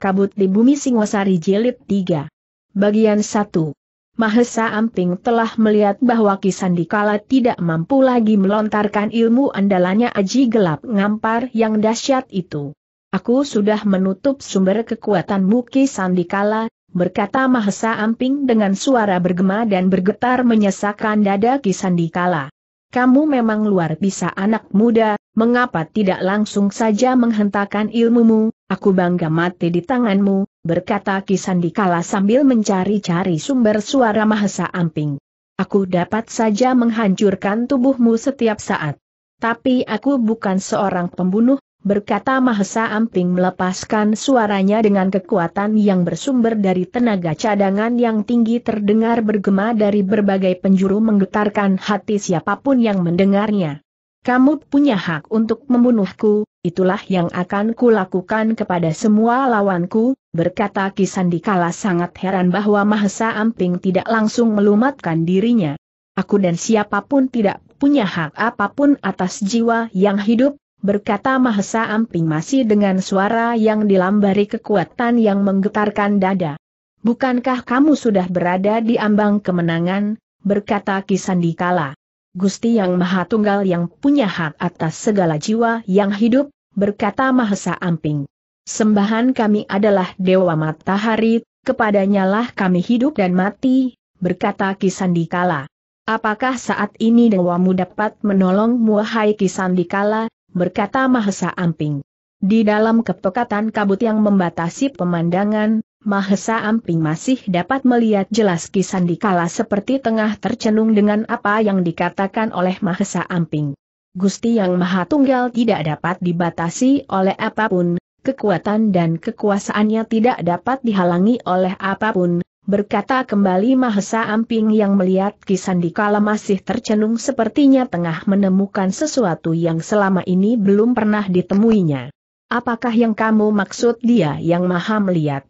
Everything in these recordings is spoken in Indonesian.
Kabut di Bumi Singosari Jilid 3. Bagian 1. Mahesa Amping telah melihat bahwa Kisandikala tidak mampu lagi melontarkan ilmu andalannya Aji Gelap Ngampar yang dahsyat itu. Aku sudah menutup sumber kekuatanmu Kisandikala, berkata Mahesa Amping dengan suara bergema dan bergetar menyesakkan dada Kisandikala kamu memang luar biasa anak muda, mengapa tidak langsung saja menghentakkan ilmumu, aku bangga mati di tanganmu, berkata Kisandikala sambil mencari-cari sumber suara Mahesa Amping. Aku dapat saja menghancurkan tubuhmu setiap saat. Tapi aku bukan seorang pembunuh, berkata Mahesa Amping melepaskan suaranya dengan kekuatan yang bersumber dari tenaga cadangan yang tinggi terdengar bergema dari berbagai penjuru menggetarkan hati siapapun yang mendengarnya. Kamu punya hak untuk membunuhku, itulah yang akan kulakukan kepada semua lawanku, berkata Kisandikala sangat heran bahwa Mahesa Amping tidak langsung melumatkan dirinya. Aku dan siapapun tidak punya hak apapun atas jiwa yang hidup, berkata Mahesa Amping masih dengan suara yang dilambari kekuatan yang menggetarkan dada. Bukankah kamu sudah berada di ambang kemenangan, berkata Kisandikala. Gusti Yang Maha Tunggal yang punya hak atas segala jiwa yang hidup, berkata Mahesa Amping. Sembahan kami adalah Dewa Matahari, kepadanyalah kami hidup dan mati, berkata Kisandikala. Apakah saat ini dewamu dapat menolongmu hai Kisandikala, berkata Mahesa Amping. Di dalam kepekatan kabut yang membatasi pemandangan, Mahesa Amping masih dapat melihat jelas Kisan dikala seperti tengah tercenung dengan apa yang dikatakan oleh Mahesa Amping. Gusti Yang Maha Tunggal tidak dapat dibatasi oleh apapun, kekuatan dan kekuasaannya tidak dapat dihalangi oleh apapun, berkata kembali Mahesa Amping yang melihat Kisandikala masih tercenung sepertinya tengah menemukan sesuatu yang selama ini belum pernah ditemuinya. Apakah yang kamu maksud dia yang maha melihat?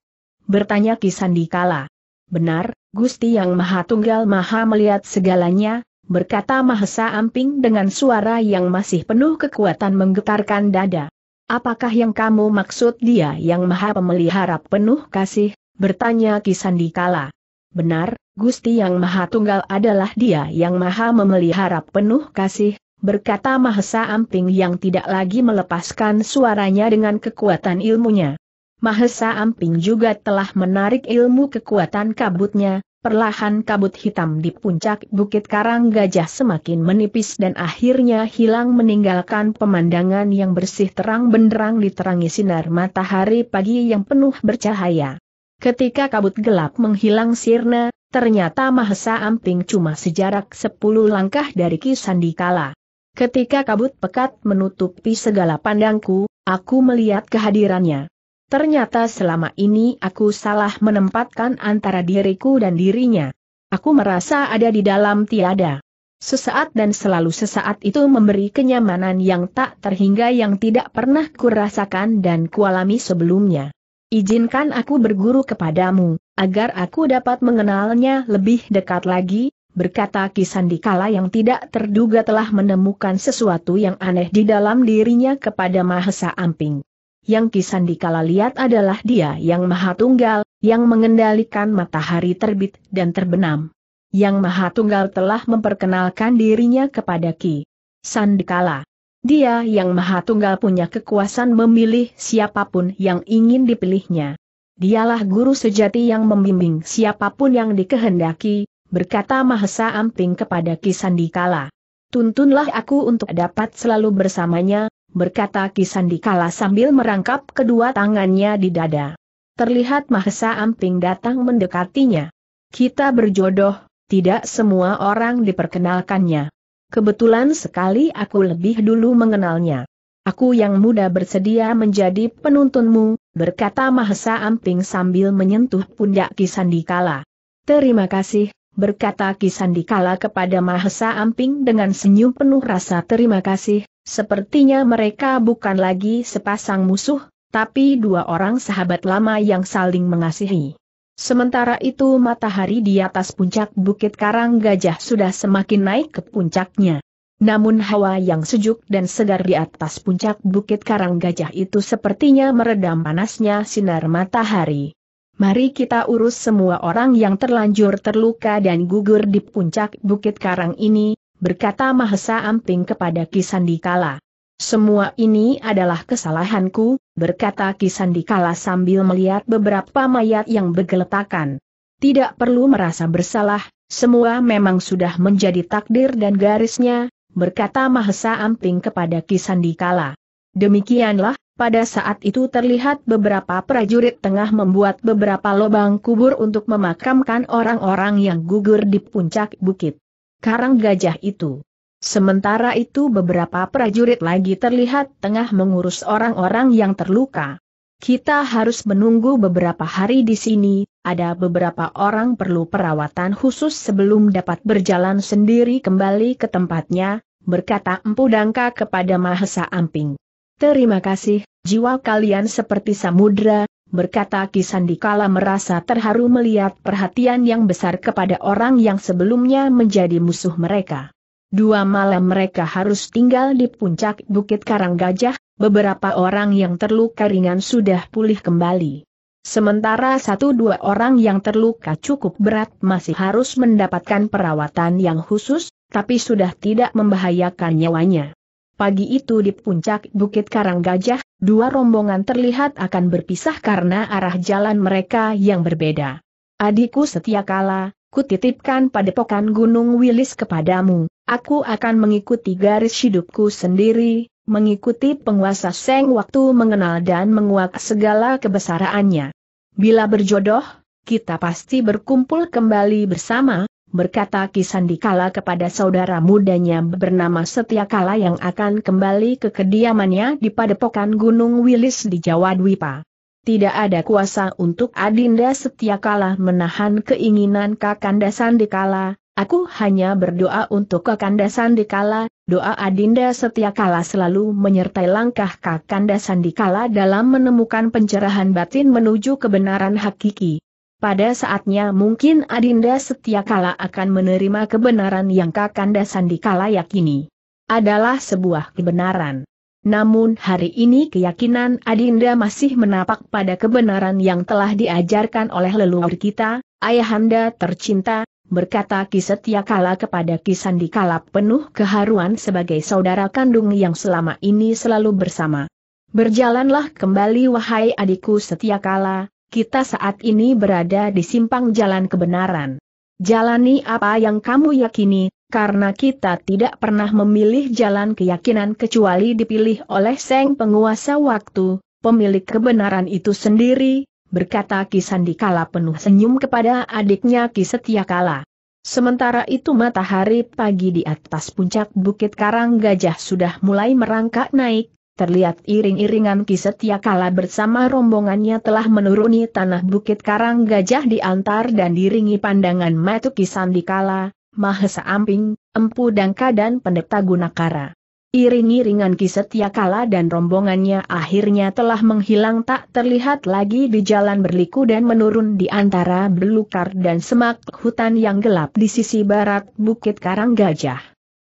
Bertanya Kisandikala. Benar, Gusti yang maha tunggal maha melihat segalanya, berkata Mahesa Amping dengan suara yang masih penuh kekuatan menggetarkan dada. Apakah yang kamu maksud dia yang maha pemelihara penuh kasih? Bertanya Kisandi Kala. Benar, Gusti Yang Maha Tunggal adalah dia yang maha memelihara penuh kasih, berkata Mahesa Amping yang tidak lagi melepaskan suaranya dengan kekuatan ilmunya. Mahesa Amping juga telah menarik ilmu kekuatan kabutnya, perlahan kabut hitam di puncak Bukit Karang Gajah semakin menipis dan akhirnya hilang meninggalkan pemandangan yang bersih terang benderang diterangi sinar matahari pagi yang penuh bercahaya. Ketika kabut gelap menghilang sirna, ternyata Mahesa Amping cuma sejarak sepuluh langkah dari Ki Sandikala. Ketika kabut pekat menutupi segala pandangku, aku melihat kehadirannya. Ternyata selama ini aku salah menempatkan antara diriku dan dirinya. Aku merasa ada di dalam tiada. Sesaat dan selalu sesaat itu memberi kenyamanan yang tak terhingga yang tidak pernah kurasakan dan kualami sebelumnya. Izinkan aku berguru kepadamu, agar aku dapat mengenalnya lebih dekat lagi, berkata Kisandikala yang tidak terduga telah menemukan sesuatu yang aneh di dalam dirinya kepada Mahesa Amping. Yang Kisandikala lihat adalah dia yang maha tunggal, yang mengendalikan matahari terbit dan terbenam. Yang maha tunggal telah memperkenalkan dirinya kepada Ki Sandikala. Dia yang maha tunggal punya kekuasaan memilih siapapun yang ingin dipilihnya. Dialah guru sejati yang membimbing siapapun yang dikehendaki, berkata Mahesa Amping kepada Kisandikala. Tuntunlah aku untuk dapat selalu bersamanya, berkata Kisandikala sambil merangkap kedua tangannya di dada. Terlihat Mahesa Amping datang mendekatinya. Kita berjodoh, tidak semua orang diperkenalkannya. Kebetulan sekali aku lebih dulu mengenalnya. Aku yang muda bersedia menjadi penuntunmu, berkata Mahesa Amping sambil menyentuh pundak Kisandikala. Terima kasih, berkata Kisandikala kepada Mahesa Amping dengan senyum penuh rasa terima kasih, sepertinya mereka bukan lagi sepasang musuh, tapi dua orang sahabat lama yang saling mengasihi. Sementara itu matahari di atas puncak Bukit Karang Gajah sudah semakin naik ke puncaknya. Namun hawa yang sejuk dan segar di atas puncak Bukit Karang Gajah itu sepertinya meredam panasnya sinar matahari. Mari kita urus semua orang yang terlanjur terluka dan gugur di puncak Bukit Karang ini, berkata Mahesa Amping kepada Kisandikala. Semua ini adalah kesalahanku, berkata Kisandikala sambil melihat beberapa mayat yang bergeletakan. Tidak perlu merasa bersalah, semua memang sudah menjadi takdir dan garisnya, berkata Mahesa Amping kepada Kisandikala. Demikianlah, pada saat itu terlihat beberapa prajurit tengah membuat beberapa lubang kubur untuk memakamkan orang-orang yang gugur di puncak bukit. Karang gajah itu. Sementara itu beberapa prajurit lagi terlihat tengah mengurus orang-orang yang terluka. Kita harus menunggu beberapa hari di sini, ada beberapa orang perlu perawatan khusus sebelum dapat berjalan sendiri kembali ke tempatnya, berkata Empu Dangka kepada Mahesa Amping. Terima kasih, jiwa kalian seperti samudra, berkata Kisandikala merasa terharu melihat perhatian yang besar kepada orang yang sebelumnya menjadi musuh mereka. Dua malam mereka harus tinggal di puncak Bukit Karang Gajah, beberapa orang yang terluka ringan sudah pulih kembali. Sementara satu dua orang yang terluka cukup berat masih harus mendapatkan perawatan yang khusus, tapi sudah tidak membahayakan nyawanya. Pagi itu di puncak Bukit Karang Gajah, dua rombongan terlihat akan berpisah karena arah jalan mereka yang berbeda. Adikku Setiakala, kala, kutitipkan padepokan Gunung Wilis kepadamu, Aku akan mengikuti garis hidupku sendiri, mengikuti penguasa Seng waktu mengenal dan menguak segala kebesaraannya. Bila berjodoh, kita pasti berkumpul kembali bersama, berkata dikala kepada saudara mudanya bernama Setiakala yang akan kembali ke kediamannya di padepokan Gunung Wilis di Jawa Dwipa. Tidak ada kuasa untuk Adinda Setiakala menahan keinginan Kakanda Sandikala, Aku hanya berdoa untuk Kakanda Sandikala, doa Adinda Setiakala selalu menyertai langkah Kakanda Sandikala dalam menemukan pencerahan batin menuju kebenaran hakiki. Pada saatnya mungkin Adinda Setiakala akan menerima kebenaran yang Kakanda Sandikala yakini. Adalah sebuah kebenaran. Namun hari ini keyakinan Adinda masih menapak pada kebenaran yang telah diajarkan oleh leluhur kita, Ayahanda tercinta, berkata Ki Setia Kala kepada Ki Sandi Kala penuh keharuan sebagai saudara kandung yang selama ini selalu bersama. Berjalanlah kembali wahai adikku Setia Kala, kita saat ini berada di simpang jalan kebenaran. Jalani apa yang kamu yakini, karena kita tidak pernah memilih jalan keyakinan kecuali dipilih oleh Seng Penguasa Waktu, pemilik kebenaran itu sendiri, berkata Ki Sandikala penuh senyum kepada adiknya Ki Setiakala. Sementara itu matahari pagi di atas puncak Bukit Karang Gajah sudah mulai merangkak naik, terlihat iring-iringan Ki Setiakala bersama rombongannya telah menuruni tanah Bukit Karang Gajah di diantar dan diringi pandangan matu Ki Sandikala, Mahesa Amping, Empu Dangka dan Pendeta Gunakara. Iring-iringan Ki Setiakala dan rombongannya akhirnya telah menghilang tak terlihat lagi di jalan berliku dan menurun di antara belukar dan semak hutan yang gelap di sisi barat Bukit Karang Gajah.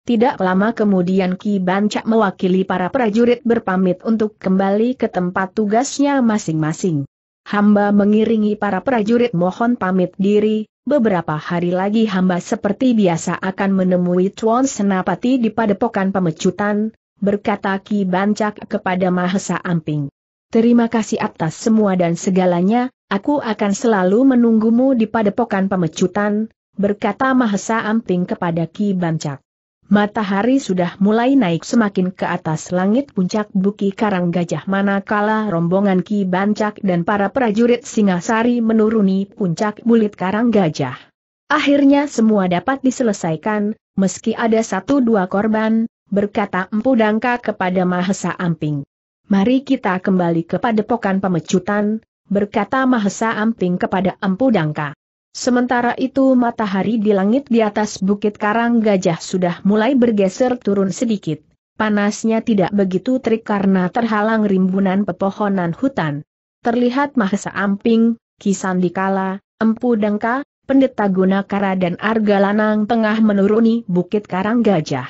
Tidak lama kemudian Ki Bancak mewakili para prajurit berpamit untuk kembali ke tempat tugasnya masing-masing. Hamba mengiringi para prajurit mohon pamit diri, beberapa hari lagi hamba seperti biasa akan menemui Tuan Senapati di padepokan pemecutan, berkata Ki Bancak kepada Mahesa Amping. Terima kasih atas semua dan segalanya, aku akan selalu menunggumu di padepokan pemecutan, berkata Mahesa Amping kepada Ki Bancak. Matahari sudah mulai naik semakin ke atas langit puncak bukit Karang Gajah manakala rombongan Ki Bancak dan para prajurit Singasari menuruni puncak Bulit Karang Gajah. Akhirnya semua dapat diselesaikan, meski ada satu dua korban, berkata Empu Dangka kepada Mahesa Amping. Mari kita kembali kepada pokan pemecutan, berkata Mahesa Amping kepada Empu Dangka. Sementara itu matahari di langit di atas bukit karang gajah sudah mulai bergeser turun sedikit. Panasnya tidak begitu terik karena terhalang rimbunan pepohonan hutan. Terlihat Mahesa Amping, Kisandikala, Empu Dengka, Pendeta Gunakara dan Arga Lanang tengah menuruni bukit karang gajah.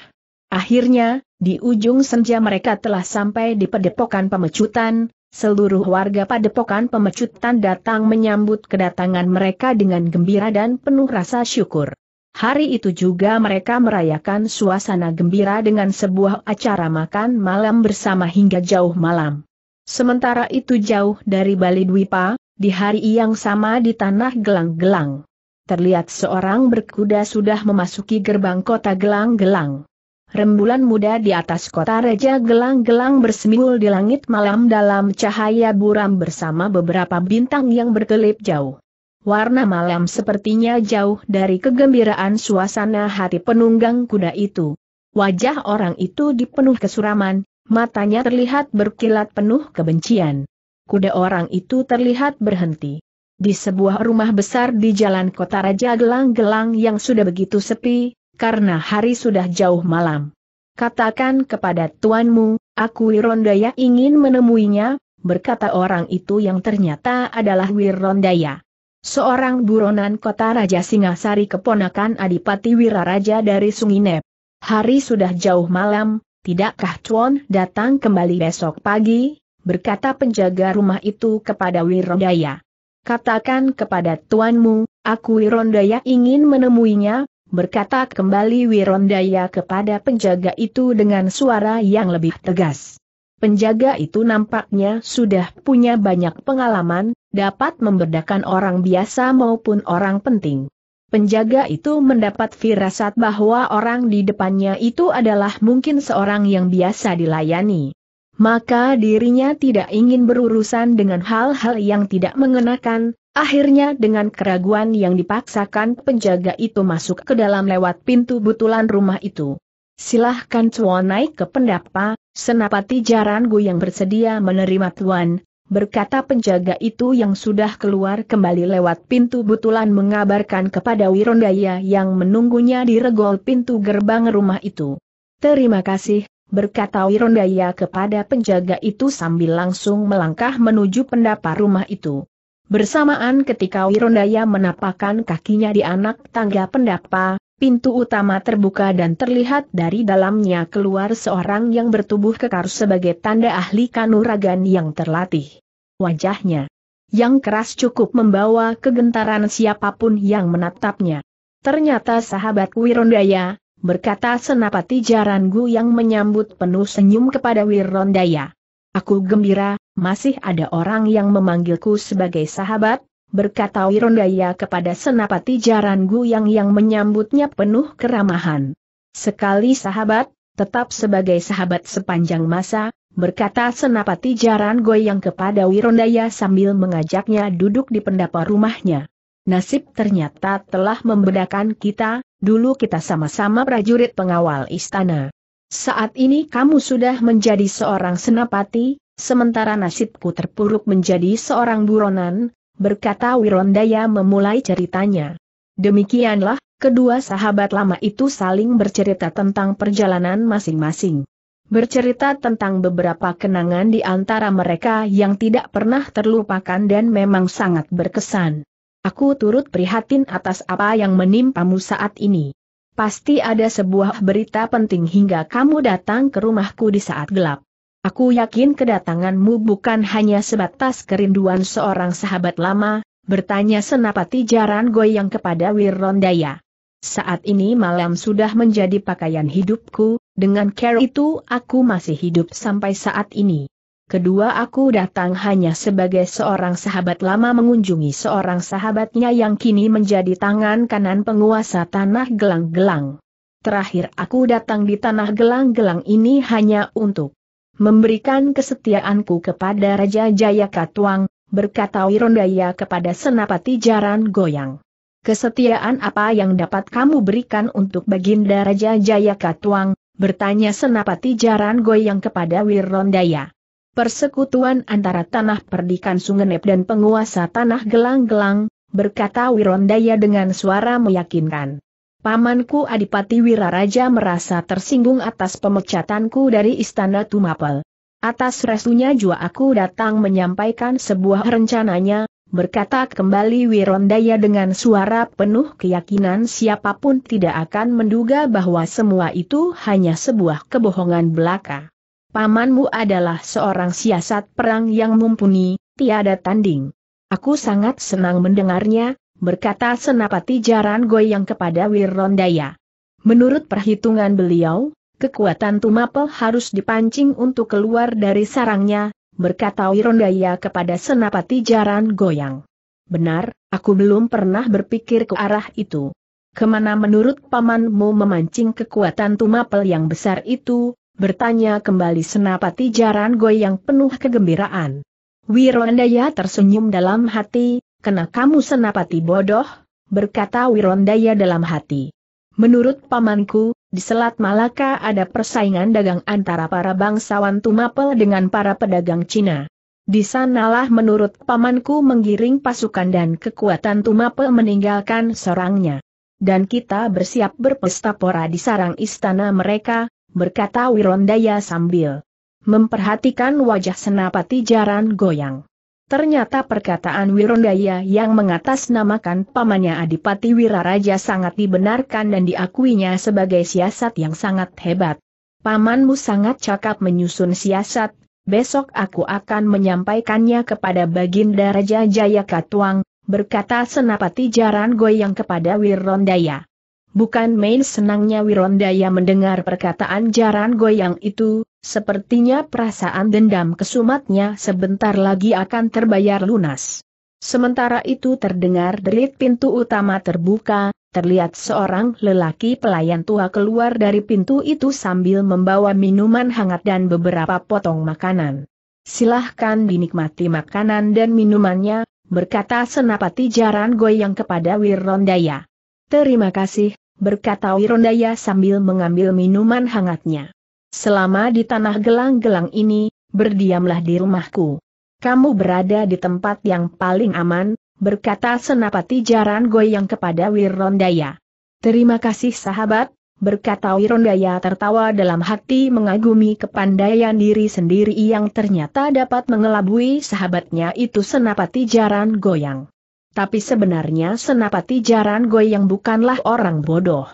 Akhirnya, di ujung senja mereka telah sampai di pedepokan pemecutan, Seluruh warga padepokan pemecutan datang menyambut kedatangan mereka dengan gembira dan penuh rasa syukur. Hari itu juga mereka merayakan suasana gembira dengan sebuah acara makan malam bersama hingga jauh malam. Sementara itu jauh dari Bali Dwipa, di hari yang sama di tanah gelang-gelang. Terlihat seorang berkuda sudah memasuki gerbang kota gelang-gelang rembulan muda di atas kota Raja gelang-gelang bersemiul di langit malam dalam cahaya buram bersama beberapa bintang yang berkelip jauh. Warna malam sepertinya jauh dari kegembiraan suasana hati penunggang kuda itu. Wajah orang itu dipenuh kesuraman, matanya terlihat berkilat penuh kebencian. Kuda orang itu terlihat berhenti di sebuah rumah besar di jalan kota Raja Gelang-Gelang yang sudah begitu sepi, karena hari sudah jauh malam. Katakan kepada tuanmu, aku Wirondaya ingin menemuinya, berkata orang itu yang ternyata adalah Wirondaya. Seorang buronan kota Raja Singasari keponakan Adipati Wiraraja dari Sunginep. Hari sudah jauh malam, tidakkah Chuan datang kembali besok pagi, berkata penjaga rumah itu kepada Wirondaya. Katakan kepada tuanmu, aku Wirondaya ingin menemuinya, berkata kembali Wirondaya kepada penjaga itu dengan suara yang lebih tegas. Penjaga itu nampaknya sudah punya banyak pengalaman, dapat membedakan orang biasa maupun orang penting. Penjaga itu mendapat firasat bahwa orang di depannya itu adalah mungkin seorang yang biasa dilayani. Maka dirinya tidak ingin berurusan dengan hal-hal yang tidak mengenakan, Akhirnya dengan keraguan yang dipaksakan penjaga itu masuk ke dalam lewat pintu butulan rumah itu. Silahkan Tuan naik ke pendapa, senapati jaran gu yang bersedia menerima Tuan, berkata penjaga itu yang sudah keluar kembali lewat pintu butulan mengabarkan kepada Wirondaya yang menunggunya di regol pintu gerbang rumah itu. Terima kasih, berkata Wirondaya kepada penjaga itu sambil langsung melangkah menuju pendapa rumah itu. Bersamaan ketika Wirondaya menapakkan kakinya di anak tangga pendapa, pintu utama terbuka dan terlihat dari dalamnya keluar seorang yang bertubuh kekar sebagai tanda ahli kanuragan yang terlatih. Wajahnya yang keras cukup membawa kegentaran siapapun yang menatapnya. Ternyata sahabat Wirondaya, berkata senapati Jarangu yang menyambut penuh senyum kepada Wirondaya. Aku gembira, masih ada orang yang memanggilku sebagai sahabat, berkata Wirondaya kepada Senapati Jarangu yang yang menyambutnya penuh keramahan. Sekali sahabat, tetap sebagai sahabat sepanjang masa, berkata Senapati Jaran yang kepada Wirondaya sambil mengajaknya duduk di pendapa rumahnya. Nasib ternyata telah membedakan kita, dulu kita sama-sama prajurit pengawal istana. Saat ini kamu sudah menjadi seorang senapati, sementara nasibku terpuruk menjadi seorang buronan, berkata Wirondaya memulai ceritanya. Demikianlah, kedua sahabat lama itu saling bercerita tentang perjalanan masing-masing. Bercerita tentang beberapa kenangan di antara mereka yang tidak pernah terlupakan dan memang sangat berkesan. Aku turut prihatin atas apa yang menimpamu saat ini. Pasti ada sebuah berita penting hingga kamu datang ke rumahku di saat gelap. Aku yakin kedatanganmu bukan hanya sebatas kerinduan seorang sahabat lama, bertanya senapati jaran goyang kepada Wirondaya. Saat ini malam sudah menjadi pakaian hidupku, dengan care itu aku masih hidup sampai saat ini. Kedua aku datang hanya sebagai seorang sahabat lama mengunjungi seorang sahabatnya yang kini menjadi tangan kanan penguasa tanah gelang-gelang. Terakhir aku datang di tanah gelang-gelang ini hanya untuk memberikan kesetiaanku kepada Raja Jayakatwang, berkata Wirondaya kepada Senapati Jaran Goyang. Kesetiaan apa yang dapat kamu berikan untuk Baginda Raja Jayakatwang? bertanya Senapati Jaran Goyang kepada Wirondaya. Persekutuan antara tanah perdikan Sungenep dan penguasa tanah gelang-gelang, berkata Wirondaya dengan suara meyakinkan. Pamanku Adipati Wiraraja merasa tersinggung atas pemecatanku dari Istana Tumapel. Atas restunya jua aku datang menyampaikan sebuah rencananya, berkata kembali Wirondaya dengan suara penuh keyakinan siapapun tidak akan menduga bahwa semua itu hanya sebuah kebohongan belaka. Pamanmu adalah seorang siasat perang yang mumpuni, tiada tanding. Aku sangat senang mendengarnya, berkata Senapati Jaran Goyang kepada Wirondaya. Menurut perhitungan beliau, kekuatan Tumapel harus dipancing untuk keluar dari sarangnya, berkata Wirondaya kepada Senapati Jaran Goyang. Benar, aku belum pernah berpikir ke arah itu. Kemana menurut pamanmu memancing kekuatan Tumapel yang besar itu, bertanya kembali senapati jaran goy yang penuh kegembiraan. Wirondaya tersenyum dalam hati, kena kamu senapati bodoh, berkata Wirondaya dalam hati. Menurut pamanku, di Selat Malaka ada persaingan dagang antara para bangsawan Tumapel dengan para pedagang Cina. Di sanalah menurut pamanku menggiring pasukan dan kekuatan Tumapel meninggalkan serangnya. Dan kita bersiap berpesta pora di sarang istana mereka, berkata Wirondaya sambil memperhatikan wajah senapati jaran goyang. Ternyata perkataan Wirondaya yang mengatasnamakan pamannya Adipati Wiraraja sangat dibenarkan dan diakuinya sebagai siasat yang sangat hebat. Pamanmu sangat cakap menyusun siasat, besok aku akan menyampaikannya kepada Baginda Raja Jayakatwang, berkata Senapati Jaran Goyang kepada Wirondaya. Bukan main senangnya Wirondaya mendengar perkataan jaran goyang itu, sepertinya perasaan dendam kesumatnya sebentar lagi akan terbayar lunas. Sementara itu terdengar derit pintu utama terbuka, terlihat seorang lelaki pelayan tua keluar dari pintu itu sambil membawa minuman hangat dan beberapa potong makanan. Silahkan dinikmati makanan dan minumannya, berkata senapati jaran goyang kepada Wirondaya. Terima kasih, berkata Wirondaya sambil mengambil minuman hangatnya. Selama di tanah gelang-gelang ini, berdiamlah di rumahku. Kamu berada di tempat yang paling aman, berkata Senapati Jaran Goyang kepada Wirondaya. Terima kasih sahabat, berkata Wirondaya tertawa dalam hati mengagumi kepandaian diri sendiri yang ternyata dapat mengelabui sahabatnya itu Senapati Jaran Goyang. Tapi sebenarnya Senapati Jaran Goyang bukanlah orang bodoh.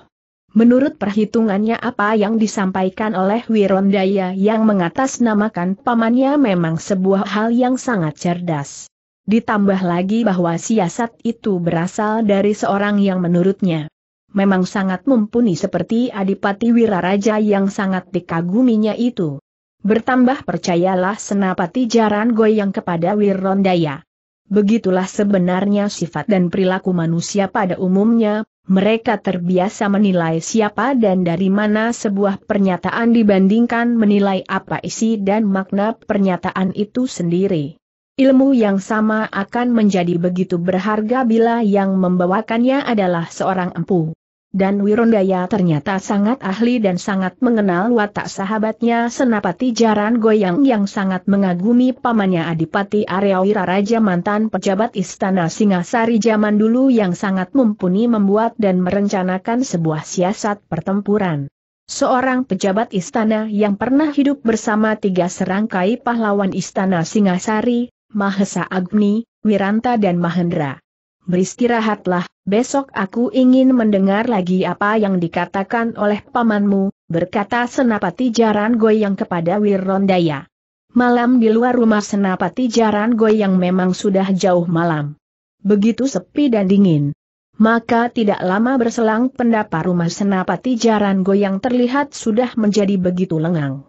Menurut perhitungannya apa yang disampaikan oleh Wirondaya yang mengatasnamakan pamannya memang sebuah hal yang sangat cerdas. Ditambah lagi bahwa siasat itu berasal dari seorang yang menurutnya memang sangat mumpuni seperti Adipati Wiraraja yang sangat dikaguminya itu. Bertambah percayalah Senapati Jaran Goyang kepada Wirondaya. Begitulah sebenarnya sifat dan perilaku manusia pada umumnya, mereka terbiasa menilai siapa dan dari mana sebuah pernyataan dibandingkan menilai apa isi dan makna pernyataan itu sendiri. Ilmu yang sama akan menjadi begitu berharga bila yang membawakannya adalah seorang empu dan Wirondaya ternyata sangat ahli dan sangat mengenal watak sahabatnya Senapati Jaran Goyang yang sangat mengagumi pamannya Adipati Aryawira Raja mantan pejabat Istana Singasari zaman dulu yang sangat mumpuni membuat dan merencanakan sebuah siasat pertempuran. Seorang pejabat istana yang pernah hidup bersama tiga serangkai pahlawan istana Singasari, Mahesa Agni, Wiranta dan Mahendra beristirahatlah, besok aku ingin mendengar lagi apa yang dikatakan oleh pamanmu, berkata Senapati Jaran Goyang kepada Wirondaya. Malam di luar rumah Senapati Jaran Goyang memang sudah jauh malam. Begitu sepi dan dingin. Maka tidak lama berselang pendapa rumah Senapati Jaran Goyang terlihat sudah menjadi begitu lengang.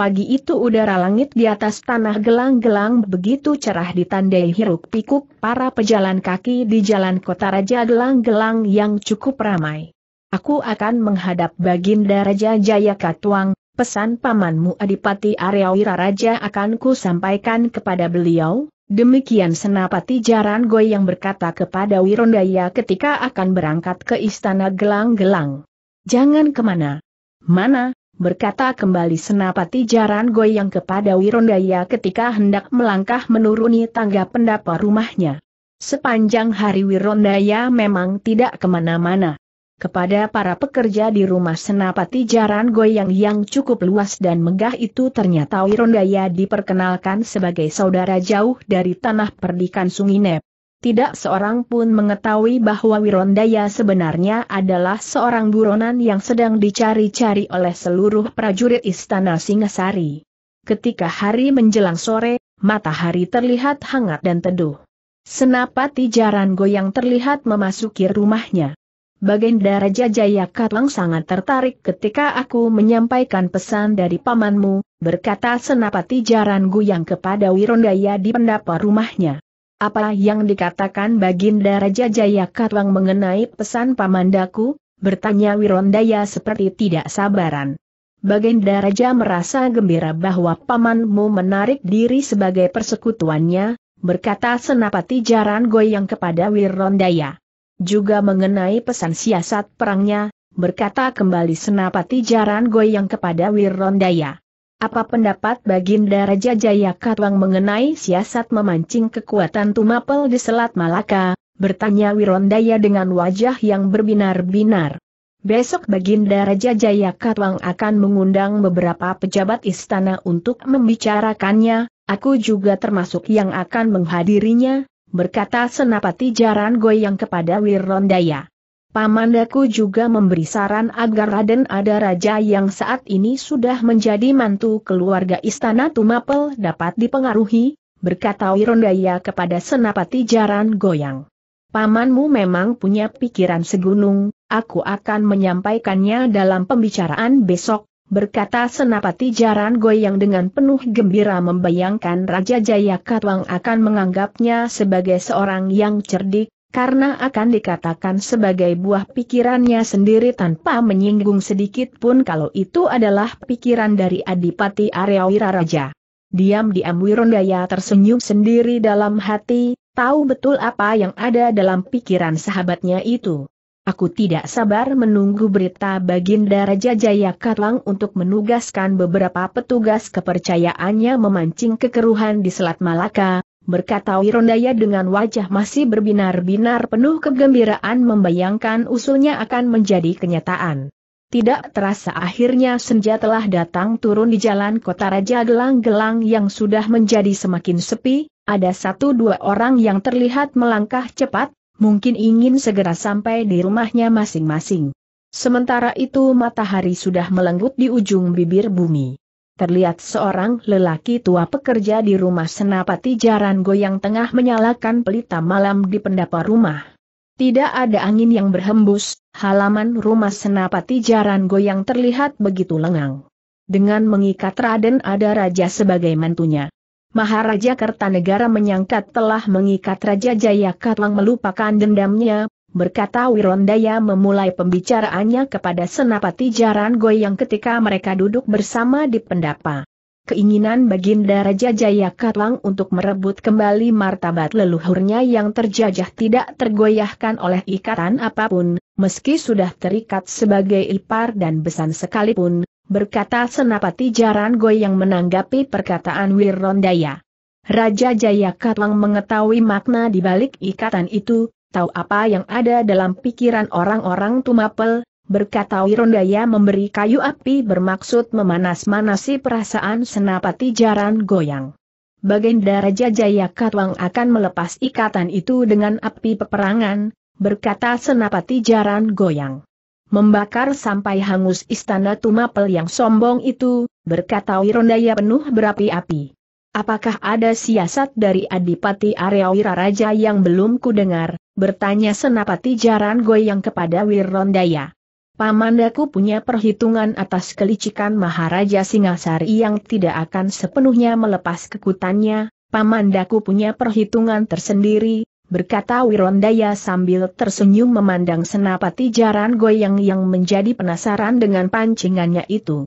Pagi itu udara langit di atas tanah gelang-gelang begitu cerah ditandai hiruk pikuk para pejalan kaki di jalan kota raja gelang-gelang yang cukup ramai. Aku akan menghadap Baginda Raja Jaya Katuang, pesan pamanmu Adipati Aryawira Raja akan ku sampaikan kepada beliau, Demikian Senapati Jaran Goy yang berkata kepada Wirondaya ketika akan berangkat ke istana gelang-gelang. Jangan kemana. Mana, berkata kembali Senapati Jaran Goyang kepada Wirondaya ketika hendak melangkah menuruni tangga pendapa rumahnya. Sepanjang hari Wirondaya memang tidak kemana-mana. Kepada para pekerja di rumah Senapati Jaran Goyang yang cukup luas dan megah itu ternyata Wirondaya diperkenalkan sebagai saudara jauh dari tanah perdikan Sunginep tidak seorang pun mengetahui bahwa Wirondaya sebenarnya adalah seorang buronan yang sedang dicari-cari oleh seluruh prajurit istana Singasari. Ketika hari menjelang sore, matahari terlihat hangat dan teduh. Senapati Jaran Goyang terlihat memasuki rumahnya. Baginda Raja Jaya Katlang sangat tertarik ketika aku menyampaikan pesan dari pamanmu, berkata Senapati Jaran Goyang kepada Wirondaya di pendapa rumahnya. Apa yang dikatakan Baginda Raja Jaya Katwang mengenai pesan pamandaku? Bertanya Wirondaya seperti tidak sabaran. Baginda Raja merasa gembira bahwa pamanmu menarik diri sebagai persekutuannya, berkata Senapati Jaran Goyang kepada Wirondaya. Juga mengenai pesan siasat perangnya, berkata kembali Senapati Jaran Goyang kepada Wirondaya. Apa pendapat Baginda Raja Jaya mengenai siasat memancing kekuatan Tumapel di Selat Malaka? Bertanya Wirondaya dengan wajah yang berbinar-binar. Besok Baginda Raja Jaya akan mengundang beberapa pejabat istana untuk membicarakannya, aku juga termasuk yang akan menghadirinya, berkata Senapati Jaran Goyang kepada Wirondaya. Pamandaku juga memberi saran agar Raden ada raja yang saat ini sudah menjadi mantu keluarga istana Tumapel dapat dipengaruhi, berkata Wirondaya kepada Senapati Jaran Goyang. Pamanmu memang punya pikiran segunung, aku akan menyampaikannya dalam pembicaraan besok, berkata Senapati Jaran Goyang dengan penuh gembira membayangkan Raja Jaya Katwang akan menganggapnya sebagai seorang yang cerdik, karena akan dikatakan sebagai buah pikirannya sendiri tanpa menyinggung sedikit pun kalau itu adalah pikiran dari Adipati Arya Wiraraja. Diam-diam Wirondaya tersenyum sendiri dalam hati, tahu betul apa yang ada dalam pikiran sahabatnya itu. Aku tidak sabar menunggu berita Baginda Raja Jaya Katlang untuk menugaskan beberapa petugas kepercayaannya memancing kekeruhan di Selat Malaka, berkata Wirondaya dengan wajah masih berbinar-binar penuh kegembiraan membayangkan usulnya akan menjadi kenyataan. Tidak terasa akhirnya senja telah datang turun di jalan kota Raja Gelang-Gelang yang sudah menjadi semakin sepi, ada satu dua orang yang terlihat melangkah cepat, mungkin ingin segera sampai di rumahnya masing-masing. Sementara itu matahari sudah melenggut di ujung bibir bumi terlihat seorang lelaki tua pekerja di rumah senapati Jaran Goyang tengah menyalakan pelita malam di pendapa rumah. Tidak ada angin yang berhembus, halaman rumah senapati Jaran Goyang terlihat begitu lengang. Dengan mengikat Raden ada raja sebagai mantunya. Maharaja Kertanegara menyangkat telah mengikat Raja Jayakatlang melupakan dendamnya, berkata Wirondaya memulai pembicaraannya kepada Senapati Jaran Goy yang ketika mereka duduk bersama di pendapa. Keinginan Baginda Raja Jaya Katwang untuk merebut kembali martabat leluhurnya yang terjajah tidak tergoyahkan oleh ikatan apapun, meski sudah terikat sebagai ipar dan besan sekalipun, berkata Senapati Jaran Goy yang menanggapi perkataan Wirondaya. Raja Jaya Katwang mengetahui makna di balik ikatan itu, tahu apa yang ada dalam pikiran orang-orang Tumapel, berkata Wirondaya memberi kayu api bermaksud memanas-manasi perasaan senapati jaran goyang. Baginda Raja Jaya Katwang akan melepas ikatan itu dengan api peperangan, berkata senapati jaran goyang. Membakar sampai hangus istana Tumapel yang sombong itu, berkata Wirondaya penuh berapi-api. Apakah ada siasat dari Adipati Aryawira Raja yang belum kudengar, Bertanya Senapati Jaran Goyang kepada Wirondaya. Pamandaku punya perhitungan atas kelicikan Maharaja Singasari yang tidak akan sepenuhnya melepas kekutannya, Pamandaku punya perhitungan tersendiri, berkata Wirondaya sambil tersenyum memandang Senapati Jaran Goyang yang menjadi penasaran dengan pancingannya itu.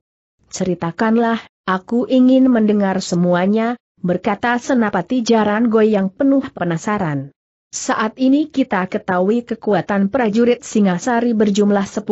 Ceritakanlah, aku ingin mendengar semuanya, berkata Senapati Jaran Goyang penuh penasaran. Saat ini kita ketahui kekuatan prajurit Singasari berjumlah 10.000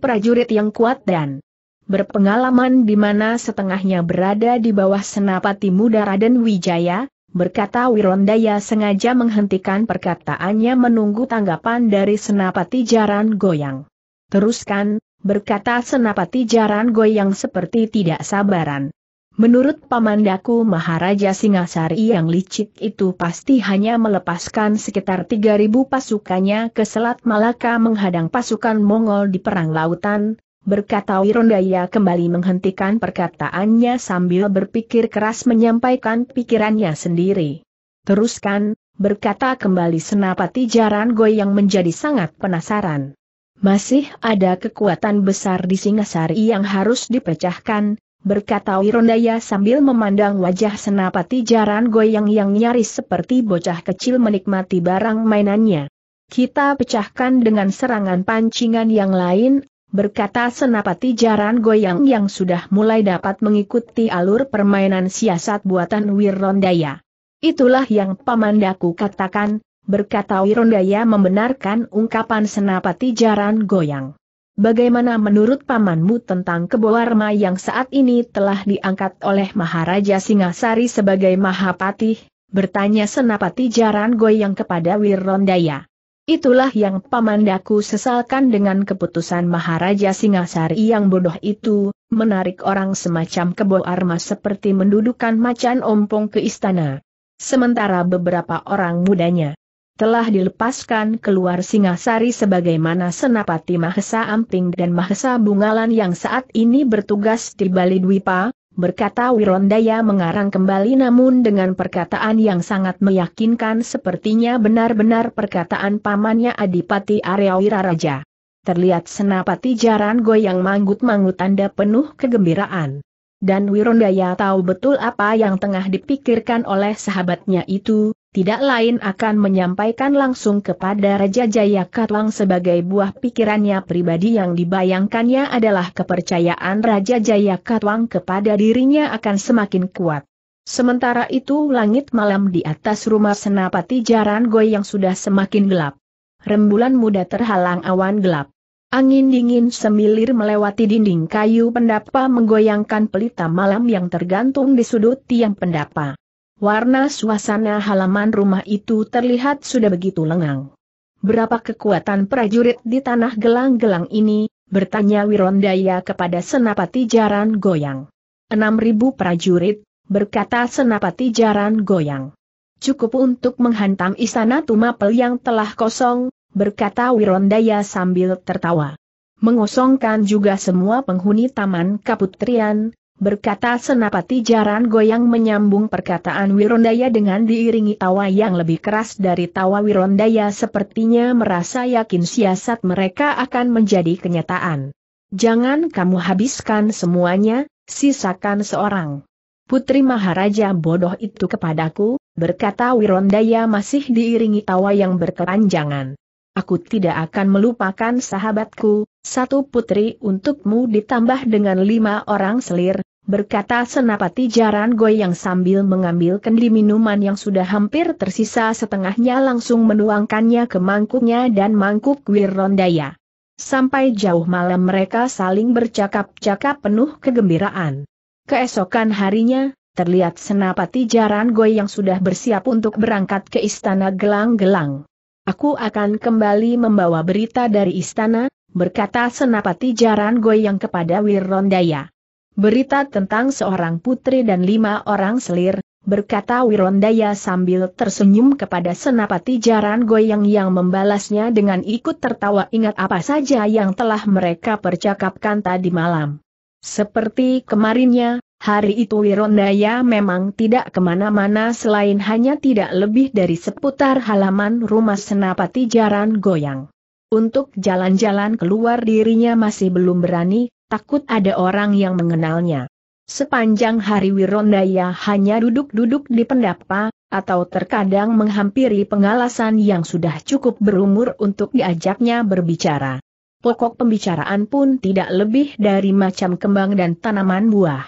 prajurit yang kuat dan berpengalaman di mana setengahnya berada di bawah senapati muda Raden Wijaya, berkata Wirondaya sengaja menghentikan perkataannya menunggu tanggapan dari senapati jaran goyang. Teruskan, berkata senapati jaran goyang seperti tidak sabaran. Menurut pamandaku Maharaja Singasari yang licik itu pasti hanya melepaskan sekitar 3.000 pasukannya ke Selat Malaka menghadang pasukan Mongol di Perang Lautan, berkata Wirondaya kembali menghentikan perkataannya sambil berpikir keras menyampaikan pikirannya sendiri. Teruskan, berkata kembali Senapati Jaran Goy yang menjadi sangat penasaran. Masih ada kekuatan besar di Singasari yang harus dipecahkan, berkata Wirondaya sambil memandang wajah senapati jaran goyang yang nyaris seperti bocah kecil menikmati barang mainannya. Kita pecahkan dengan serangan pancingan yang lain, berkata senapati jaran goyang yang sudah mulai dapat mengikuti alur permainan siasat buatan Wirondaya. Itulah yang pamandaku katakan, berkata Wirondaya membenarkan ungkapan senapati jaran goyang. Bagaimana menurut pamanmu tentang keboarma yang saat ini telah diangkat oleh Maharaja Singasari sebagai Mahapatih? Bertanya Senapati Jaran Goyang kepada Wirondaya. Itulah yang pamandaku sesalkan dengan keputusan Maharaja Singasari yang bodoh itu, menarik orang semacam keboarma seperti mendudukan macan ompong ke istana. Sementara beberapa orang mudanya telah dilepaskan keluar Singasari sebagaimana Senapati Mahesa Amping dan Mahesa Bungalan yang saat ini bertugas di Bali Dwipa, berkata Wirondaya mengarang kembali namun dengan perkataan yang sangat meyakinkan sepertinya benar-benar perkataan pamannya Adipati Arya Wiraraja. Terlihat Senapati Jaran goyang manggut-manggut tanda penuh kegembiraan. Dan Wirondaya tahu betul apa yang tengah dipikirkan oleh sahabatnya itu, tidak lain akan menyampaikan langsung kepada Raja Jaya Katlang sebagai buah pikirannya pribadi yang dibayangkannya adalah kepercayaan Raja Jaya Katlang kepada dirinya akan semakin kuat. Sementara itu langit malam di atas rumah senapati jaran goy yang sudah semakin gelap. Rembulan muda terhalang awan gelap. Angin dingin semilir melewati dinding kayu pendapa menggoyangkan pelita malam yang tergantung di sudut tiang pendapa. Warna suasana halaman rumah itu terlihat sudah begitu lengang. Berapa kekuatan prajurit di tanah gelang-gelang ini, bertanya Wirondaya kepada Senapati Jaran Goyang. Enam ribu prajurit, berkata Senapati Jaran Goyang. Cukup untuk menghantam istana Tumapel yang telah kosong, berkata Wirondaya sambil tertawa. Mengosongkan juga semua penghuni Taman Kaputrian, berkata Senapati Jaran Goyang menyambung perkataan Wirondaya dengan diiringi tawa yang lebih keras dari tawa Wirondaya sepertinya merasa yakin siasat mereka akan menjadi kenyataan. Jangan kamu habiskan semuanya, sisakan seorang. Putri Maharaja bodoh itu kepadaku, berkata Wirondaya masih diiringi tawa yang berkepanjangan. Aku tidak akan melupakan sahabatku, satu putri untukmu ditambah dengan lima orang selir, berkata senapati jaran goyang sambil mengambil kendi minuman yang sudah hampir tersisa setengahnya langsung menuangkannya ke mangkuknya dan mangkuk Wirondaya. Sampai jauh malam mereka saling bercakap-cakap penuh kegembiraan. Keesokan harinya, terlihat senapati jaran goy yang sudah bersiap untuk berangkat ke istana gelang-gelang. Aku akan kembali membawa berita dari istana, berkata Senapati Jaran Goyang kepada Wirondaya. Berita tentang seorang putri dan lima orang selir, berkata Wirondaya sambil tersenyum kepada Senapati Jaran Goyang yang membalasnya dengan ikut tertawa ingat apa saja yang telah mereka percakapkan tadi malam. Seperti kemarinnya, hari itu Wirondaya memang tidak kemana-mana selain hanya tidak lebih dari seputar halaman rumah Senapati Jaran Goyang. Untuk jalan-jalan keluar dirinya masih belum berani, takut ada orang yang mengenalnya. Sepanjang hari Wirondaya hanya duduk-duduk di pendapa, atau terkadang menghampiri pengalasan yang sudah cukup berumur untuk diajaknya berbicara. Pokok pembicaraan pun tidak lebih dari macam kembang dan tanaman buah.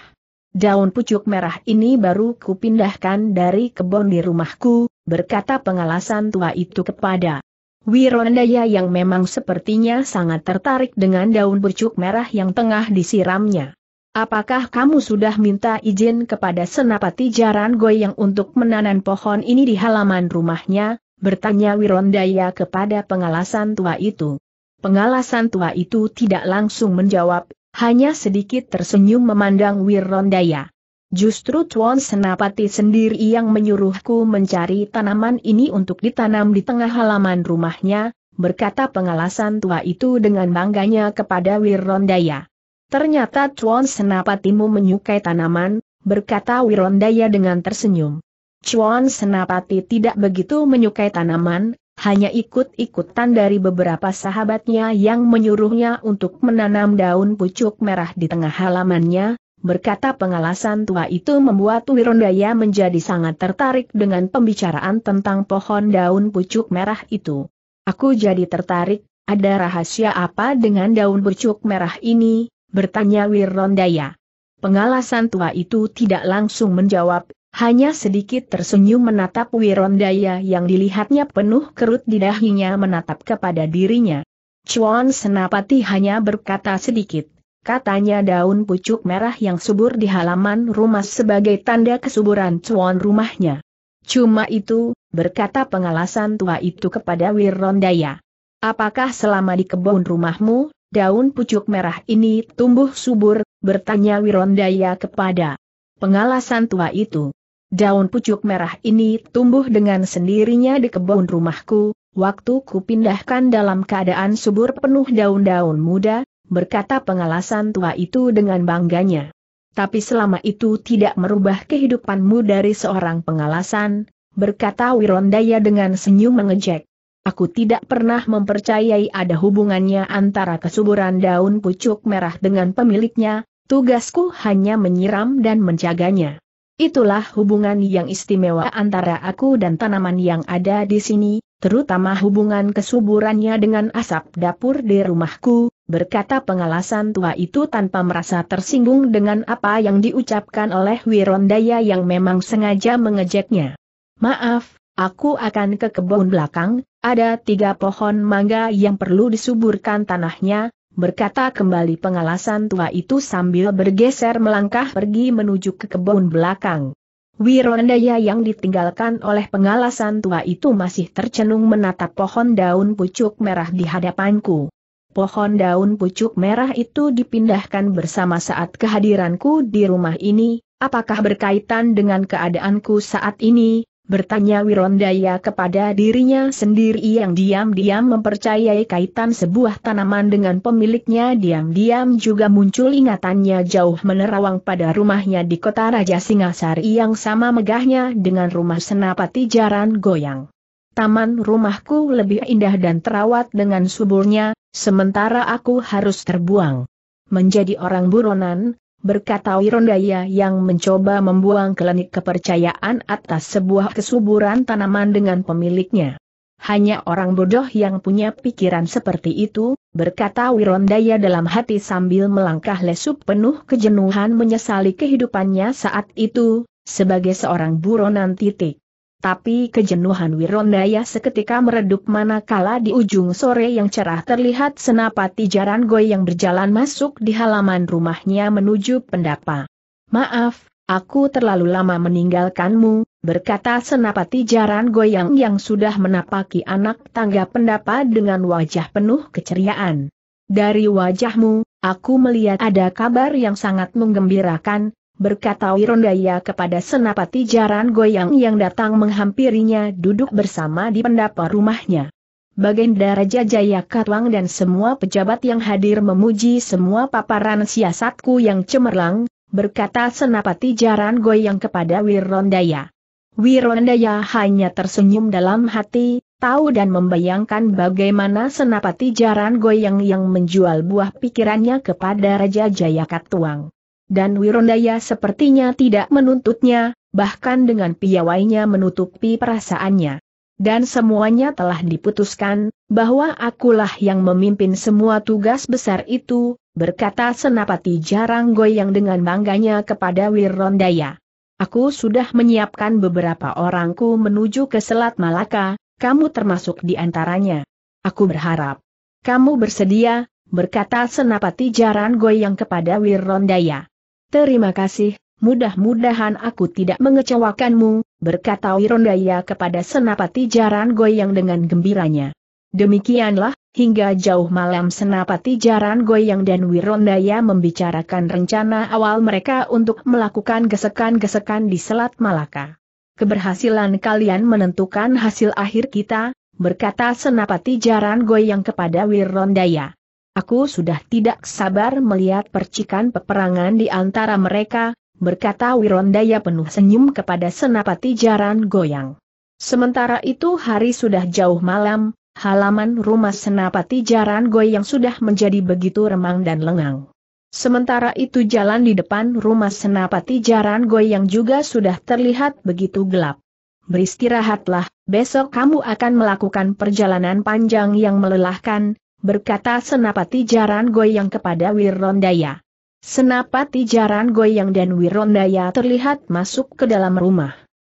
Daun pucuk merah ini baru kupindahkan dari kebun di rumahku, berkata pengalasan tua itu kepada Wirondaya yang memang sepertinya sangat tertarik dengan daun bercuk merah yang tengah disiramnya. Apakah kamu sudah minta izin kepada Senapati Jaran Goyang untuk menanam pohon ini di halaman rumahnya? Bertanya Wirondaya kepada pengalasan tua itu. Pengalasan tua itu tidak langsung menjawab, hanya sedikit tersenyum memandang Wirondaya. Justru Tuan Senapati sendiri yang menyuruhku mencari tanaman ini untuk ditanam di tengah halaman rumahnya, berkata pengalasan tua itu dengan bangganya kepada Wirondaya. Ternyata Tuan Senapatimu menyukai tanaman, berkata Wirondaya dengan tersenyum. Tuan Senapati tidak begitu menyukai tanaman, hanya ikut-ikutan dari beberapa sahabatnya yang menyuruhnya untuk menanam daun pucuk merah di tengah halamannya, berkata pengalasan tua itu membuat Wirondaya menjadi sangat tertarik dengan pembicaraan tentang pohon daun pucuk merah itu. Aku jadi tertarik, ada rahasia apa dengan daun pucuk merah ini, bertanya Wirondaya. Pengalasan tua itu tidak langsung menjawab, hanya sedikit tersenyum menatap Wirondaya yang dilihatnya penuh kerut di dahinya menatap kepada dirinya. Chuan Senapati hanya berkata sedikit katanya daun pucuk merah yang subur di halaman rumah sebagai tanda kesuburan cuan rumahnya. Cuma itu, berkata pengalasan tua itu kepada Wirondaya. Apakah selama di kebun rumahmu, daun pucuk merah ini tumbuh subur, bertanya Wirondaya kepada pengalasan tua itu. Daun pucuk merah ini tumbuh dengan sendirinya di kebun rumahku, waktu ku pindahkan dalam keadaan subur penuh daun-daun muda, berkata pengalasan tua itu dengan bangganya. Tapi selama itu tidak merubah kehidupanmu dari seorang pengalasan, berkata Wirondaya dengan senyum mengejek. Aku tidak pernah mempercayai ada hubungannya antara kesuburan daun pucuk merah dengan pemiliknya, tugasku hanya menyiram dan menjaganya. Itulah hubungan yang istimewa antara aku dan tanaman yang ada di sini, terutama hubungan kesuburannya dengan asap dapur di rumahku, berkata pengalasan tua itu tanpa merasa tersinggung dengan apa yang diucapkan oleh Wirondaya yang memang sengaja mengejeknya. Maaf, aku akan ke kebun belakang, ada tiga pohon mangga yang perlu disuburkan tanahnya, berkata kembali pengalasan tua itu sambil bergeser melangkah pergi menuju ke kebun belakang. Wirondaya yang ditinggalkan oleh pengalasan tua itu masih tercenung menatap pohon daun pucuk merah di hadapanku. Pohon daun pucuk merah itu dipindahkan bersama saat kehadiranku di rumah ini, apakah berkaitan dengan keadaanku saat ini, bertanya Wirondaya kepada dirinya sendiri yang diam-diam mempercayai kaitan sebuah tanaman dengan pemiliknya diam-diam juga muncul ingatannya jauh menerawang pada rumahnya di kota Raja Singasari yang sama megahnya dengan rumah senapati jaran goyang. Taman rumahku lebih indah dan terawat dengan suburnya, sementara aku harus terbuang. Menjadi orang buronan, berkata Wirondaya yang mencoba membuang kelenik kepercayaan atas sebuah kesuburan tanaman dengan pemiliknya. Hanya orang bodoh yang punya pikiran seperti itu, berkata Wirondaya dalam hati sambil melangkah lesup penuh kejenuhan menyesali kehidupannya saat itu, sebagai seorang buronan titik tapi kejenuhan Wirondaya seketika meredup manakala di ujung sore yang cerah terlihat senapati jaran goy yang berjalan masuk di halaman rumahnya menuju pendapa. Maaf, aku terlalu lama meninggalkanmu, berkata senapati jaran goyang yang sudah menapaki anak tangga pendapa dengan wajah penuh keceriaan. Dari wajahmu, aku melihat ada kabar yang sangat menggembirakan, berkata Wirondaya kepada senapati jaran goyang yang datang menghampirinya duduk bersama di pendapa rumahnya. Baginda Raja Jaya Katwang dan semua pejabat yang hadir memuji semua paparan siasatku yang cemerlang, berkata senapati jaran goyang kepada Wirondaya. Wirondaya hanya tersenyum dalam hati, tahu dan membayangkan bagaimana senapati jaran goyang yang menjual buah pikirannya kepada Raja Jayakatwang dan Wirondaya sepertinya tidak menuntutnya, bahkan dengan piawainya menutupi perasaannya. Dan semuanya telah diputuskan, bahwa akulah yang memimpin semua tugas besar itu, berkata Senapati Jarang Goyang dengan bangganya kepada Wirondaya. Aku sudah menyiapkan beberapa orangku menuju ke Selat Malaka, kamu termasuk di antaranya. Aku berharap kamu bersedia, berkata Senapati Jarang Goyang kepada Wirondaya. Terima kasih, mudah-mudahan aku tidak mengecewakanmu, berkata Wirondaya kepada Senapati Jaran Goyang dengan gembiranya. Demikianlah, hingga jauh malam Senapati Jaran Goyang dan Wirondaya membicarakan rencana awal mereka untuk melakukan gesekan-gesekan di Selat Malaka. Keberhasilan kalian menentukan hasil akhir kita, berkata Senapati Jaran Goyang kepada Wirondaya. Aku sudah tidak sabar melihat percikan peperangan di antara mereka, berkata Wirondaya penuh senyum kepada senapati jaran goyang. Sementara itu hari sudah jauh malam, halaman rumah senapati jaran goyang sudah menjadi begitu remang dan lengang. Sementara itu jalan di depan rumah senapati jaran goyang juga sudah terlihat begitu gelap. Beristirahatlah, besok kamu akan melakukan perjalanan panjang yang melelahkan, berkata Senapati Jaran Goyang kepada Wirondaya. Senapati Jaran Goyang dan Wirondaya terlihat masuk ke dalam rumah.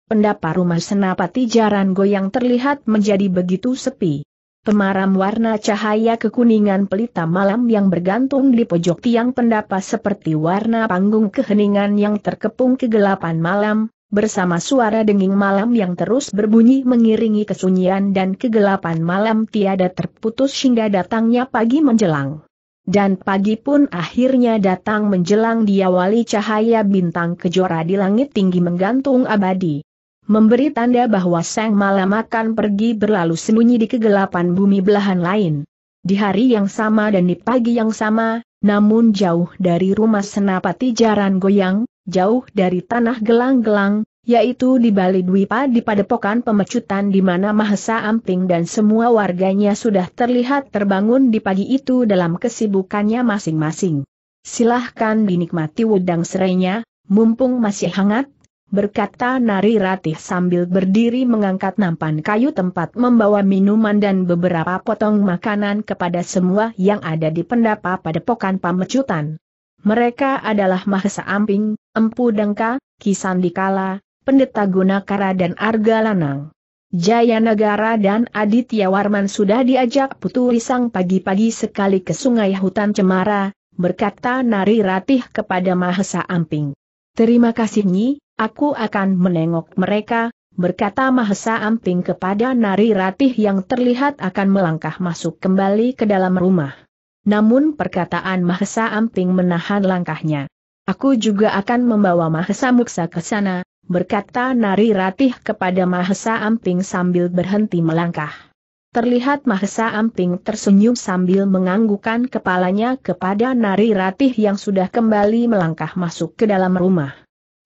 Pendapa rumah Senapati Jaran Goyang terlihat menjadi begitu sepi. Pemaram warna cahaya kekuningan pelita malam yang bergantung di pojok tiang pendapa seperti warna panggung keheningan yang terkepung kegelapan malam, bersama suara denging malam yang terus berbunyi mengiringi kesunyian dan kegelapan malam tiada terputus hingga datangnya pagi menjelang. Dan pagi pun akhirnya datang menjelang diawali cahaya bintang kejora di langit tinggi menggantung abadi. Memberi tanda bahwa sang malam akan pergi berlalu sembunyi di kegelapan bumi belahan lain. Di hari yang sama dan di pagi yang sama, namun jauh dari rumah senapati jaran goyang, jauh dari tanah gelang-gelang, yaitu di Bali Dwipa di padepokan pemecutan di mana Mahesa Amping dan semua warganya sudah terlihat terbangun di pagi itu dalam kesibukannya masing-masing. Silahkan dinikmati wedang serainya, mumpung masih hangat, berkata Nari Ratih sambil berdiri mengangkat nampan kayu tempat membawa minuman dan beberapa potong makanan kepada semua yang ada di pendapa padepokan pemecutan. Mereka adalah Mahesa Amping, Empu Dengka, Kisandikala, Pendeta Gunakara dan Arga Lanang. Jaya Negara dan Aditya Warman sudah diajak Putu Risang pagi-pagi sekali ke sungai hutan Cemara, berkata Nari Ratih kepada Mahesa Amping. Terima kasih Nyi, aku akan menengok mereka, berkata Mahesa Amping kepada Nari Ratih yang terlihat akan melangkah masuk kembali ke dalam rumah. Namun perkataan Mahesa Amping menahan langkahnya. Aku juga akan membawa Mahesa Muksa ke sana, berkata Nari Ratih kepada Mahesa Amping sambil berhenti melangkah. Terlihat Mahesa Amping tersenyum sambil menganggukkan kepalanya kepada Nari Ratih yang sudah kembali melangkah masuk ke dalam rumah.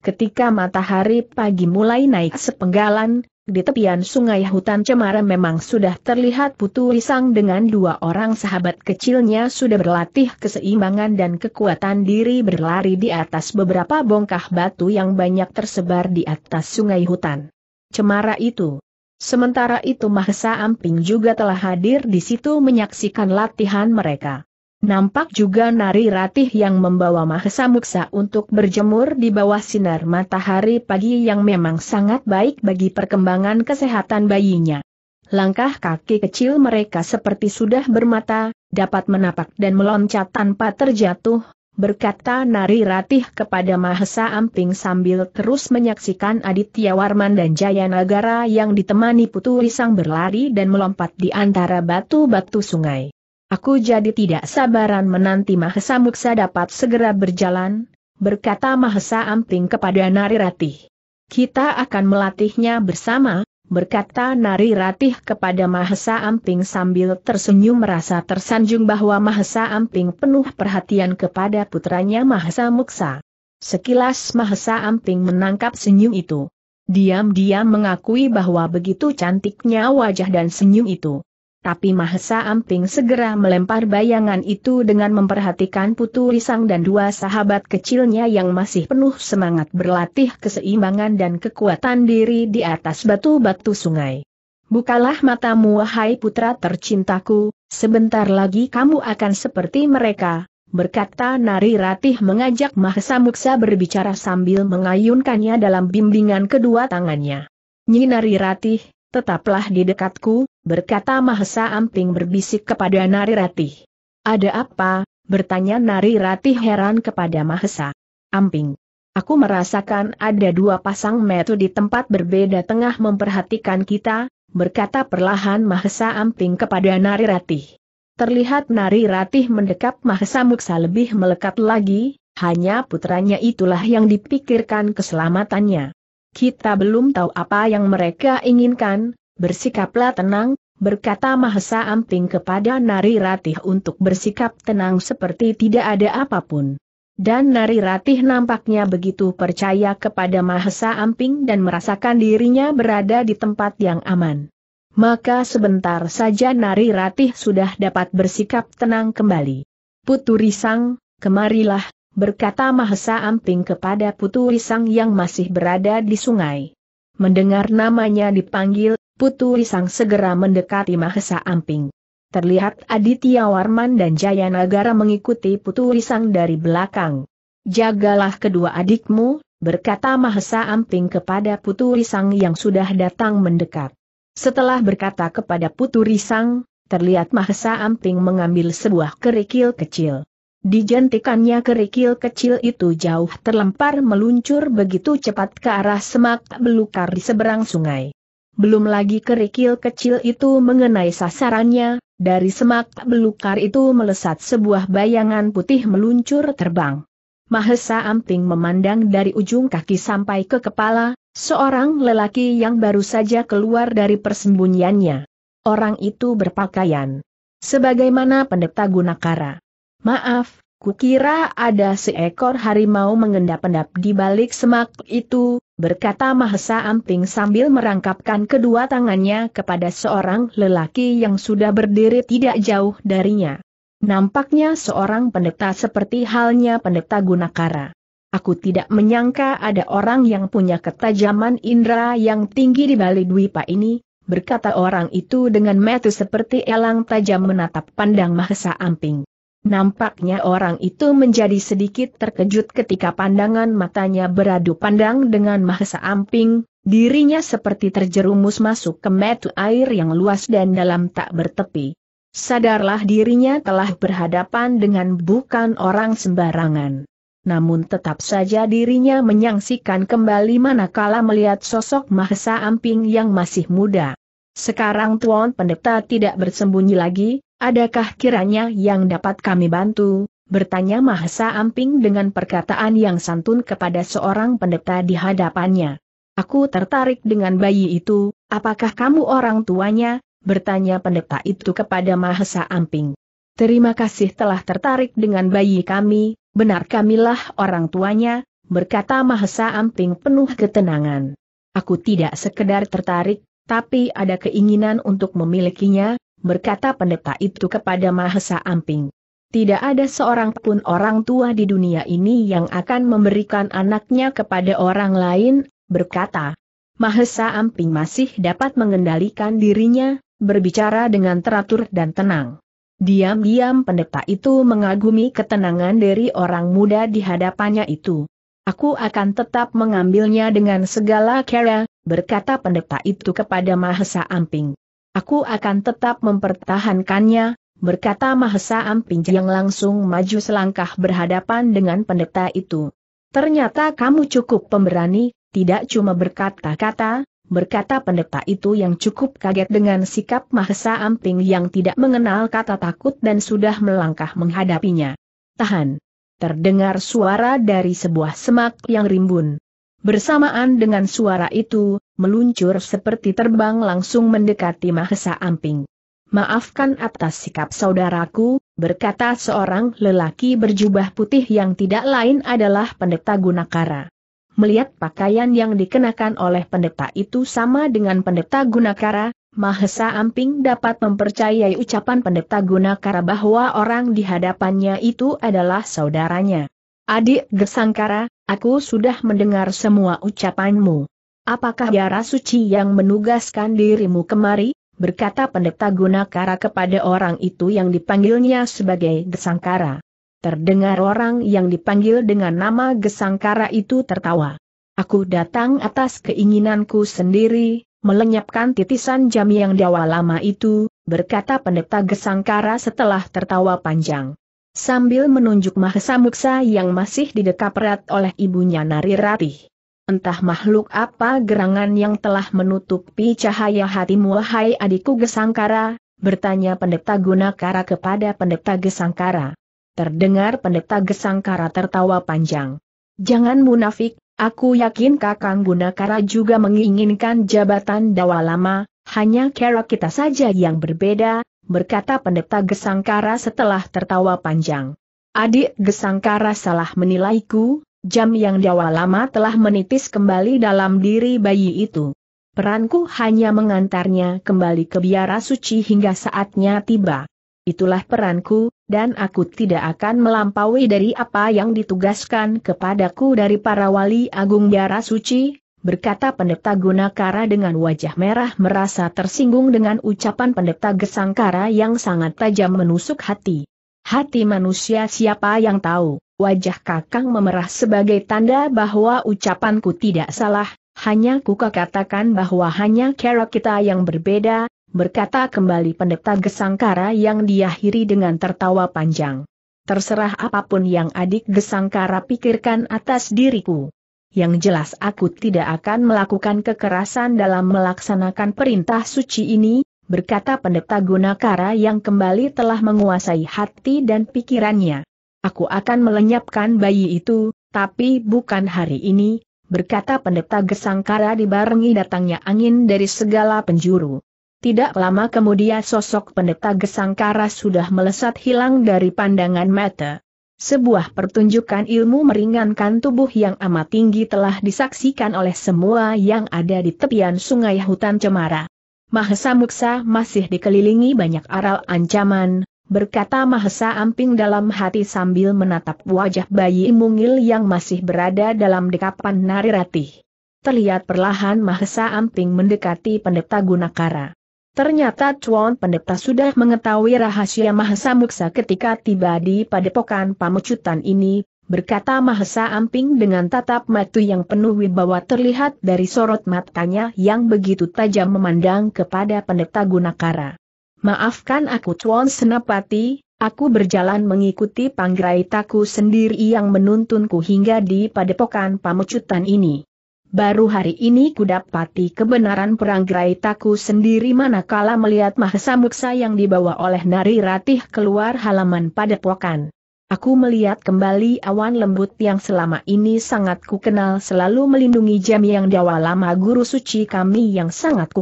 Ketika matahari pagi mulai naik sepenggalan, di tepian sungai hutan cemara memang sudah terlihat Putu Lisang dengan dua orang sahabat kecilnya sudah berlatih keseimbangan dan kekuatan diri berlari di atas beberapa bongkah batu yang banyak tersebar di atas sungai hutan. Cemara itu. Sementara itu Mahesa Amping juga telah hadir di situ menyaksikan latihan mereka. Nampak juga Nari Ratih yang membawa Mahesa Muksa untuk berjemur di bawah sinar matahari pagi yang memang sangat baik bagi perkembangan kesehatan bayinya. Langkah kaki kecil mereka seperti sudah bermata, dapat menapak dan meloncat tanpa terjatuh, berkata Nari Ratih kepada Mahesa Amping sambil terus menyaksikan Aditya Warman dan Jaya Nagara yang ditemani Putu Risang berlari dan melompat di antara batu-batu sungai. Aku jadi tidak sabaran menanti Mahesa Muksa dapat segera berjalan, berkata Mahesa Amping kepada Nari Ratih. Kita akan melatihnya bersama, berkata Nari Ratih kepada Mahesa Amping sambil tersenyum merasa tersanjung bahwa Mahesa Amping penuh perhatian kepada putranya Mahesa Muksa. Sekilas Mahesa Amping menangkap senyum itu. Diam-diam mengakui bahwa begitu cantiknya wajah dan senyum itu. Tapi Mahesa Amping segera melempar bayangan itu dengan memperhatikan Putu Risang dan dua sahabat kecilnya yang masih penuh semangat berlatih keseimbangan dan kekuatan diri di atas batu-batu sungai. Bukalah matamu wahai putra tercintaku, sebentar lagi kamu akan seperti mereka, berkata Nari Ratih mengajak Mahesa Muksa berbicara sambil mengayunkannya dalam bimbingan kedua tangannya. Nyi Nari Ratih, tetaplah di dekatku, berkata Mahesa Amping berbisik kepada Nari Ratih. Ada apa? bertanya Nari Ratih heran kepada Mahesa. Amping. Aku merasakan ada dua pasang metu di tempat berbeda tengah memperhatikan kita, berkata perlahan Mahesa Amping kepada Nari Ratih. Terlihat Nari Ratih mendekap Mahesa Muksa lebih melekat lagi, hanya putranya itulah yang dipikirkan keselamatannya kita belum tahu apa yang mereka inginkan, bersikaplah tenang, berkata Mahesa Amping kepada Nari Ratih untuk bersikap tenang seperti tidak ada apapun. Dan Nari Ratih nampaknya begitu percaya kepada Mahesa Amping dan merasakan dirinya berada di tempat yang aman. Maka sebentar saja Nari Ratih sudah dapat bersikap tenang kembali. Putu Risang, kemarilah, berkata Mahesa Amping kepada Putu Risang yang masih berada di sungai. Mendengar namanya dipanggil, Putu Risang segera mendekati Mahesa Amping. Terlihat Aditya Warman dan Jayanagara mengikuti Putu Risang dari belakang. Jagalah kedua adikmu, berkata Mahesa Amping kepada Putu Risang yang sudah datang mendekat. Setelah berkata kepada Putu Risang, terlihat Mahesa Amping mengambil sebuah kerikil kecil. Dijentikannya kerikil kecil itu jauh terlempar meluncur begitu cepat ke arah semak belukar di seberang sungai. Belum lagi kerikil kecil itu mengenai sasarannya, dari semak belukar itu melesat sebuah bayangan putih meluncur terbang. Mahesa Amping memandang dari ujung kaki sampai ke kepala, seorang lelaki yang baru saja keluar dari persembunyiannya. Orang itu berpakaian sebagaimana pendeta Gunakara. Maaf, kukira ada seekor harimau mengendap-endap di balik semak itu, berkata Mahesa Amping sambil merangkapkan kedua tangannya kepada seorang lelaki yang sudah berdiri tidak jauh darinya. Nampaknya seorang pendeta seperti halnya pendeta Gunakara. Aku tidak menyangka ada orang yang punya ketajaman indera yang tinggi di balik dwipa ini, berkata orang itu dengan metu seperti elang tajam menatap pandang Mahesa Amping. Nampaknya orang itu menjadi sedikit terkejut ketika pandangan matanya beradu pandang dengan Mahesa Amping, dirinya seperti terjerumus masuk ke metu air yang luas dan dalam tak bertepi. Sadarlah dirinya telah berhadapan dengan bukan orang sembarangan. Namun tetap saja dirinya menyaksikan kembali manakala melihat sosok Mahesa Amping yang masih muda. Sekarang Tuan Pendeta tidak bersembunyi lagi, Adakah kiranya yang dapat kami bantu? Bertanya Mahesa Amping dengan perkataan yang santun kepada seorang pendeta di hadapannya. Aku tertarik dengan bayi itu, apakah kamu orang tuanya? Bertanya pendeta itu kepada Mahesa Amping. Terima kasih telah tertarik dengan bayi kami, benar kamilah orang tuanya, berkata Mahesa Amping penuh ketenangan. Aku tidak sekedar tertarik, tapi ada keinginan untuk memilikinya, berkata pendeta itu kepada Mahesa Amping. Tidak ada seorang pun orang tua di dunia ini yang akan memberikan anaknya kepada orang lain, berkata. Mahesa Amping masih dapat mengendalikan dirinya, berbicara dengan teratur dan tenang. Diam-diam pendeta itu mengagumi ketenangan dari orang muda di hadapannya itu. Aku akan tetap mengambilnya dengan segala cara, berkata pendeta itu kepada Mahesa Amping. Aku akan tetap mempertahankannya, berkata Mahesa Amping yang langsung maju selangkah berhadapan dengan pendeta itu. Ternyata kamu cukup pemberani, tidak cuma berkata-kata, berkata pendeta itu yang cukup kaget dengan sikap Mahesa Amping yang tidak mengenal kata takut dan sudah melangkah menghadapinya. Tahan. Terdengar suara dari sebuah semak yang rimbun. Bersamaan dengan suara itu, meluncur seperti terbang langsung mendekati Mahesa Amping. Maafkan atas sikap saudaraku, berkata seorang lelaki berjubah putih yang tidak lain adalah pendeta Gunakara. Melihat pakaian yang dikenakan oleh pendeta itu sama dengan pendeta Gunakara, Mahesa Amping dapat mempercayai ucapan pendeta Gunakara bahwa orang di hadapannya itu adalah saudaranya. Adik Gesangkara, Aku sudah mendengar semua ucapanmu. Apakah Yara Suci yang menugaskan dirimu kemari? berkata pendeta Gunakara kepada orang itu yang dipanggilnya sebagai Gesangkara. Terdengar orang yang dipanggil dengan nama Gesangkara itu tertawa. Aku datang atas keinginanku sendiri, melenyapkan titisan jam yang dawa lama itu, berkata pendeta Gesangkara setelah tertawa panjang sambil menunjuk Mahesa Muksa yang masih didekap erat oleh ibunya Nari Ratih. Entah makhluk apa gerangan yang telah menutupi cahaya hatimu wahai adikku Gesangkara, bertanya pendeta Gunakara kepada pendeta Gesangkara. Terdengar pendeta Gesangkara tertawa panjang. Jangan munafik, aku yakin kakang Gunakara juga menginginkan jabatan dawa lama, hanya cara kita saja yang berbeda, berkata pendeta Gesangkara setelah tertawa panjang. Adik Gesangkara salah menilaiku, jam yang jawa lama telah menitis kembali dalam diri bayi itu. Peranku hanya mengantarnya kembali ke biara suci hingga saatnya tiba. Itulah peranku, dan aku tidak akan melampaui dari apa yang ditugaskan kepadaku dari para wali agung biara suci, berkata pendeta Gunakara dengan wajah merah merasa tersinggung dengan ucapan pendeta Gesangkara yang sangat tajam menusuk hati. Hati manusia siapa yang tahu, wajah kakang memerah sebagai tanda bahwa ucapanku tidak salah, hanya ku katakan bahwa hanya cara kita yang berbeda, berkata kembali pendeta Gesangkara yang diakhiri dengan tertawa panjang. Terserah apapun yang adik Gesangkara pikirkan atas diriku yang jelas aku tidak akan melakukan kekerasan dalam melaksanakan perintah suci ini, berkata pendeta Gunakara yang kembali telah menguasai hati dan pikirannya. Aku akan melenyapkan bayi itu, tapi bukan hari ini, berkata pendeta Gesangkara dibarengi datangnya angin dari segala penjuru. Tidak lama kemudian sosok pendeta Gesangkara sudah melesat hilang dari pandangan mata. Sebuah pertunjukan ilmu meringankan tubuh yang amat tinggi telah disaksikan oleh semua yang ada di tepian sungai hutan cemara. Mahesa Muksa masih dikelilingi banyak aral ancaman, berkata Mahesa Amping dalam hati sambil menatap wajah bayi mungil yang masih berada dalam dekapan nari ratih. Terlihat perlahan Mahesa Amping mendekati pendeta Gunakara. Ternyata Chuan Pendeta sudah mengetahui rahasia Mahesa Muksa ketika tiba di padepokan pamucutan ini, berkata Mahesa Amping dengan tatap matu yang penuh wibawa terlihat dari sorot matanya yang begitu tajam memandang kepada Pendeta Gunakara. Maafkan aku Chuan Senapati, aku berjalan mengikuti panggraitaku sendiri yang menuntunku hingga di padepokan pamucutan ini. Baru hari ini ku dapati kebenaran perang Graitaku sendiri manakala melihat Mahesa Muksa yang dibawa oleh Nari Ratih keluar halaman padepokan. Aku melihat kembali awan lembut yang selama ini sangat kukenal selalu melindungi jam yang dawa guru suci kami yang sangat ku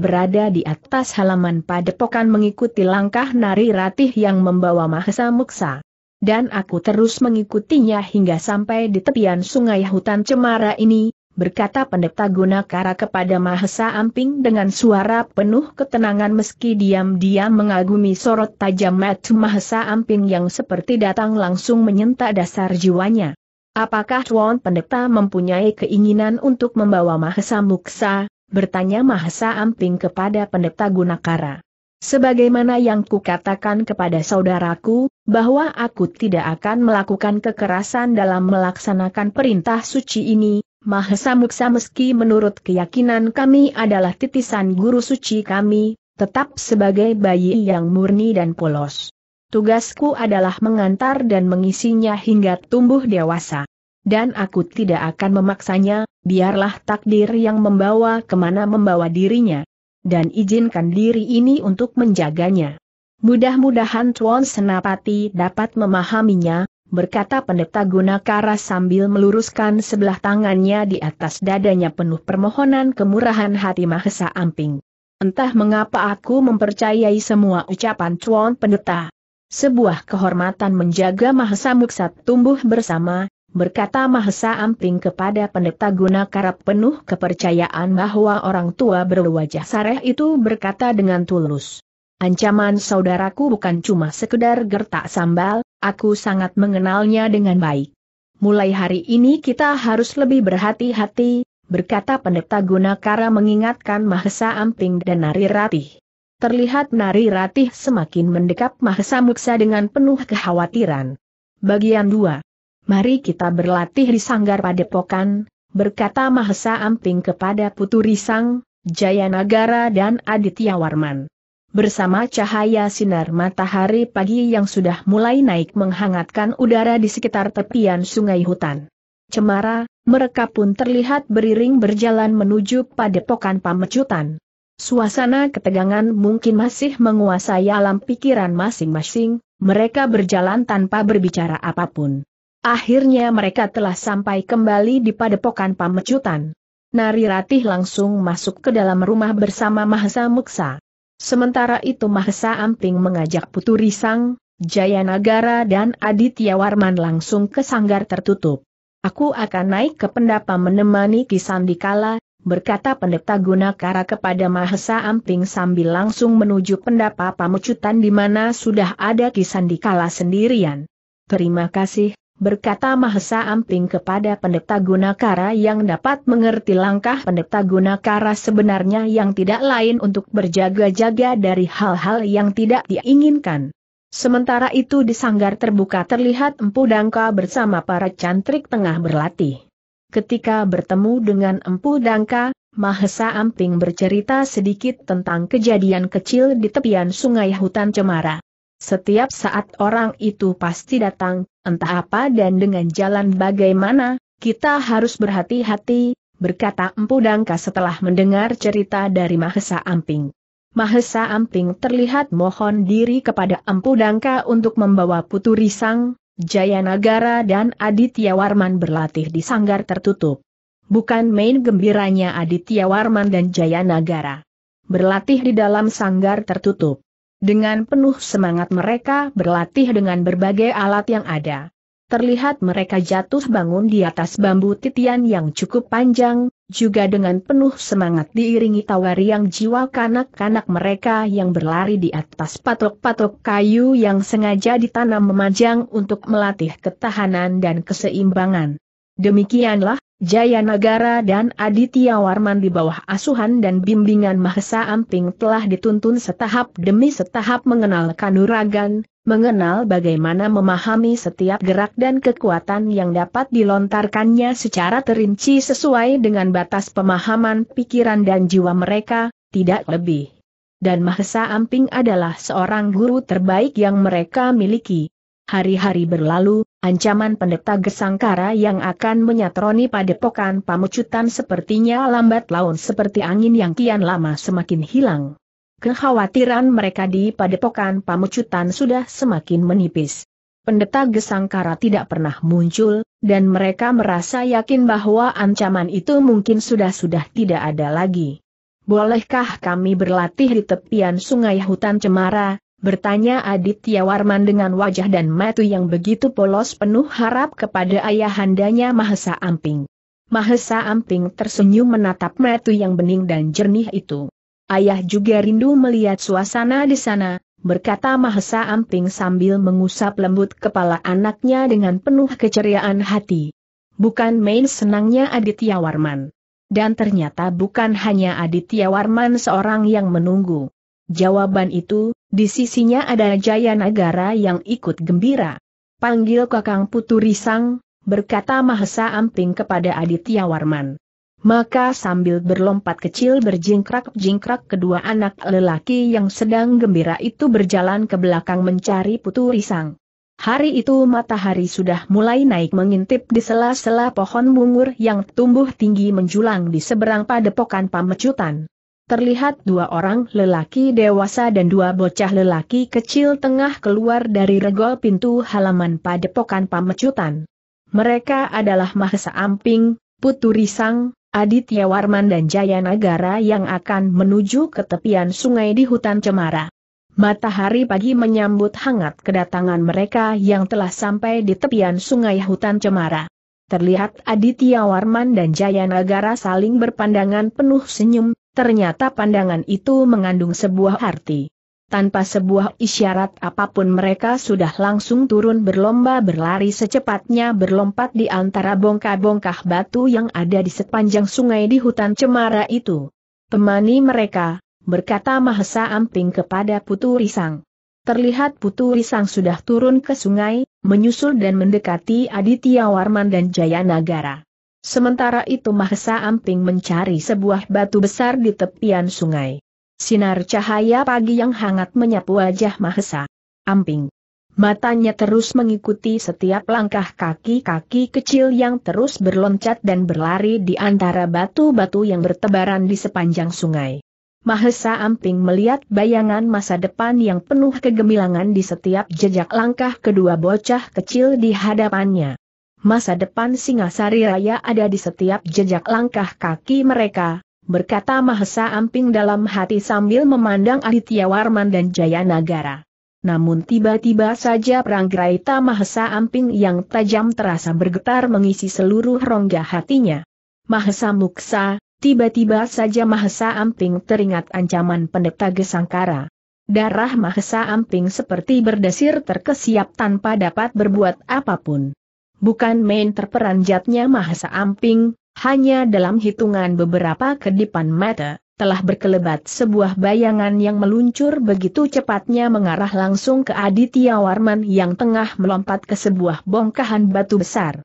berada di atas halaman padepokan mengikuti langkah Nari Ratih yang membawa Mahesa Muksa dan aku terus mengikutinya hingga sampai di tepian sungai hutan cemara ini, berkata pendeta Gunakara kepada Mahesa Amping dengan suara penuh ketenangan meski diam-diam mengagumi sorot tajam mata Mahesa Amping yang seperti datang langsung menyentak dasar jiwanya. Apakah Tuan Pendeta mempunyai keinginan untuk membawa Mahesa Muksa? bertanya Mahesa Amping kepada pendeta Gunakara. Sebagaimana yang kukatakan kepada saudaraku, bahwa aku tidak akan melakukan kekerasan dalam melaksanakan perintah suci ini, Mahesa Muksa meski menurut keyakinan kami adalah titisan guru suci kami, tetap sebagai bayi yang murni dan polos. Tugasku adalah mengantar dan mengisinya hingga tumbuh dewasa. Dan aku tidak akan memaksanya, biarlah takdir yang membawa kemana membawa dirinya. Dan izinkan diri ini untuk menjaganya. Mudah-mudahan Tuan Senapati dapat memahaminya, berkata pendeta Gunakara sambil meluruskan sebelah tangannya di atas dadanya penuh permohonan kemurahan hati Mahesa Amping. Entah mengapa aku mempercayai semua ucapan cuan pendeta. Sebuah kehormatan menjaga Mahesa Muksat tumbuh bersama, berkata Mahesa Amping kepada pendeta Gunakara penuh kepercayaan bahwa orang tua berwajah sareh itu berkata dengan tulus. Ancaman saudaraku bukan cuma sekedar gertak sambal, Aku sangat mengenalnya dengan baik. Mulai hari ini kita harus lebih berhati-hati, berkata pendeta Gunakara mengingatkan Mahesa Amping dan Nari Ratih. Terlihat Nari Ratih semakin mendekap Mahesa Muksa dengan penuh kekhawatiran. Bagian 2. Mari kita berlatih di sanggar padepokan, berkata Mahesa Amping kepada Putu Risang, Jayanagara dan Aditya Warman bersama cahaya sinar matahari pagi yang sudah mulai naik menghangatkan udara di sekitar tepian sungai hutan. Cemara, mereka pun terlihat beriring berjalan menuju padepokan pamecutan. Suasana ketegangan mungkin masih menguasai alam pikiran masing-masing, mereka berjalan tanpa berbicara apapun. Akhirnya mereka telah sampai kembali di padepokan pamecutan. Nari Ratih langsung masuk ke dalam rumah bersama Mahasa Muksa. Sementara itu Mahesa Amping mengajak Putu Risang, Jayanagara dan Aditya Warman langsung ke sanggar tertutup. Aku akan naik ke pendapa menemani kisan dikala, berkata pendeta Gunakara kepada Mahesa Amping sambil langsung menuju pendapa pamucutan di mana sudah ada kisan dikala sendirian. Terima kasih, berkata Mahesa Amping kepada pendeta Gunakara yang dapat mengerti langkah pendeta Gunakara sebenarnya yang tidak lain untuk berjaga-jaga dari hal-hal yang tidak diinginkan. Sementara itu di sanggar terbuka terlihat Empu Dangka bersama para cantrik tengah berlatih. Ketika bertemu dengan Empu Dangka, Mahesa Amping bercerita sedikit tentang kejadian kecil di tepian sungai hutan Cemara. Setiap saat orang itu pasti datang, entah apa dan dengan jalan bagaimana, kita harus berhati-hati, berkata Empu Dangka setelah mendengar cerita dari Mahesa Amping. Mahesa Amping terlihat mohon diri kepada Empu Dangka untuk membawa Putu Risang, Jayanagara dan Aditya Warman berlatih di sanggar tertutup. Bukan main gembiranya Aditya Warman dan Jayanagara berlatih di dalam sanggar tertutup. Dengan penuh semangat mereka berlatih dengan berbagai alat yang ada. Terlihat mereka jatuh bangun di atas bambu titian yang cukup panjang, juga dengan penuh semangat diiringi tawari yang jiwa kanak-kanak mereka yang berlari di atas patok-patok kayu yang sengaja ditanam memajang untuk melatih ketahanan dan keseimbangan. Demikianlah, Jaya Nagara dan Aditya Warman di bawah asuhan dan bimbingan Mahesa Amping telah dituntun setahap demi setahap mengenal kanuragan, mengenal bagaimana memahami setiap gerak dan kekuatan yang dapat dilontarkannya secara terinci sesuai dengan batas pemahaman pikiran dan jiwa mereka, tidak lebih. Dan Mahesa Amping adalah seorang guru terbaik yang mereka miliki. Hari-hari berlalu, ancaman pendeta Gesangkara yang akan menyatroni padepokan pamucutan sepertinya lambat laun seperti angin yang kian lama semakin hilang. Kekhawatiran mereka di padepokan pamucutan sudah semakin menipis. Pendeta Gesangkara tidak pernah muncul, dan mereka merasa yakin bahwa ancaman itu mungkin sudah-sudah tidak ada lagi. Bolehkah kami berlatih di tepian sungai hutan cemara, Bertanya Aditya Warman dengan wajah dan matu yang begitu polos penuh harap kepada ayahandanya Mahesa Amping. Mahesa Amping tersenyum menatap matu yang bening dan jernih itu. Ayah juga rindu melihat suasana di sana, berkata Mahesa Amping sambil mengusap lembut kepala anaknya dengan penuh keceriaan hati. Bukan main senangnya Aditya Warman. Dan ternyata bukan hanya Aditya Warman seorang yang menunggu. Jawaban itu, di sisinya ada Jaya Nagara yang ikut gembira. Panggil Kakang Putu Risang, berkata Mahesa Amping kepada Aditya Warman. Maka sambil berlompat kecil berjingkrak-jingkrak kedua anak lelaki yang sedang gembira itu berjalan ke belakang mencari Putu Risang. Hari itu matahari sudah mulai naik mengintip di sela-sela pohon mungur yang tumbuh tinggi menjulang di seberang padepokan pamecutan terlihat dua orang lelaki dewasa dan dua bocah lelaki kecil tengah keluar dari regol pintu halaman padepokan pamecutan. Mereka adalah Mahesa Amping, Putu Risang, Aditya Warman dan Jaya Nagara yang akan menuju ke tepian sungai di hutan Cemara. Matahari pagi menyambut hangat kedatangan mereka yang telah sampai di tepian sungai hutan Cemara. Terlihat Aditya Warman dan Jaya Nagara saling berpandangan penuh senyum, Ternyata pandangan itu mengandung sebuah arti. Tanpa sebuah isyarat apapun mereka sudah langsung turun berlomba berlari secepatnya berlompat di antara bongkah-bongkah batu yang ada di sepanjang sungai di hutan cemara itu. Temani mereka, berkata Mahesa Amping kepada Putu Risang. Terlihat Putu Risang sudah turun ke sungai, menyusul dan mendekati Aditya Warman dan Jayanagara. Sementara itu Mahesa Amping mencari sebuah batu besar di tepian sungai. Sinar cahaya pagi yang hangat menyapu wajah Mahesa. Amping. Matanya terus mengikuti setiap langkah kaki-kaki kecil yang terus berloncat dan berlari di antara batu-batu yang bertebaran di sepanjang sungai. Mahesa Amping melihat bayangan masa depan yang penuh kegemilangan di setiap jejak langkah kedua bocah kecil di hadapannya masa depan Singasari Raya ada di setiap jejak langkah kaki mereka, berkata Mahesa Amping dalam hati sambil memandang Aditya Warman dan Jaya Nagara. Namun tiba-tiba saja perang Geraita Mahesa Amping yang tajam terasa bergetar mengisi seluruh rongga hatinya. Mahesa Muksa, tiba-tiba saja Mahesa Amping teringat ancaman pendeta Gesangkara. Darah Mahesa Amping seperti berdesir terkesiap tanpa dapat berbuat apapun bukan main terperanjatnya Mahasa Amping, hanya dalam hitungan beberapa kedipan mata, telah berkelebat sebuah bayangan yang meluncur begitu cepatnya mengarah langsung ke Aditya Warman yang tengah melompat ke sebuah bongkahan batu besar.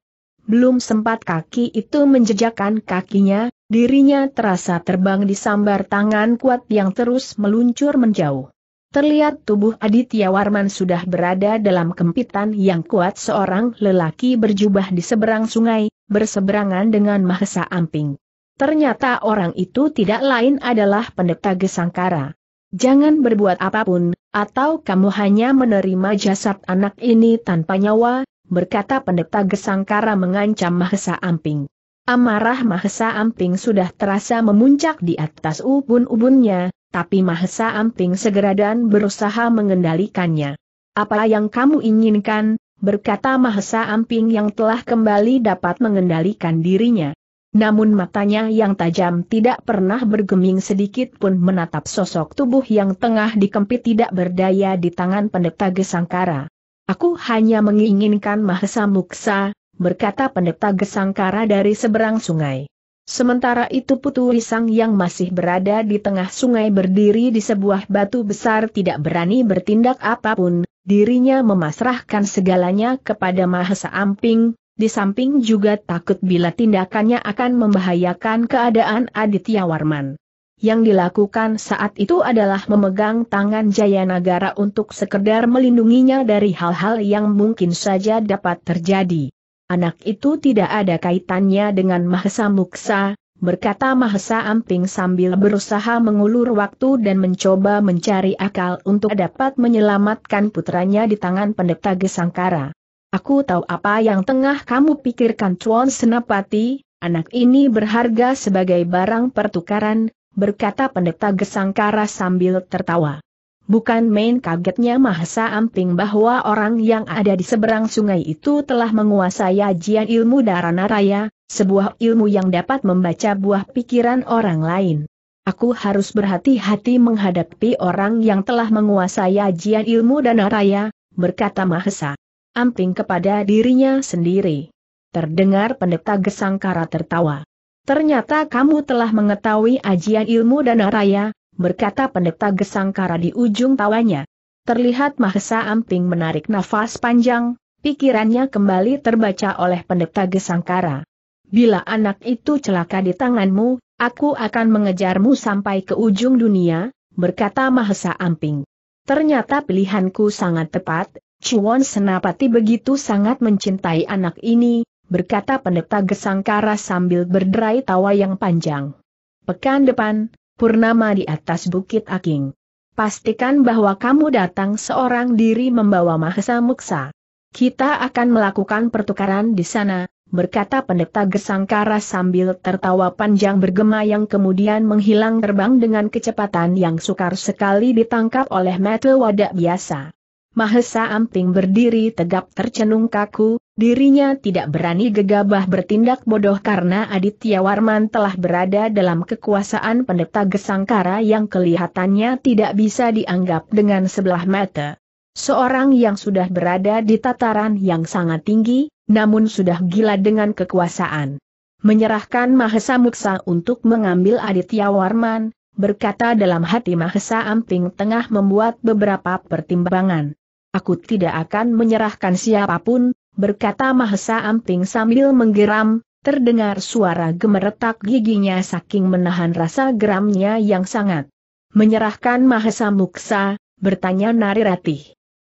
Belum sempat kaki itu menjejakkan kakinya, dirinya terasa terbang disambar tangan kuat yang terus meluncur menjauh. Terlihat tubuh Aditya Warman sudah berada dalam kempitan yang kuat seorang lelaki berjubah di seberang sungai, berseberangan dengan Mahesa Amping. Ternyata orang itu tidak lain adalah pendeta Gesangkara. Jangan berbuat apapun, atau kamu hanya menerima jasad anak ini tanpa nyawa, berkata pendeta Gesangkara mengancam Mahesa Amping. Amarah Mahesa Amping sudah terasa memuncak di atas ubun-ubunnya, tapi Mahesa Amping segera dan berusaha mengendalikannya. Apa yang kamu inginkan, berkata Mahesa Amping yang telah kembali dapat mengendalikan dirinya. Namun matanya yang tajam tidak pernah bergeming sedikit pun menatap sosok tubuh yang tengah dikempit tidak berdaya di tangan pendeta Gesangkara. Aku hanya menginginkan Mahesa Muksa, berkata pendeta Gesangkara dari seberang sungai. Sementara itu Putu Risang yang masih berada di tengah sungai berdiri di sebuah batu besar tidak berani bertindak apapun, dirinya memasrahkan segalanya kepada Mahesa Amping, di samping juga takut bila tindakannya akan membahayakan keadaan Aditya Warman. Yang dilakukan saat itu adalah memegang tangan Jayanagara untuk sekedar melindunginya dari hal-hal yang mungkin saja dapat terjadi. Anak itu tidak ada kaitannya dengan Mahesa Muksa, berkata Mahesa Amping sambil berusaha mengulur waktu dan mencoba mencari akal untuk dapat menyelamatkan putranya di tangan pendeta Gesangkara. Aku tahu apa yang tengah kamu pikirkan Tuan Senapati, anak ini berharga sebagai barang pertukaran, berkata pendeta Gesangkara sambil tertawa. Bukan main kagetnya Mahesa Amping bahwa orang yang ada di seberang sungai itu telah menguasai ajian ilmu Darana Raya, sebuah ilmu yang dapat membaca buah pikiran orang lain. Aku harus berhati-hati menghadapi orang yang telah menguasai ajian ilmu Dana Raya, berkata Mahesa. Amping kepada dirinya sendiri. Terdengar pendeta Gesangkara tertawa. Ternyata kamu telah mengetahui ajian ilmu Dana Raya, berkata pendeta Gesangkara di ujung tawanya. Terlihat Mahesa Amping menarik nafas panjang, pikirannya kembali terbaca oleh pendeta Gesangkara. Bila anak itu celaka di tanganmu, aku akan mengejarmu sampai ke ujung dunia, berkata Mahesa Amping. Ternyata pilihanku sangat tepat, Ciwon Senapati begitu sangat mencintai anak ini, berkata pendeta Gesangkara sambil berderai tawa yang panjang. Pekan depan, Purnama di atas Bukit Aking. Pastikan bahwa kamu datang seorang diri membawa Mahesa Muksa. Kita akan melakukan pertukaran di sana, berkata pendeta Gesangkara sambil tertawa panjang bergema yang kemudian menghilang terbang dengan kecepatan yang sukar sekali ditangkap oleh metal wadak biasa. Mahesa Amping berdiri tegap tercenung kaku, dirinya tidak berani gegabah bertindak bodoh karena Aditya Warman telah berada dalam kekuasaan pendeta Gesangkara yang kelihatannya tidak bisa dianggap dengan sebelah mata. Seorang yang sudah berada di tataran yang sangat tinggi, namun sudah gila dengan kekuasaan. Menyerahkan Mahesa Muksa untuk mengambil Aditya Warman, berkata dalam hati Mahesa Amping tengah membuat beberapa pertimbangan aku tidak akan menyerahkan siapapun, berkata Mahesa Amping sambil menggeram, terdengar suara gemeretak giginya saking menahan rasa geramnya yang sangat. Menyerahkan Mahesa Muksa, bertanya Nari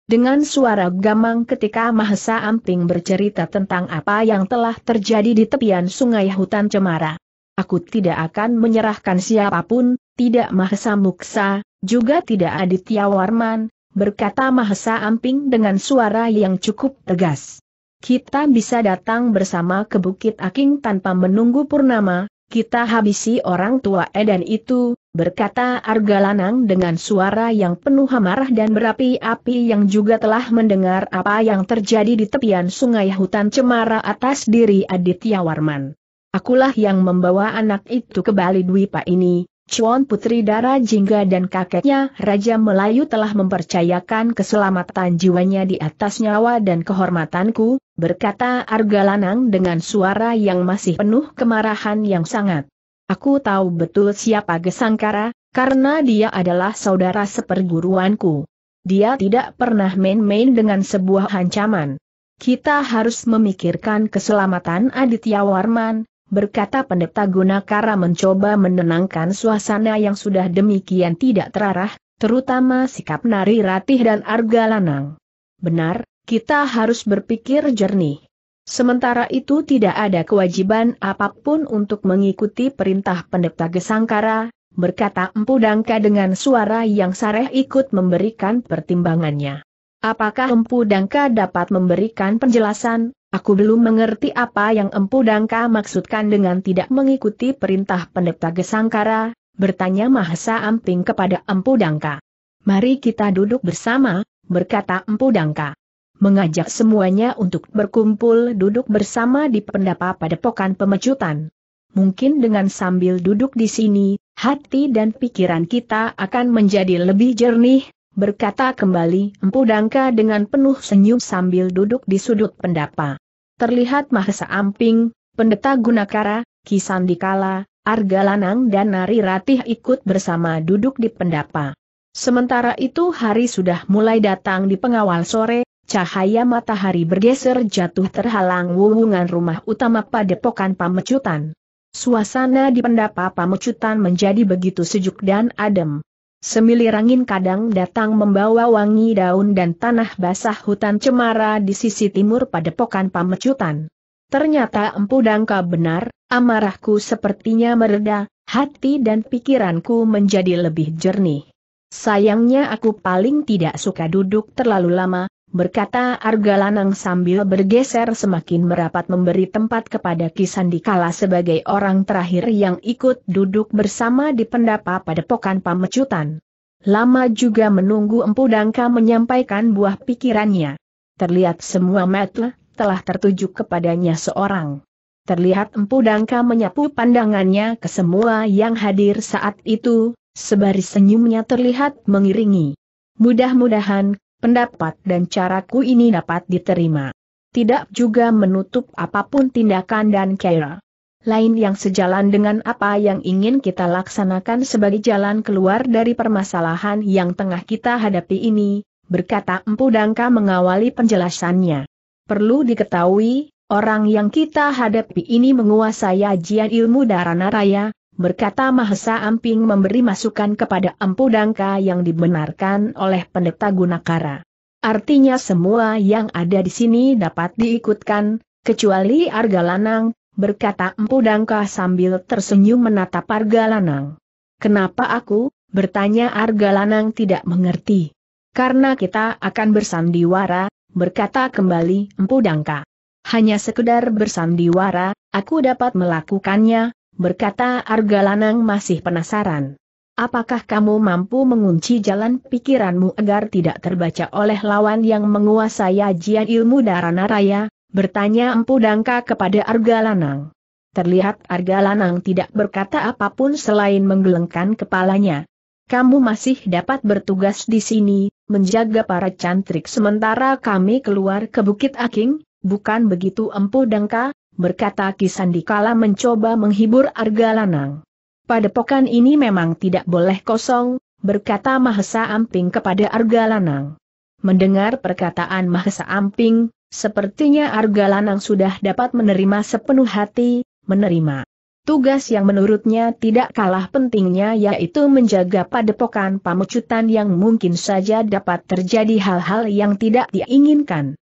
Dengan suara gamang ketika Mahesa Amping bercerita tentang apa yang telah terjadi di tepian sungai hutan cemara. Aku tidak akan menyerahkan siapapun, tidak Mahesa Muksa, juga tidak Aditya Warman, berkata Mahesa Amping dengan suara yang cukup tegas. Kita bisa datang bersama ke Bukit Aking tanpa menunggu Purnama, kita habisi orang tua Edan itu, berkata Argalanang dengan suara yang penuh amarah dan berapi-api yang juga telah mendengar apa yang terjadi di tepian sungai hutan cemara atas diri Aditya Warman. Akulah yang membawa anak itu ke Bali Dwipa ini, Cuan Putri Dara Jingga dan kakeknya Raja Melayu telah mempercayakan keselamatan jiwanya di atas nyawa dan kehormatanku, berkata Argalanang dengan suara yang masih penuh kemarahan yang sangat. Aku tahu betul siapa Gesangkara, karena dia adalah saudara seperguruanku. Dia tidak pernah main-main dengan sebuah ancaman. Kita harus memikirkan keselamatan Aditya Warman, berkata pendeta Gunakara mencoba menenangkan suasana yang sudah demikian tidak terarah, terutama sikap Nari Ratih dan Arga Lanang. Benar, kita harus berpikir jernih. Sementara itu tidak ada kewajiban apapun untuk mengikuti perintah pendeta Gesangkara, berkata Empu Dangka dengan suara yang sareh ikut memberikan pertimbangannya. Apakah Empu Dangka dapat memberikan penjelasan, Aku belum mengerti apa yang Empu Dangka maksudkan dengan tidak mengikuti perintah pendeta Gesangkara, bertanya Mahesa Amping kepada Empu Dangka. Mari kita duduk bersama, berkata Empu Dangka. Mengajak semuanya untuk berkumpul duduk bersama di pendapa padepokan pemecutan. Mungkin dengan sambil duduk di sini, hati dan pikiran kita akan menjadi lebih jernih, berkata kembali Empu Dangka dengan penuh senyum sambil duduk di sudut pendapa terlihat Mahesa Amping, Pendeta Gunakara, Kisandikala, Argalanang dan Nari Ratih ikut bersama duduk di pendapa. Sementara itu hari sudah mulai datang di pengawal sore, cahaya matahari bergeser jatuh terhalang wuwungan rumah utama padepokan pamecutan. Suasana di pendapa pamecutan menjadi begitu sejuk dan adem. Semilir angin kadang datang membawa wangi daun dan tanah basah hutan cemara di sisi timur pada padepokan pamecutan. Ternyata Empu Dangka benar, amarahku sepertinya mereda, hati dan pikiranku menjadi lebih jernih. Sayangnya aku paling tidak suka duduk terlalu lama, berkata Argalanang sambil bergeser semakin merapat memberi tempat kepada Kisandikala sebagai orang terakhir yang ikut duduk bersama di pendapa padepokan pamecutan. Lama juga menunggu Empu Dangka menyampaikan buah pikirannya. Terlihat semua mata telah tertuju kepadanya seorang. Terlihat Empu Dangka menyapu pandangannya ke semua yang hadir saat itu, sebaris senyumnya terlihat mengiringi. Mudah-mudahan pendapat dan caraku ini dapat diterima. Tidak juga menutup apapun tindakan dan kira lain yang sejalan dengan apa yang ingin kita laksanakan sebagai jalan keluar dari permasalahan yang tengah kita hadapi ini, berkata Empu Dangka mengawali penjelasannya. Perlu diketahui, orang yang kita hadapi ini menguasai ajian ilmu Darana Naraya berkata Mahesa Amping memberi masukan kepada Empu Dangka yang dibenarkan oleh pendeta Gunakara. Artinya semua yang ada di sini dapat diikutkan, kecuali Argalanang, berkata Empu Dangka sambil tersenyum menatap Argalanang. Kenapa aku? bertanya Argalanang tidak mengerti. Karena kita akan bersandiwara, berkata kembali Empu Dangka. Hanya sekedar bersandiwara, aku dapat melakukannya, berkata Argalanang masih penasaran. Apakah kamu mampu mengunci jalan pikiranmu agar tidak terbaca oleh lawan yang menguasai ajian ilmu darana raya? Bertanya Empu Dangka kepada Argalanang. Terlihat Argalanang tidak berkata apapun selain menggelengkan kepalanya. Kamu masih dapat bertugas di sini, menjaga para cantrik sementara kami keluar ke Bukit Aking, bukan begitu empuh, dengka, berkata Kisandikala mencoba menghibur Arga Argalanang. Padepokan ini memang tidak boleh kosong, berkata Mahesa Amping kepada Arga Lanang. Mendengar perkataan Mahesa Amping, sepertinya Arga Lanang sudah dapat menerima sepenuh hati, menerima tugas yang menurutnya tidak kalah pentingnya yaitu menjaga padepokan pamecutan yang mungkin saja dapat terjadi hal-hal yang tidak diinginkan.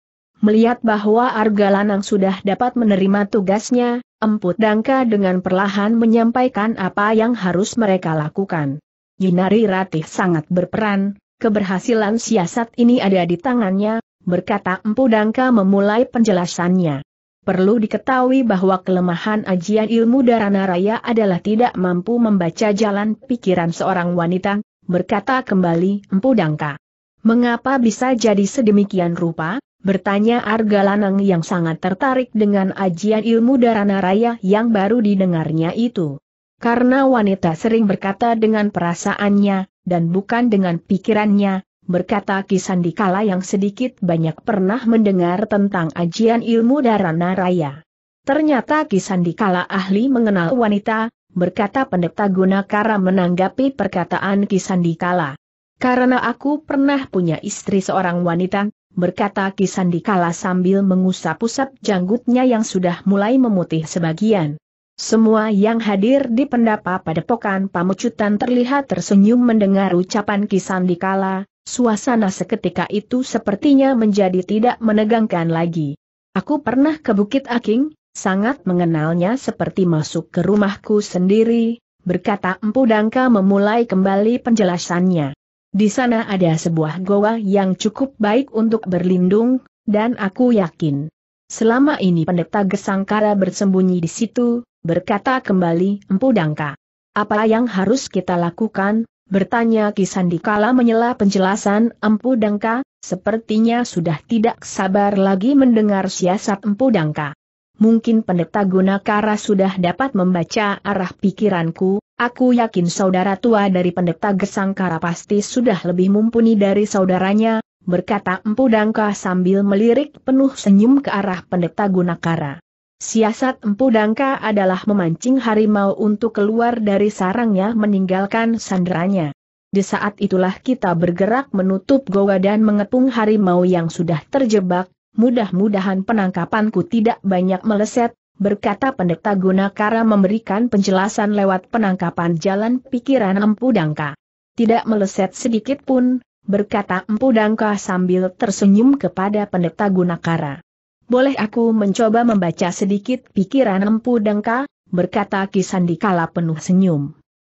Melihat bahwa Arga Lanang sudah dapat menerima tugasnya, Emput Dangka dengan perlahan menyampaikan apa yang harus mereka lakukan. Yinari Ratih sangat berperan, keberhasilan siasat ini ada di tangannya, berkata Empu Dangka memulai penjelasannya. Perlu diketahui bahwa kelemahan ajian ilmu Darana Raya adalah tidak mampu membaca jalan pikiran seorang wanita, berkata kembali Empu Dangka. Mengapa bisa jadi sedemikian rupa? Bertanya Arga Lanang yang sangat tertarik dengan ajian ilmu darah Naraya yang baru didengarnya itu. Karena wanita sering berkata dengan perasaannya, dan bukan dengan pikirannya, berkata Kisandikala yang sedikit banyak pernah mendengar tentang ajian ilmu darah Naraya. Ternyata Kisandikala ahli mengenal wanita, berkata pendeta Gunakara menanggapi perkataan Kisandikala. Karena aku pernah punya istri seorang wanita, berkata Kisandikala sambil mengusap-usap janggutnya yang sudah mulai memutih sebagian. Semua yang hadir di pendapa padepokan pamucutan terlihat tersenyum mendengar ucapan Kisandikala, suasana seketika itu sepertinya menjadi tidak menegangkan lagi. Aku pernah ke Bukit Aking, sangat mengenalnya seperti masuk ke rumahku sendiri, berkata Empu Dangka memulai kembali penjelasannya. Di sana ada sebuah goa yang cukup baik untuk berlindung, dan aku yakin. Selama ini pendeta Gesangkara bersembunyi di situ, berkata kembali Empu Dangka. Apa yang harus kita lakukan? Bertanya Kisandikala menyela penjelasan Empu Dangka, sepertinya sudah tidak sabar lagi mendengar siasat Empu Dangka. Mungkin pendeta Gunakara sudah dapat membaca arah pikiranku, Aku yakin saudara tua dari pendeta Gesangkara pasti sudah lebih mumpuni dari saudaranya, berkata Empu Dangka sambil melirik penuh senyum ke arah pendeta Gunakara. Siasat Empu Dangka adalah memancing harimau untuk keluar dari sarangnya meninggalkan sandranya. Di saat itulah kita bergerak menutup goa dan mengepung harimau yang sudah terjebak, mudah-mudahan penangkapanku tidak banyak meleset, berkata pendeta Gunakara memberikan penjelasan lewat penangkapan jalan pikiran Empu Dangka. Tidak meleset sedikit pun, berkata Empu Dangka sambil tersenyum kepada pendeta Gunakara. Boleh aku mencoba membaca sedikit pikiran Empu Dangka, berkata Kisandikala penuh senyum.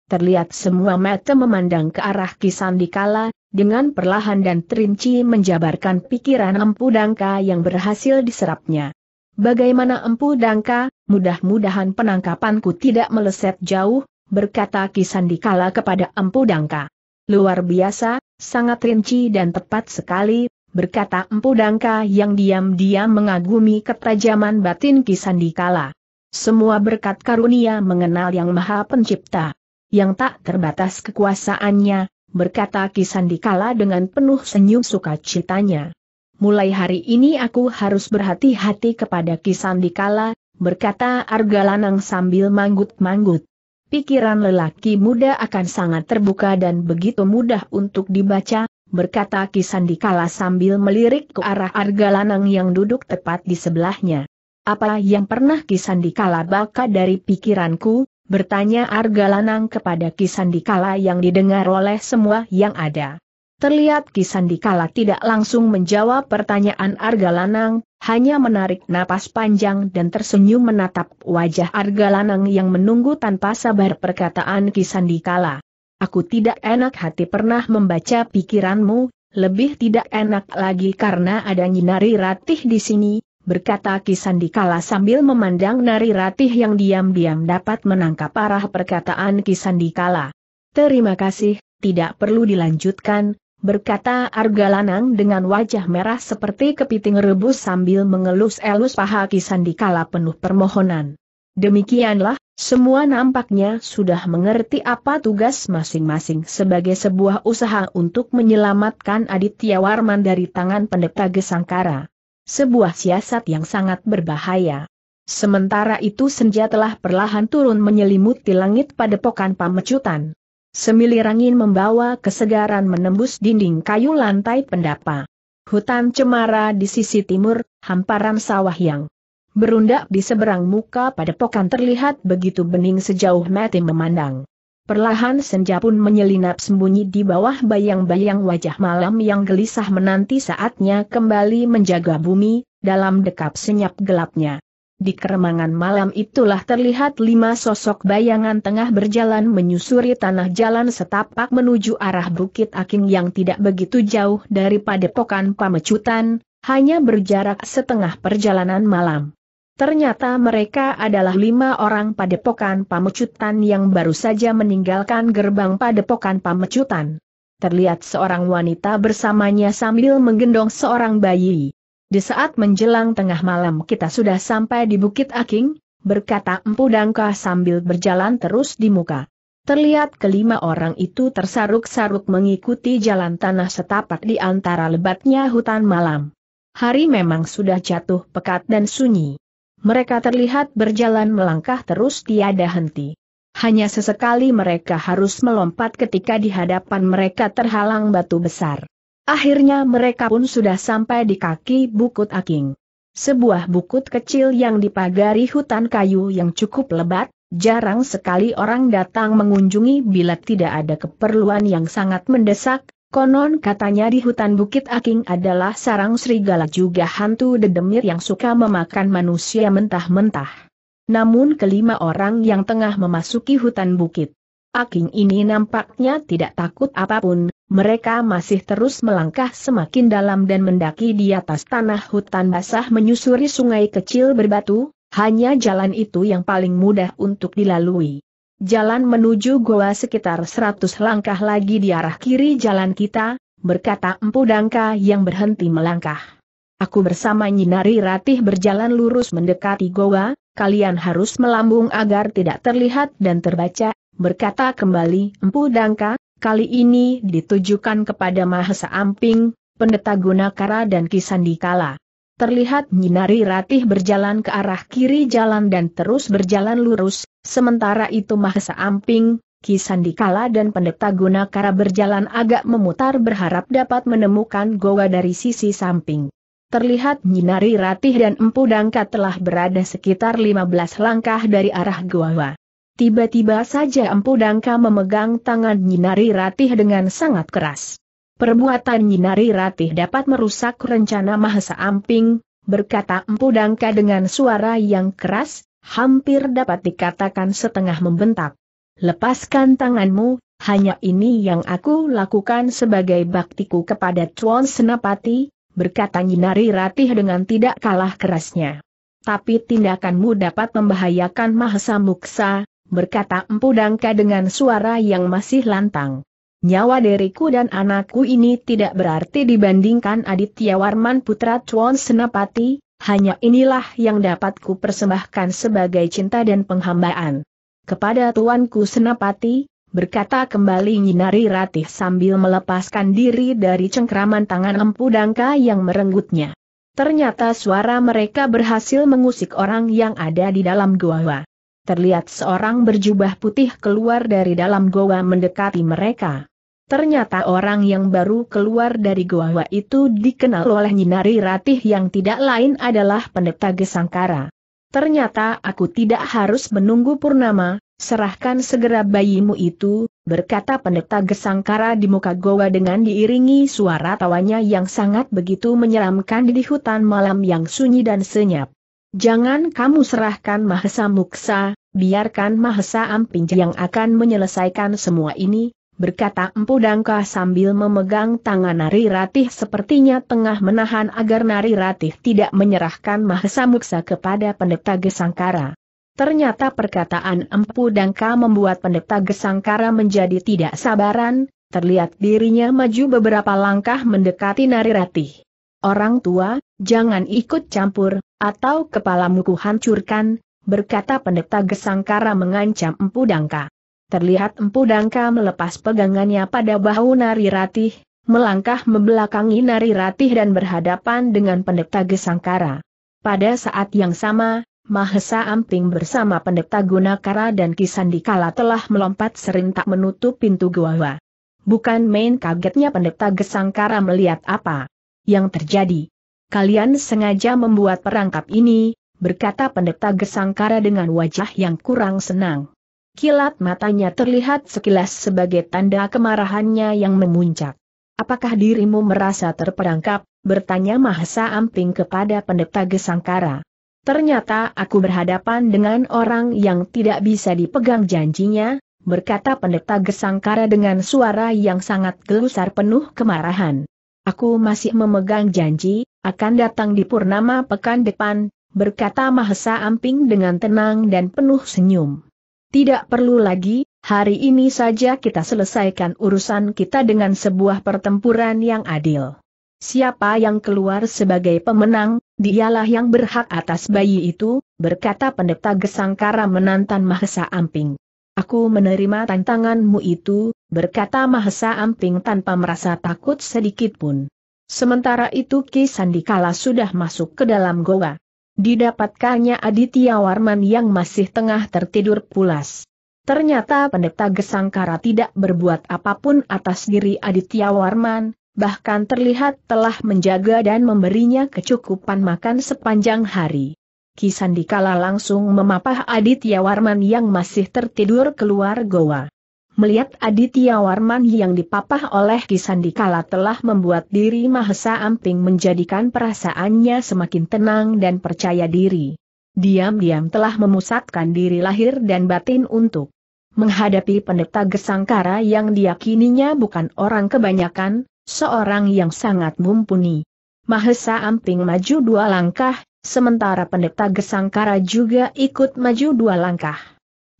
Terlihat semua mata memandang ke arah Kisandikala, dengan perlahan dan terinci menjabarkan pikiran Empu Dangka yang berhasil diserapnya. Bagaimana empu dangka, mudah-mudahan penangkapanku tidak meleset jauh, berkata Kisandikala kepada empu dangka. Luar biasa, sangat rinci dan tepat sekali, berkata empu dangka yang diam-diam mengagumi ketajaman batin Kisandikala. Semua berkat karunia mengenal yang maha pencipta. Yang tak terbatas kekuasaannya, berkata Kisandikala dengan penuh senyum sukacitanya mulai hari ini aku harus berhati-hati kepada dikala, berkata Argalanang sambil manggut-manggut. Pikiran lelaki muda akan sangat terbuka dan begitu mudah untuk dibaca, berkata Kisandikala sambil melirik ke arah Argalanang yang duduk tepat di sebelahnya. Apa yang pernah Kisandikala baca dari pikiranku, bertanya Argalanang kepada Kisandikala yang didengar oleh semua yang ada. Terlihat Kisandikala tidak langsung menjawab pertanyaan Argalanang, hanya menarik napas panjang dan tersenyum menatap wajah Argalanang yang menunggu tanpa sabar perkataan Kisandikala. Aku tidak enak hati pernah membaca pikiranmu, lebih tidak enak lagi karena ada Nyinari Ratih di sini, berkata Kisandikala sambil memandang Nari Ratih yang diam-diam dapat menangkap arah perkataan Kisandikala. Terima kasih, tidak perlu dilanjutkan, berkata Argalanang dengan wajah merah seperti kepiting rebus sambil mengelus-elus paha kala penuh permohonan. Demikianlah, semua nampaknya sudah mengerti apa tugas masing-masing sebagai sebuah usaha untuk menyelamatkan Aditya Warman dari tangan pendeta Gesangkara. Sebuah siasat yang sangat berbahaya. Sementara itu senja telah perlahan turun menyelimuti langit pada padepokan pamecutan. Semilir angin membawa kesegaran menembus dinding kayu lantai pendapa. Hutan cemara di sisi timur, hamparan sawah yang berundak di seberang muka pada padepokan terlihat begitu bening sejauh mati memandang. Perlahan senja pun menyelinap sembunyi di bawah bayang-bayang wajah malam yang gelisah menanti saatnya kembali menjaga bumi, dalam dekap senyap gelapnya. Di keremangan malam itulah terlihat lima sosok bayangan tengah berjalan menyusuri tanah jalan setapak menuju arah Bukit Aking yang tidak begitu jauh dari padepokan pamecutan, hanya berjarak setengah perjalanan malam. Ternyata mereka adalah lima orang padepokan pamecutan yang baru saja meninggalkan gerbang padepokan pamecutan. Terlihat seorang wanita bersamanya sambil menggendong seorang bayi. Di saat menjelang tengah malam kita sudah sampai di Bukit Aking, berkata Empu Dangka sambil berjalan terus di muka. Terlihat kelima orang itu tersaruk-saruk mengikuti jalan tanah setapak di antara lebatnya hutan malam. Hari memang sudah jatuh pekat dan sunyi. Mereka terlihat berjalan melangkah terus tiada henti. Hanya sesekali mereka harus melompat ketika di hadapan mereka terhalang batu besar. Akhirnya mereka pun sudah sampai di kaki Bukut Aking. Sebuah bukit kecil yang dipagari hutan kayu yang cukup lebat, jarang sekali orang datang mengunjungi bila tidak ada keperluan yang sangat mendesak, konon katanya di hutan Bukit Aking adalah sarang serigala juga hantu dedemir yang suka memakan manusia mentah-mentah. Namun kelima orang yang tengah memasuki hutan bukit Aking ini nampaknya tidak takut apapun, mereka masih terus melangkah semakin dalam dan mendaki di atas tanah hutan basah menyusuri sungai kecil berbatu, hanya jalan itu yang paling mudah untuk dilalui. Jalan menuju goa sekitar 100 langkah lagi di arah kiri jalan kita, berkata Empu Dangka yang berhenti melangkah. Aku bersama Nyinari Ratih berjalan lurus mendekati goa, kalian harus melambung agar tidak terlihat dan terbaca, berkata kembali Empu Dangka, kali ini ditujukan kepada Mahesa Amping, Pendeta Gunakara dan Kisandikala. Terlihat Nyinari Ratih berjalan ke arah kiri jalan dan terus berjalan lurus, sementara itu Mahesa Amping, Kisandikala dan Pendeta Gunakara berjalan agak memutar berharap dapat menemukan goa dari sisi samping. Terlihat Nyinari Ratih dan Empu Dangka telah berada sekitar 15 langkah dari arah goa. Tiba-tiba saja Empu Dangka memegang tangan Nyinari Ratih dengan sangat keras. Perbuatan Nyinari Ratih dapat merusak rencana Mahesa Amping, berkata Empu Dangka dengan suara yang keras, hampir dapat dikatakan setengah membentak. Lepaskan tanganmu, hanya ini yang aku lakukan sebagai baktiku kepada Tuan Senapati, berkata Nyinari Ratih dengan tidak kalah kerasnya. Tapi tindakanmu dapat membahayakan Mahesa Muksa, berkata Empu Dangka dengan suara yang masih lantang. Nyawa deriku dan anakku ini tidak berarti dibandingkan Aditya Warman putra Chuan Senapati, hanya inilah yang dapat ku persembahkan sebagai cinta dan penghambaan. Kepada tuanku Senapati, berkata kembali Nyinari Ratih sambil melepaskan diri dari cengkraman tangan Empu Dangka yang merenggutnya. Ternyata suara mereka berhasil mengusik orang yang ada di dalam gua terlihat seorang berjubah putih keluar dari dalam goa mendekati mereka. Ternyata orang yang baru keluar dari goa itu dikenal oleh Nyinari Ratih yang tidak lain adalah pendeta Gesangkara. Ternyata aku tidak harus menunggu Purnama, serahkan segera bayimu itu, berkata pendeta Gesangkara di muka goa dengan diiringi suara tawanya yang sangat begitu menyeramkan di hutan malam yang sunyi dan senyap. Jangan kamu serahkan Mahesa Muksa, biarkan Mahesa Amping yang akan menyelesaikan semua ini, berkata Empu Dangka sambil memegang tangan Nari Ratih sepertinya tengah menahan agar Nari Ratih tidak menyerahkan Mahesa Muksa kepada pendeta Gesangkara. Ternyata perkataan Empu Dangka membuat pendeta Gesangkara menjadi tidak sabaran, terlihat dirinya maju beberapa langkah mendekati Nari Ratih. Orang tua, jangan ikut campur, atau kepalamu hancurkan berkata pendeta Gesangkara mengancam Empu Dangka. Terlihat Empu Dangka melepas pegangannya pada bahu Nari Ratih, melangkah membelakangi Nari Ratih dan berhadapan dengan pendeta Gesangkara. Pada saat yang sama, Mahesa Amping bersama pendeta Gunakara dan Kisandikala telah melompat serintak menutup pintu gua. Bukan main kagetnya pendeta Gesangkara melihat apa yang terjadi. Kalian sengaja membuat perangkap ini, berkata pendeta Gesangkara dengan wajah yang kurang senang. Kilat matanya terlihat sekilas sebagai tanda kemarahannya yang memuncak. Apakah dirimu merasa terperangkap? bertanya Mahasa Amping kepada pendeta Gesangkara. Ternyata aku berhadapan dengan orang yang tidak bisa dipegang janjinya, berkata pendeta Gesangkara dengan suara yang sangat gelusar penuh kemarahan. Aku masih memegang janji, akan datang di Purnama pekan depan, berkata Mahesa Amping dengan tenang dan penuh senyum. Tidak perlu lagi, hari ini saja kita selesaikan urusan kita dengan sebuah pertempuran yang adil. Siapa yang keluar sebagai pemenang, dialah yang berhak atas bayi itu, berkata pendeta Gesangkara menantang Mahesa Amping. Aku menerima tantanganmu itu, berkata Mahesa Amping tanpa merasa takut sedikitpun. Sementara itu Ki Sandikala sudah masuk ke dalam goa didapatkannya Aditya Warman yang masih tengah tertidur pulas. Ternyata pendeta Gesangkara tidak berbuat apapun atas diri Aditya Warman, bahkan terlihat telah menjaga dan memberinya kecukupan makan sepanjang hari. Kisandikala langsung memapah Aditya Warman yang masih tertidur keluar goa melihat Aditya Warman yang dipapah oleh Kisandikala telah membuat diri Mahesa Amping menjadikan perasaannya semakin tenang dan percaya diri. Diam-diam telah memusatkan diri lahir dan batin untuk menghadapi pendeta Gesangkara yang diyakininya bukan orang kebanyakan, seorang yang sangat mumpuni. Mahesa Amping maju dua langkah, sementara pendeta Gesangkara juga ikut maju dua langkah.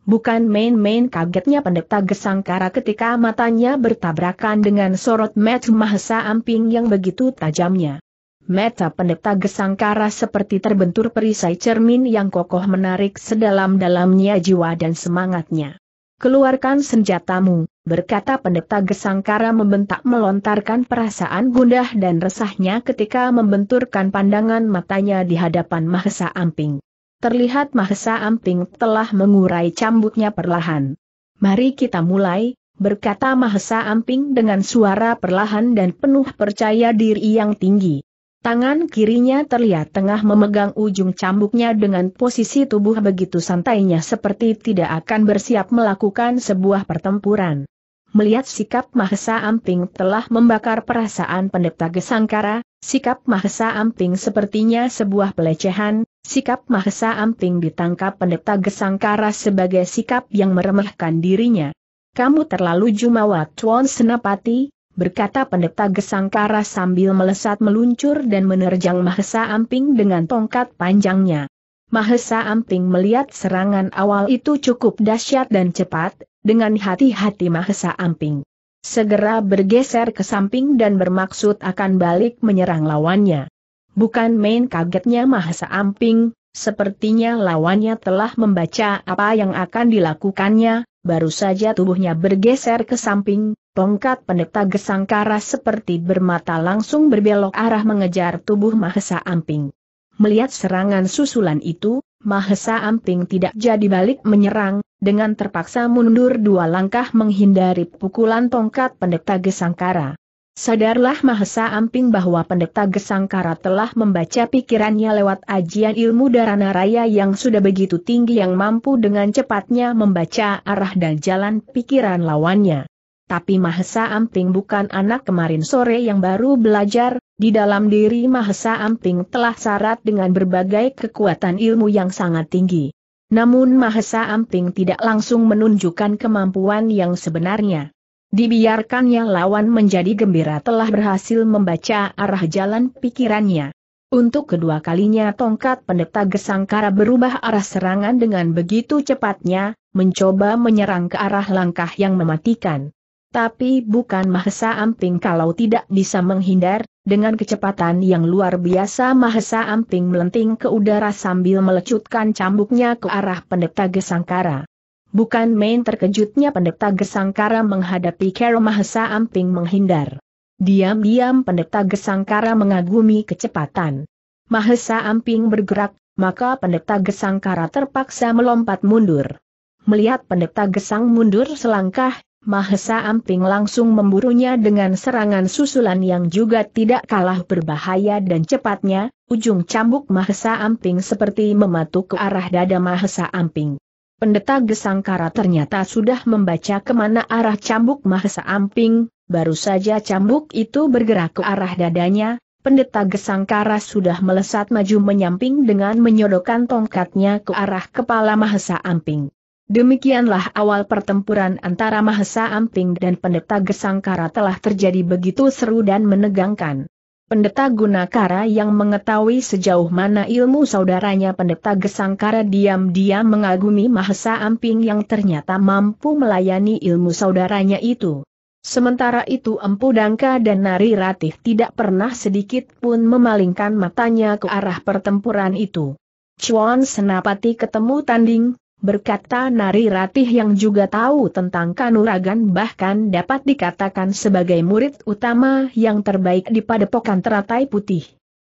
Bukan main-main kagetnya pendeta Gesangkara ketika matanya bertabrakan dengan sorot mata Mahesa Amping yang begitu tajamnya. Mata pendeta Gesangkara seperti terbentur perisai cermin yang kokoh menarik sedalam-dalamnya jiwa dan semangatnya. Keluarkan senjatamu, berkata pendeta Gesangkara membentak melontarkan perasaan gundah dan resahnya ketika membenturkan pandangan matanya di hadapan Mahesa Amping terlihat Mahesa Amping telah mengurai cambuknya perlahan. Mari kita mulai, berkata Mahesa Amping dengan suara perlahan dan penuh percaya diri yang tinggi. Tangan kirinya terlihat tengah memegang ujung cambuknya dengan posisi tubuh begitu santainya seperti tidak akan bersiap melakukan sebuah pertempuran. Melihat sikap Mahesa Amping telah membakar perasaan pendeta Gesangkara, sikap Mahesa Amping sepertinya sebuah pelecehan, Sikap Mahesa Amping ditangkap pendeta Gesangkara sebagai sikap yang meremehkan dirinya. Kamu terlalu jumawa Tuan Senapati, berkata pendeta Gesangkara sambil melesat meluncur dan menerjang Mahesa Amping dengan tongkat panjangnya. Mahesa Amping melihat serangan awal itu cukup dahsyat dan cepat, dengan hati-hati Mahesa Amping. Segera bergeser ke samping dan bermaksud akan balik menyerang lawannya. Bukan main kagetnya Mahesa Amping, sepertinya lawannya telah membaca apa yang akan dilakukannya, baru saja tubuhnya bergeser ke samping, tongkat pendeta Gesangkara seperti bermata langsung berbelok arah mengejar tubuh Mahesa Amping. Melihat serangan susulan itu, Mahesa Amping tidak jadi balik menyerang, dengan terpaksa mundur dua langkah menghindari pukulan tongkat pendeta Gesangkara. Sadarlah Mahesa Amping bahwa pendeta Gesangkara telah membaca pikirannya lewat ajian ilmu darana raya yang sudah begitu tinggi yang mampu dengan cepatnya membaca arah dan jalan pikiran lawannya. Tapi Mahesa Amping bukan anak kemarin sore yang baru belajar, di dalam diri Mahesa Amping telah syarat dengan berbagai kekuatan ilmu yang sangat tinggi. Namun Mahesa Amping tidak langsung menunjukkan kemampuan yang sebenarnya. Dibiarkannya lawan menjadi gembira telah berhasil membaca arah jalan pikirannya. Untuk kedua kalinya tongkat pendeta Gesangkara berubah arah serangan dengan begitu cepatnya, mencoba menyerang ke arah langkah yang mematikan. Tapi bukan Mahesa Amping kalau tidak bisa menghindar, dengan kecepatan yang luar biasa Mahesa Amping melenting ke udara sambil melecutkan cambuknya ke arah pendeta Gesangkara. Bukan main terkejutnya pendeta Gesangkara menghadapi Kero Mahesa Amping menghindar. Diam-diam pendeta Gesangkara mengagumi kecepatan. Mahesa Amping bergerak, maka pendeta Gesangkara terpaksa melompat mundur. Melihat pendeta Gesang mundur selangkah, Mahesa Amping langsung memburunya dengan serangan susulan yang juga tidak kalah berbahaya dan cepatnya, ujung cambuk Mahesa Amping seperti mematuk ke arah dada Mahesa Amping. Pendeta Gesangkara ternyata sudah membaca kemana arah cambuk Mahesa Amping, baru saja cambuk itu bergerak ke arah dadanya, pendeta Gesangkara sudah melesat maju menyamping dengan menyodokkan tongkatnya ke arah kepala Mahesa Amping. Demikianlah awal pertempuran antara Mahesa Amping dan pendeta Gesangkara telah terjadi begitu seru dan menegangkan. Pendeta Gunakara yang mengetahui sejauh mana ilmu saudaranya Pendeta Gesangkara diam-diam mengagumi Mahesa Amping yang ternyata mampu melayani ilmu saudaranya itu. Sementara itu Empu Dangka dan Nari Ratih tidak pernah sedikit pun memalingkan matanya ke arah pertempuran itu. Chuan Senapati ketemu tanding, berkata Nari Ratih yang juga tahu tentang kanuragan bahkan dapat dikatakan sebagai murid utama yang terbaik di padepokan teratai putih.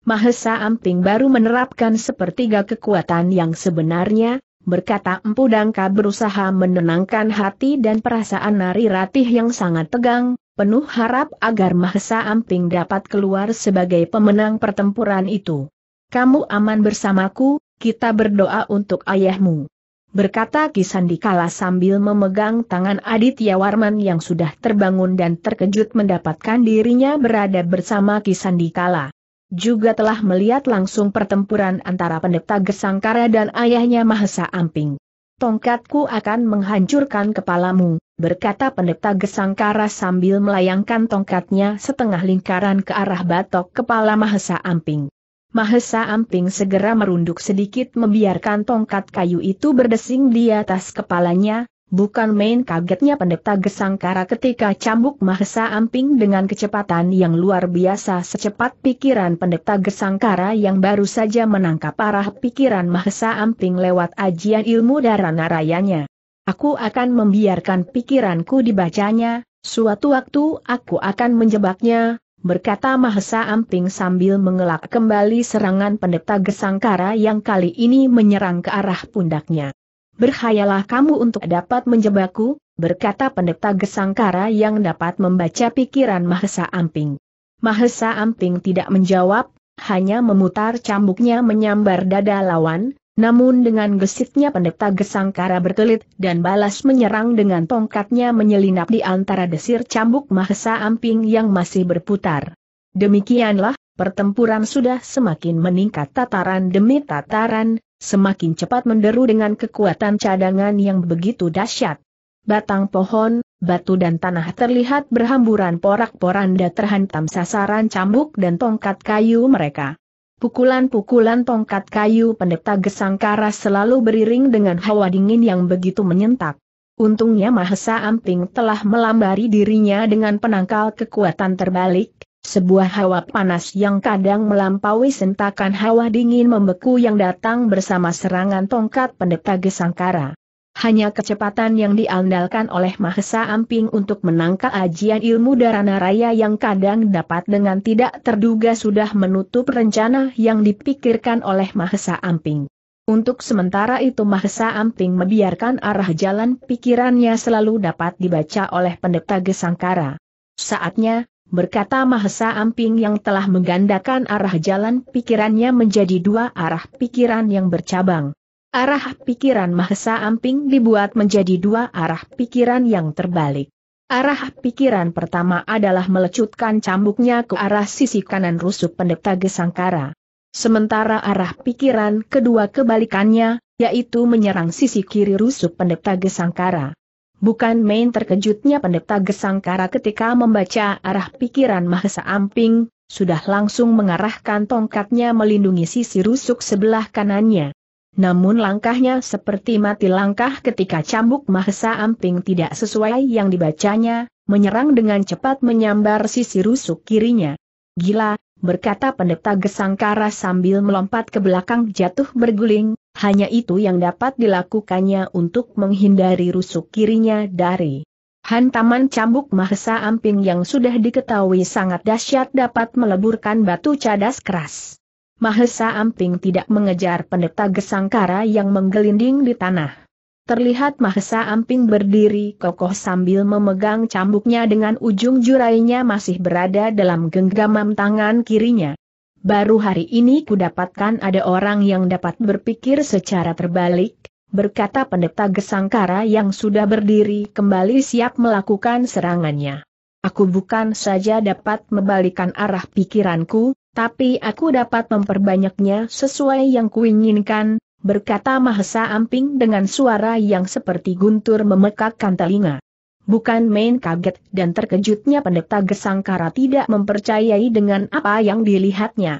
Mahesa Amping baru menerapkan sepertiga kekuatan yang sebenarnya, berkata Empu Dangka berusaha menenangkan hati dan perasaan Nari Ratih yang sangat tegang, penuh harap agar Mahesa Amping dapat keluar sebagai pemenang pertempuran itu. Kamu aman bersamaku, kita berdoa untuk ayahmu berkata Kisandikala sambil memegang tangan Aditya Warman yang sudah terbangun dan terkejut mendapatkan dirinya berada bersama Kisandikala. Juga telah melihat langsung pertempuran antara pendeta Gesangkara dan ayahnya Mahesa Amping. Tongkatku akan menghancurkan kepalamu, berkata pendeta Gesangkara sambil melayangkan tongkatnya setengah lingkaran ke arah batok kepala Mahesa Amping. Mahesa Amping segera merunduk sedikit membiarkan tongkat kayu itu berdesing di atas kepalanya, bukan main kagetnya pendeta Gesangkara ketika cambuk Mahesa Amping dengan kecepatan yang luar biasa secepat pikiran pendeta Gesangkara yang baru saja menangkap arah pikiran Mahesa Amping lewat ajian ilmu darah Narayanya. Aku akan membiarkan pikiranku dibacanya, suatu waktu aku akan menjebaknya, berkata Mahesa Amping sambil mengelak kembali serangan pendeta Gesangkara yang kali ini menyerang ke arah pundaknya. Berhayalah kamu untuk dapat menjebakku, berkata pendeta Gesangkara yang dapat membaca pikiran Mahesa Amping. Mahesa Amping tidak menjawab, hanya memutar cambuknya menyambar dada lawan, namun dengan gesitnya pendeta Gesangkara berkelit dan balas menyerang dengan tongkatnya menyelinap di antara desir cambuk Mahesa Amping yang masih berputar. Demikianlah, pertempuran sudah semakin meningkat tataran demi tataran, semakin cepat menderu dengan kekuatan cadangan yang begitu dahsyat. Batang pohon, batu dan tanah terlihat berhamburan porak-poranda terhantam sasaran cambuk dan tongkat kayu mereka. Pukulan-pukulan tongkat kayu pendeta Gesangkara selalu beriring dengan hawa dingin yang begitu menyentak. Untungnya Mahesa Amping telah melambari dirinya dengan penangkal kekuatan terbalik, sebuah hawa panas yang kadang melampaui sentakan hawa dingin membeku yang datang bersama serangan tongkat pendeta Gesangkara. Hanya kecepatan yang diandalkan oleh Mahesa Amping untuk menangkap ajian ilmu Darana Raya yang kadang dapat dengan tidak terduga sudah menutup rencana yang dipikirkan oleh Mahesa Amping. Untuk sementara itu Mahesa Amping membiarkan arah jalan pikirannya selalu dapat dibaca oleh pendeta Gesangkara. Saatnya, berkata Mahesa Amping yang telah menggandakan arah jalan pikirannya menjadi dua arah pikiran yang bercabang. Arah pikiran Mahesa Amping dibuat menjadi dua arah pikiran yang terbalik. Arah pikiran pertama adalah melecutkan cambuknya ke arah sisi kanan rusuk pendeta Gesangkara. Sementara arah pikiran kedua kebalikannya, yaitu menyerang sisi kiri rusuk pendeta Gesangkara. Bukan main terkejutnya pendeta Gesangkara ketika membaca arah pikiran Mahesa Amping, sudah langsung mengarahkan tongkatnya melindungi sisi rusuk sebelah kanannya. Namun langkahnya seperti mati langkah ketika cambuk Mahesa Amping tidak sesuai yang dibacanya, menyerang dengan cepat menyambar sisi rusuk kirinya. Gila, berkata pendeta Gesangkara sambil melompat ke belakang jatuh berguling, hanya itu yang dapat dilakukannya untuk menghindari rusuk kirinya dari Hantaman cambuk Mahesa Amping yang sudah diketahui sangat dahsyat dapat meleburkan batu cadas keras. Mahesa Amping tidak mengejar pendeta Gesangkara yang menggelinding di tanah. Terlihat Mahesa Amping berdiri kokoh sambil memegang cambuknya dengan ujung jurainya masih berada dalam genggaman tangan kirinya. Baru hari ini kudapatkan ada orang yang dapat berpikir secara terbalik, berkata pendeta Gesangkara yang sudah berdiri kembali siap melakukan serangannya. Aku bukan saja dapat membalikan arah pikiranku, tapi aku dapat memperbanyaknya sesuai yang kuinginkan, berkata Mahesa Amping dengan suara yang seperti guntur memekakkan telinga. Bukan main kaget dan terkejutnya pendeta Gesangkara tidak mempercayai dengan apa yang dilihatnya.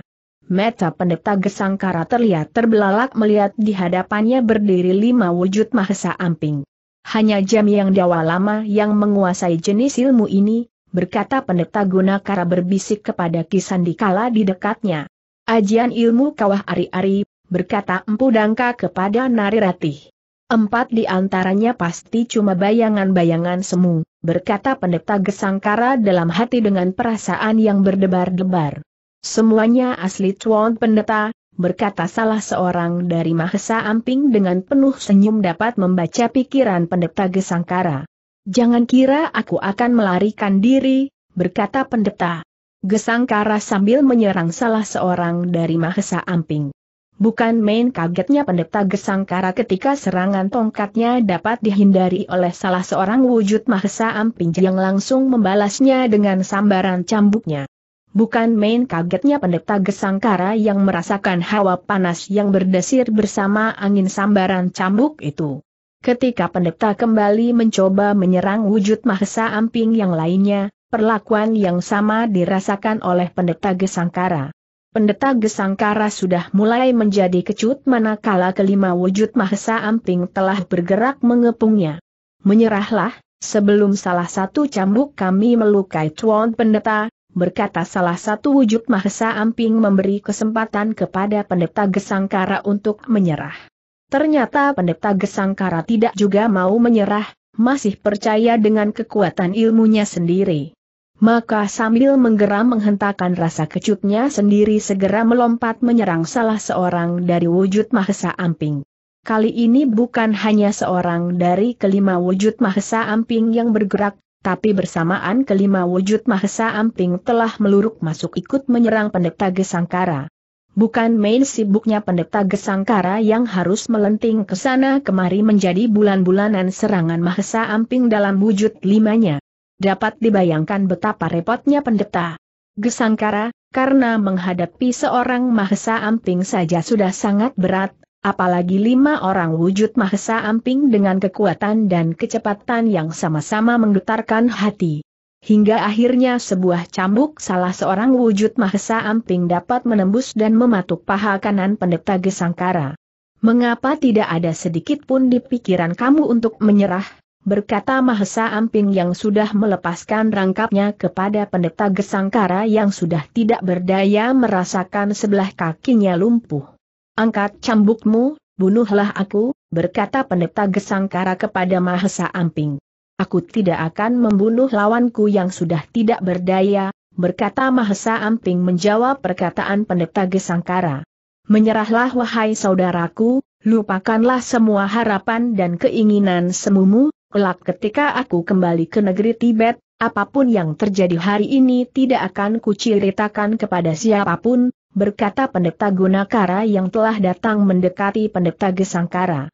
Mata pendeta Gesangkara terlihat terbelalak melihat di hadapannya berdiri lima wujud Mahesa Amping. Hanya jam yang dawa lama yang menguasai jenis ilmu ini, berkata pendeta Gunakara berbisik kepada Kisandikala di dekatnya. Ajian ilmu kawah ari-ari, berkata Empu Dangka kepada Nariratih. Empat di antaranya pasti cuma bayangan-bayangan semu, berkata pendeta Gesangkara dalam hati dengan perasaan yang berdebar-debar. Semuanya asli cuan pendeta, berkata salah seorang dari Mahesa Amping dengan penuh senyum dapat membaca pikiran pendeta Gesangkara. Jangan kira aku akan melarikan diri, berkata pendeta. Gesangkara sambil menyerang salah seorang dari Mahesa Amping. Bukan main kagetnya pendeta Gesangkara ketika serangan tongkatnya dapat dihindari oleh salah seorang wujud Mahesa Amping yang langsung membalasnya dengan sambaran cambuknya. Bukan main kagetnya pendeta Gesangkara yang merasakan hawa panas yang berdesir bersama angin sambaran cambuk itu. Ketika pendeta kembali mencoba menyerang wujud mahesa amping yang lainnya, perlakuan yang sama dirasakan oleh pendeta Gesangkara. Pendeta Gesangkara sudah mulai menjadi kecut manakala kelima wujud mahesa amping telah bergerak mengepungnya. Menyerahlah, sebelum salah satu cambuk kami melukai tuan pendeta, berkata salah satu wujud mahesa amping memberi kesempatan kepada pendeta Gesangkara untuk menyerah. Ternyata pendeta Gesangkara tidak juga mau menyerah, masih percaya dengan kekuatan ilmunya sendiri. Maka sambil menggeram menghentakkan rasa kecutnya sendiri segera melompat menyerang salah seorang dari wujud mahesa amping. Kali ini bukan hanya seorang dari kelima wujud mahesa amping yang bergerak, tapi bersamaan kelima wujud mahesa amping telah meluruk masuk ikut menyerang pendeta Gesangkara. Bukan main sibuknya pendeta Gesangkara yang harus melenting ke sana kemari menjadi bulan-bulanan serangan Mahesa Amping dalam wujud limanya. Dapat dibayangkan betapa repotnya pendeta Gesangkara, karena menghadapi seorang Mahesa Amping saja sudah sangat berat, apalagi lima orang wujud Mahesa Amping dengan kekuatan dan kecepatan yang sama-sama menggetarkan hati hingga akhirnya sebuah cambuk salah seorang wujud mahesa amping dapat menembus dan mematuk paha kanan pendeta Gesangkara. Mengapa tidak ada sedikit pun di pikiran kamu untuk menyerah? Berkata Mahesa Amping yang sudah melepaskan rangkapnya kepada pendeta Gesangkara yang sudah tidak berdaya merasakan sebelah kakinya lumpuh. Angkat cambukmu, bunuhlah aku, berkata pendeta Gesangkara kepada Mahesa Amping aku tidak akan membunuh lawanku yang sudah tidak berdaya, berkata Mahesa Amping menjawab perkataan pendeta Gesangkara. Menyerahlah wahai saudaraku, lupakanlah semua harapan dan keinginan semumu, kelak ketika aku kembali ke negeri Tibet, apapun yang terjadi hari ini tidak akan kuceritakan kepada siapapun, berkata pendeta Gunakara yang telah datang mendekati pendeta Gesangkara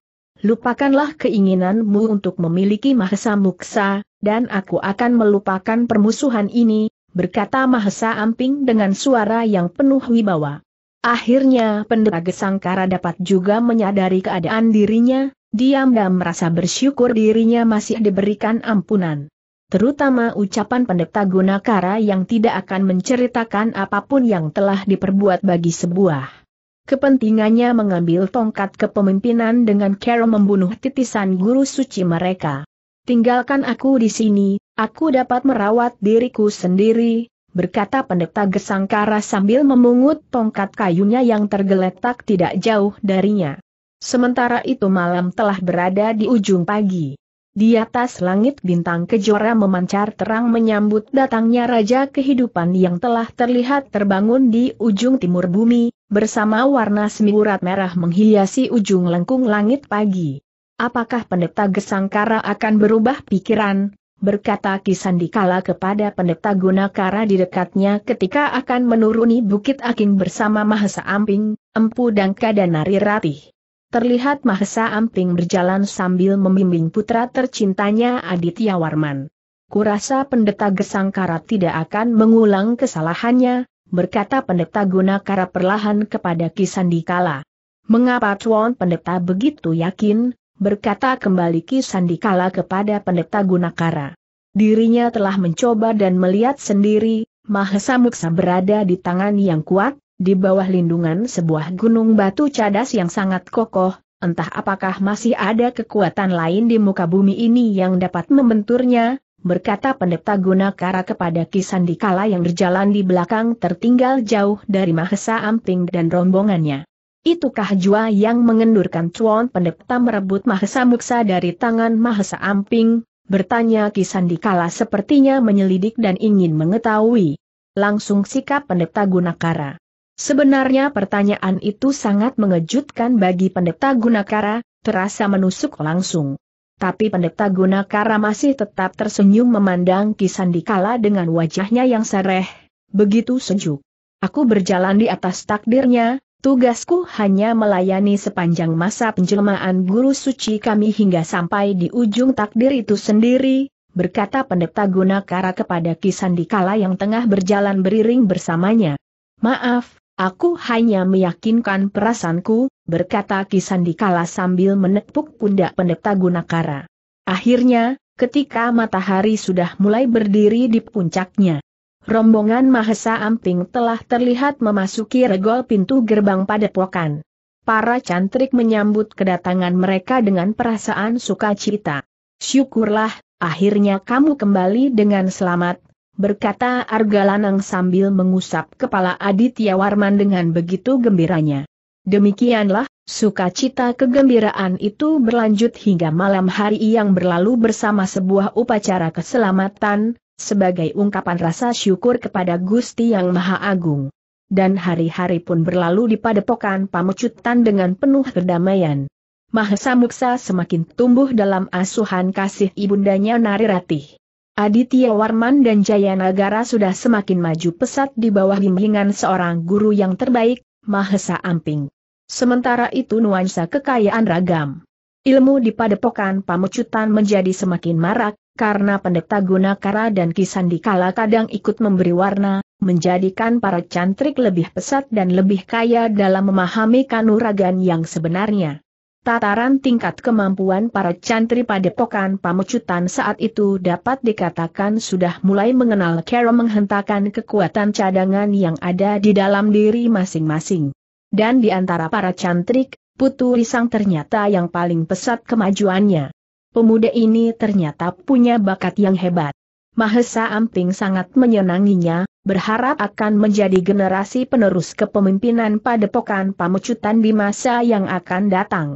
lupakanlah keinginanmu untuk memiliki Mahesa Muksa, dan aku akan melupakan permusuhan ini, berkata Mahesa Amping dengan suara yang penuh wibawa. Akhirnya pendeta Gesangkara dapat juga menyadari keadaan dirinya, diam dan merasa bersyukur dirinya masih diberikan ampunan terutama ucapan pendeta Gunakara yang tidak akan menceritakan apapun yang telah diperbuat bagi sebuah kepentingannya mengambil tongkat kepemimpinan dengan cara membunuh titisan guru suci mereka. Tinggalkan aku di sini, aku dapat merawat diriku sendiri, berkata pendeta Gesangkara sambil memungut tongkat kayunya yang tergeletak tidak jauh darinya. Sementara itu malam telah berada di ujung pagi. Di atas langit bintang kejora memancar terang menyambut datangnya Raja Kehidupan yang telah terlihat terbangun di ujung timur bumi, bersama warna semi merah menghiasi ujung lengkung langit pagi. Apakah pendeta Gesangkara akan berubah pikiran, berkata Kisandikala kepada pendeta Gunakara di dekatnya ketika akan menuruni Bukit Aking bersama Mahesa Amping, Empu Dangka dan Nari Ratih. Terlihat Mahesa Amping berjalan sambil membimbing putra tercintanya Aditya Warman. Kurasa pendeta Gesangkara tidak akan mengulang kesalahannya, berkata pendeta Gunakara perlahan kepada Kisandikala. Mengapa Tuan Pendeta begitu yakin, berkata kembali Kisandikala kepada pendeta Gunakara. Dirinya telah mencoba dan melihat sendiri, Mahesa Muksa berada di tangan yang kuat, di bawah lindungan sebuah gunung batu cadas yang sangat kokoh, entah apakah masih ada kekuatan lain di muka bumi ini yang dapat membenturnya, berkata pendeta Gunakara kepada Kisandikala yang berjalan di belakang tertinggal jauh dari Mahesa Amping dan rombongannya. Itukah jua yang mengendurkan cuan pendeta merebut Mahesa Muksa dari tangan Mahesa Amping, bertanya Kisandikala sepertinya menyelidik dan ingin mengetahui. Langsung sikap pendeta Gunakara. Sebenarnya pertanyaan itu sangat mengejutkan bagi pendeta Gunakara, terasa menusuk langsung tapi pendeta Gunakara masih tetap tersenyum memandang Kisandikala dengan wajahnya yang sereh, begitu sejuk. Aku berjalan di atas takdirnya, tugasku hanya melayani sepanjang masa penjelmaan guru suci kami hingga sampai di ujung takdir itu sendiri, berkata pendeta Gunakara kepada Kisandikala yang tengah berjalan beriring bersamanya. Maaf, Aku hanya meyakinkan perasaanku, berkata Kisandikala sambil menepuk pundak pendeta Gunakara. Akhirnya, ketika matahari sudah mulai berdiri di puncaknya, rombongan Mahesa Amping telah terlihat memasuki regol pintu gerbang padepokan. Para cantrik menyambut kedatangan mereka dengan perasaan sukacita. Syukurlah, akhirnya kamu kembali dengan selamat, berkata Argalanang sambil mengusap kepala Aditya Warman dengan begitu gembiranya. Demikianlah, sukacita kegembiraan itu berlanjut hingga malam hari yang berlalu bersama sebuah upacara keselamatan, sebagai ungkapan rasa syukur kepada Gusti Yang Maha Agung. Dan hari-hari pun berlalu di padepokan pamecutan dengan penuh kedamaian. Mahesa Muksa semakin tumbuh dalam asuhan kasih ibundanya Nariratih. Aditya Warman dan Jayanagara sudah semakin maju pesat di bawah bimbingan seorang guru yang terbaik, Mahesa Amping. Sementara itu nuansa kekayaan ragam. Ilmu di padepokan pamucutan menjadi semakin marak, karena pendeta Gunakara dan Kisandikala kadang ikut memberi warna, menjadikan para cantrik lebih pesat dan lebih kaya dalam memahami kanuragan yang sebenarnya. Tataran tingkat kemampuan para cantri padepokan pamecutan saat itu dapat dikatakan sudah mulai mengenal cara menghentakan kekuatan cadangan yang ada di dalam diri masing-masing. Dan di antara para cantrik, Putu Risang ternyata yang paling pesat kemajuannya. Pemuda ini ternyata punya bakat yang hebat. Mahesa Amping sangat menyenanginya, berharap akan menjadi generasi penerus kepemimpinan padepokan pamecutan di masa yang akan datang.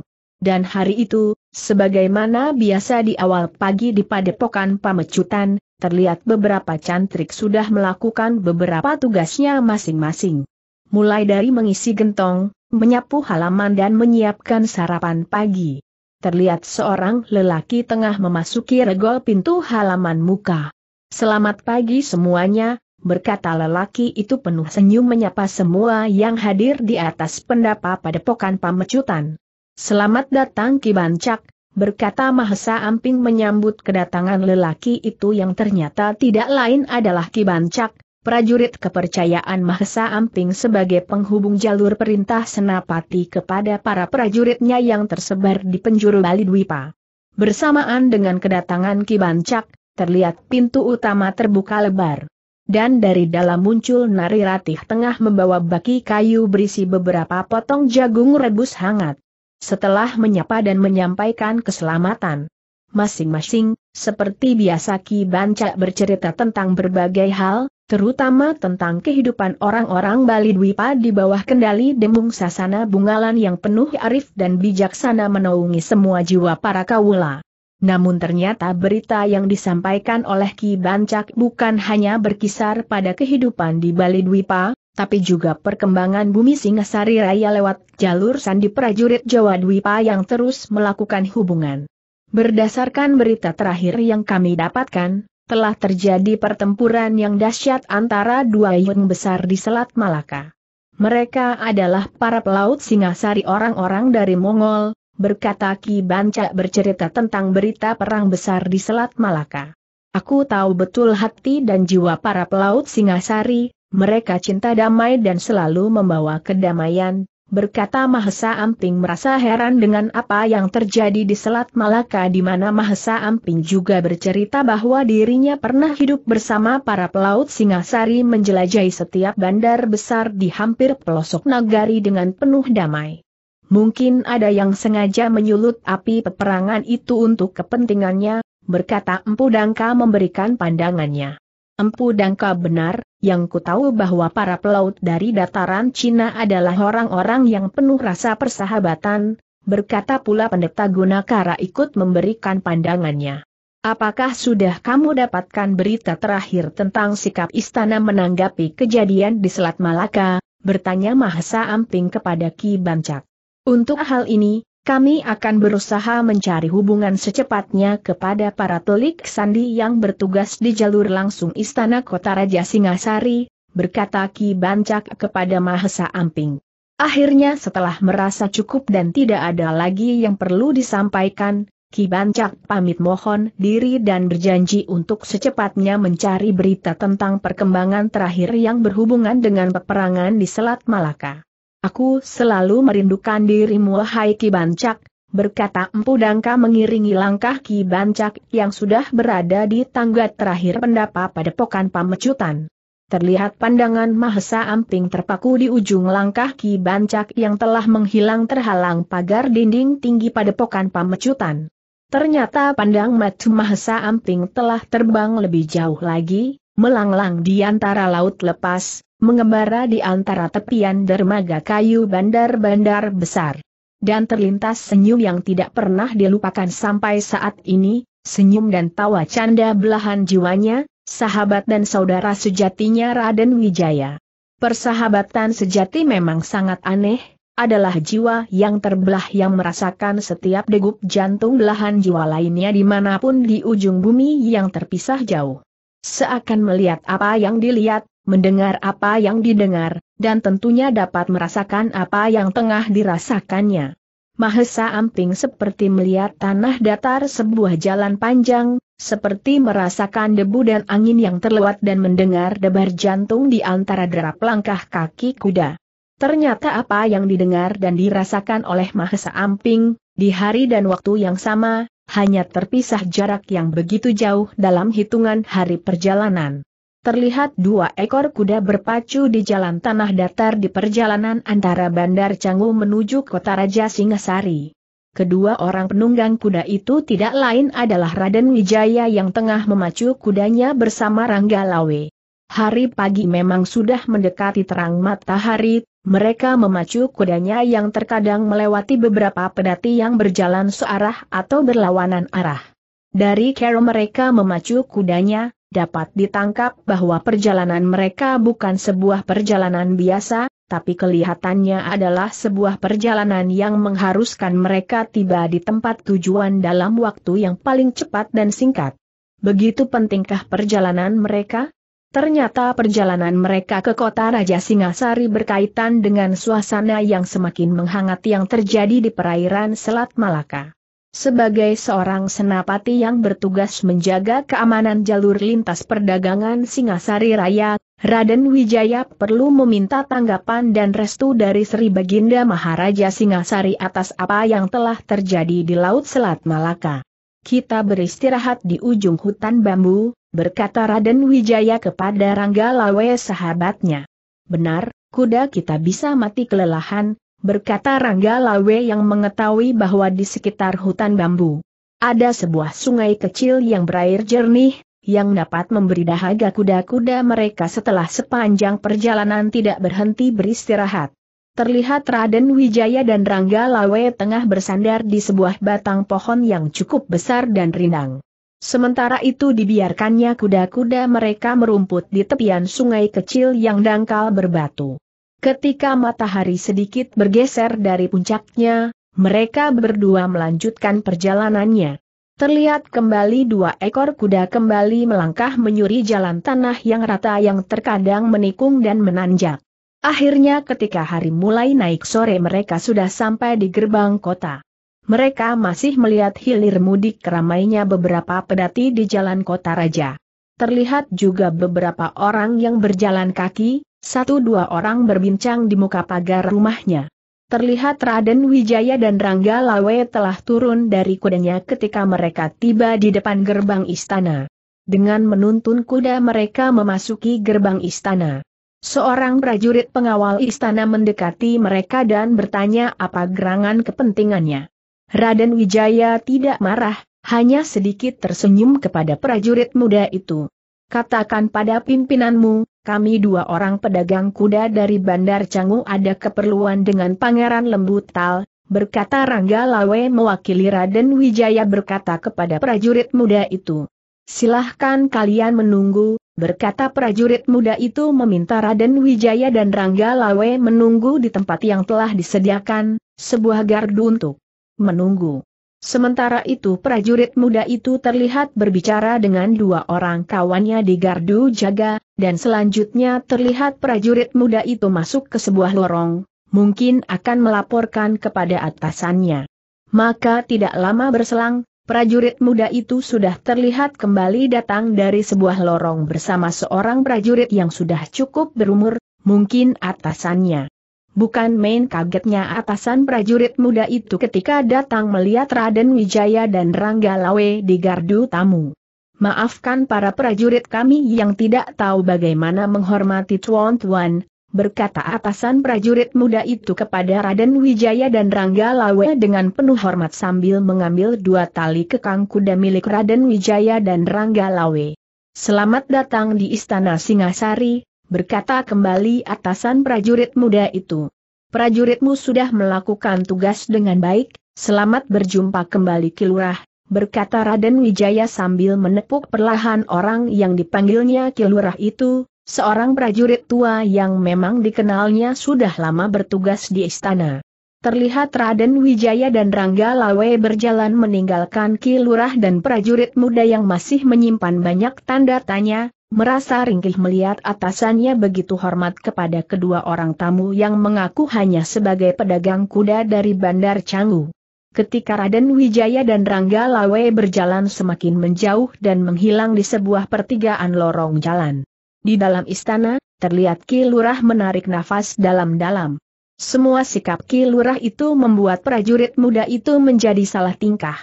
Dan hari itu, sebagaimana biasa di awal pagi di padepokan pamecutan, terlihat beberapa cantrik sudah melakukan beberapa tugasnya masing-masing. Mulai dari mengisi gentong, menyapu halaman dan menyiapkan sarapan pagi. Terlihat seorang lelaki tengah memasuki regol pintu halaman muka. Selamat pagi semuanya, berkata lelaki itu penuh senyum menyapa semua yang hadir di atas pendapa padepokan pamecutan. Selamat datang Ki Bancak, berkata Mahesa Amping menyambut kedatangan lelaki itu yang ternyata tidak lain adalah Ki Bancak, prajurit kepercayaan Mahesa Amping sebagai penghubung jalur perintah Senapati kepada para prajuritnya yang tersebar di penjuru Bali Dwipa. Bersamaan dengan kedatangan Ki Bancak, terlihat pintu utama terbuka lebar. Dan dari dalam muncul Nari Ratih tengah membawa baki kayu berisi beberapa potong jagung rebus hangat. Setelah menyapa dan menyampaikan keselamatan masing-masing, seperti biasa Ki Banca bercerita tentang berbagai hal, terutama tentang kehidupan orang-orang Bali Dwipa di bawah kendali demung sasana bungalan yang penuh arif dan bijaksana menaungi semua jiwa para kawula. Namun ternyata berita yang disampaikan oleh Ki Bancak bukan hanya berkisar pada kehidupan di Bali Dwipa, tapi juga perkembangan bumi Singasari Raya lewat jalur sandi prajurit Jawa Dwipa yang terus melakukan hubungan. Berdasarkan berita terakhir yang kami dapatkan, telah terjadi pertempuran yang dahsyat antara dua Yun besar di Selat Malaka. Mereka adalah para pelaut Singasari orang-orang dari Mongol, berkata Ki Banca bercerita tentang berita perang besar di Selat Malaka. Aku tahu betul hati dan jiwa para pelaut Singasari, mereka cinta damai dan selalu membawa kedamaian, berkata Mahesa Amping merasa heran dengan apa yang terjadi di Selat Malaka di mana Mahesa Amping juga bercerita bahwa dirinya pernah hidup bersama para pelaut Singasari menjelajahi setiap bandar besar di hampir pelosok nagari dengan penuh damai. Mungkin ada yang sengaja menyulut api peperangan itu untuk kepentingannya, berkata Empu Dangka memberikan pandangannya. Empu Dangka benar, yang ku tahu bahwa para pelaut dari dataran Cina adalah orang-orang yang penuh rasa persahabatan, berkata pula pendeta Gunakara ikut memberikan pandangannya. Apakah sudah kamu dapatkan berita terakhir tentang sikap istana menanggapi kejadian di Selat Malaka? bertanya Mahasa Amping kepada Ki Bancak. Untuk hal ini, kami akan berusaha mencari hubungan secepatnya kepada para telik sandi yang bertugas di jalur langsung istana kota Raja Singasari, berkata Ki Bancak kepada Mahesa Amping. Akhirnya setelah merasa cukup dan tidak ada lagi yang perlu disampaikan, Ki Bancak pamit mohon diri dan berjanji untuk secepatnya mencari berita tentang perkembangan terakhir yang berhubungan dengan peperangan di Selat Malaka. Aku selalu merindukan dirimu wahai Ki Bancak, berkata Empu Dangka mengiringi langkah Ki Bancak yang sudah berada di tangga terakhir pendapa pada pokan pamecutan. Terlihat pandangan Mahesa Amping terpaku di ujung langkah Ki Bancak yang telah menghilang terhalang pagar dinding tinggi pada pokan pamecutan. Ternyata pandang Matu Mahesa Amping telah terbang lebih jauh lagi, melanglang di antara laut lepas, mengembara di antara tepian dermaga kayu bandar-bandar besar. Dan terlintas senyum yang tidak pernah dilupakan sampai saat ini, senyum dan tawa canda belahan jiwanya, sahabat dan saudara sejatinya Raden Wijaya. Persahabatan sejati memang sangat aneh, adalah jiwa yang terbelah yang merasakan setiap degup jantung belahan jiwa lainnya dimanapun di ujung bumi yang terpisah jauh. Seakan melihat apa yang dilihat, mendengar apa yang didengar, dan tentunya dapat merasakan apa yang tengah dirasakannya. Mahesa Amping seperti melihat tanah datar sebuah jalan panjang, seperti merasakan debu dan angin yang terlewat dan mendengar debar jantung di antara derap langkah kaki kuda. Ternyata apa yang didengar dan dirasakan oleh Mahesa Amping, di hari dan waktu yang sama, hanya terpisah jarak yang begitu jauh dalam hitungan hari perjalanan terlihat dua ekor kuda berpacu di jalan tanah datar di perjalanan antara Bandar Canggu menuju kota Raja Singasari. Kedua orang penunggang kuda itu tidak lain adalah Raden Wijaya yang tengah memacu kudanya bersama Rangga Lawe. Hari pagi memang sudah mendekati terang matahari, mereka memacu kudanya yang terkadang melewati beberapa pedati yang berjalan searah atau berlawanan arah. Dari kero mereka memacu kudanya, dapat ditangkap bahwa perjalanan mereka bukan sebuah perjalanan biasa, tapi kelihatannya adalah sebuah perjalanan yang mengharuskan mereka tiba di tempat tujuan dalam waktu yang paling cepat dan singkat. Begitu pentingkah perjalanan mereka? Ternyata perjalanan mereka ke kota Raja Singasari berkaitan dengan suasana yang semakin menghangat yang terjadi di perairan Selat Malaka. Sebagai seorang senapati yang bertugas menjaga keamanan jalur lintas perdagangan Singasari Raya, Raden Wijaya perlu meminta tanggapan dan restu dari Sri Baginda Maharaja Singasari atas apa yang telah terjadi di Laut Selat Malaka. Kita beristirahat di ujung hutan bambu, berkata Raden Wijaya kepada Rangga Lawe sahabatnya. Benar, kuda kita bisa mati kelelahan, berkata Rangga Lawe yang mengetahui bahwa di sekitar hutan bambu. Ada sebuah sungai kecil yang berair jernih, yang dapat memberi dahaga kuda-kuda mereka setelah sepanjang perjalanan tidak berhenti beristirahat. Terlihat Raden Wijaya dan Rangga Lawe tengah bersandar di sebuah batang pohon yang cukup besar dan rindang. Sementara itu dibiarkannya kuda-kuda mereka merumput di tepian sungai kecil yang dangkal berbatu. Ketika matahari sedikit bergeser dari puncaknya, mereka berdua melanjutkan perjalanannya. Terlihat kembali dua ekor kuda kembali melangkah menyuri jalan tanah yang rata yang terkadang menikung dan menanjak. Akhirnya ketika hari mulai naik sore mereka sudah sampai di gerbang kota. Mereka masih melihat hilir mudik keramainya beberapa pedati di jalan kota raja. Terlihat juga beberapa orang yang berjalan kaki, satu dua orang berbincang di muka pagar rumahnya. Terlihat Raden Wijaya dan Rangga Lawe telah turun dari kudanya ketika mereka tiba di depan gerbang istana. Dengan menuntun kuda mereka memasuki gerbang istana. Seorang prajurit pengawal istana mendekati mereka dan bertanya apa gerangan kepentingannya. Raden Wijaya tidak marah, hanya sedikit tersenyum kepada prajurit muda itu katakan pada pimpinanmu, kami dua orang pedagang kuda dari Bandar Canggu ada keperluan dengan Pangeran Lembu Tal, berkata Rangga Lawe mewakili Raden Wijaya berkata kepada prajurit muda itu. Silahkan kalian menunggu, berkata prajurit muda itu meminta Raden Wijaya dan Rangga Lawe menunggu di tempat yang telah disediakan, sebuah gardu untuk menunggu. Sementara itu prajurit muda itu terlihat berbicara dengan dua orang kawannya di gardu jaga, dan selanjutnya terlihat prajurit muda itu masuk ke sebuah lorong, mungkin akan melaporkan kepada atasannya. Maka tidak lama berselang, prajurit muda itu sudah terlihat kembali datang dari sebuah lorong bersama seorang prajurit yang sudah cukup berumur, mungkin atasannya. Bukan main kagetnya atasan prajurit muda itu ketika datang melihat Raden Wijaya dan Rangga Lawe di gardu tamu. Maafkan para prajurit kami yang tidak tahu bagaimana menghormati tuan-tuan, berkata atasan prajurit muda itu kepada Raden Wijaya dan Rangga Lawe dengan penuh hormat sambil mengambil dua tali kekang kuda milik Raden Wijaya dan Rangga Lawe. Selamat datang di Istana Singasari, berkata kembali atasan prajurit muda itu. Prajuritmu sudah melakukan tugas dengan baik, selamat berjumpa kembali Kilurah, berkata Raden Wijaya sambil menepuk perlahan orang yang dipanggilnya Kilurah itu, seorang prajurit tua yang memang dikenalnya sudah lama bertugas di istana. Terlihat Raden Wijaya dan Rangga Lawe berjalan meninggalkan Kilurah dan prajurit muda yang masih menyimpan banyak tanda tanya, merasa ringkih melihat atasannya begitu hormat kepada kedua orang tamu yang mengaku hanya sebagai pedagang kuda dari Bandar Canggu. Ketika Raden Wijaya dan Rangga Lawe berjalan semakin menjauh dan menghilang di sebuah pertigaan lorong jalan. Di dalam istana, terlihat Ki Lurah menarik nafas dalam-dalam. Semua sikap Ki Lurah itu membuat prajurit muda itu menjadi salah tingkah.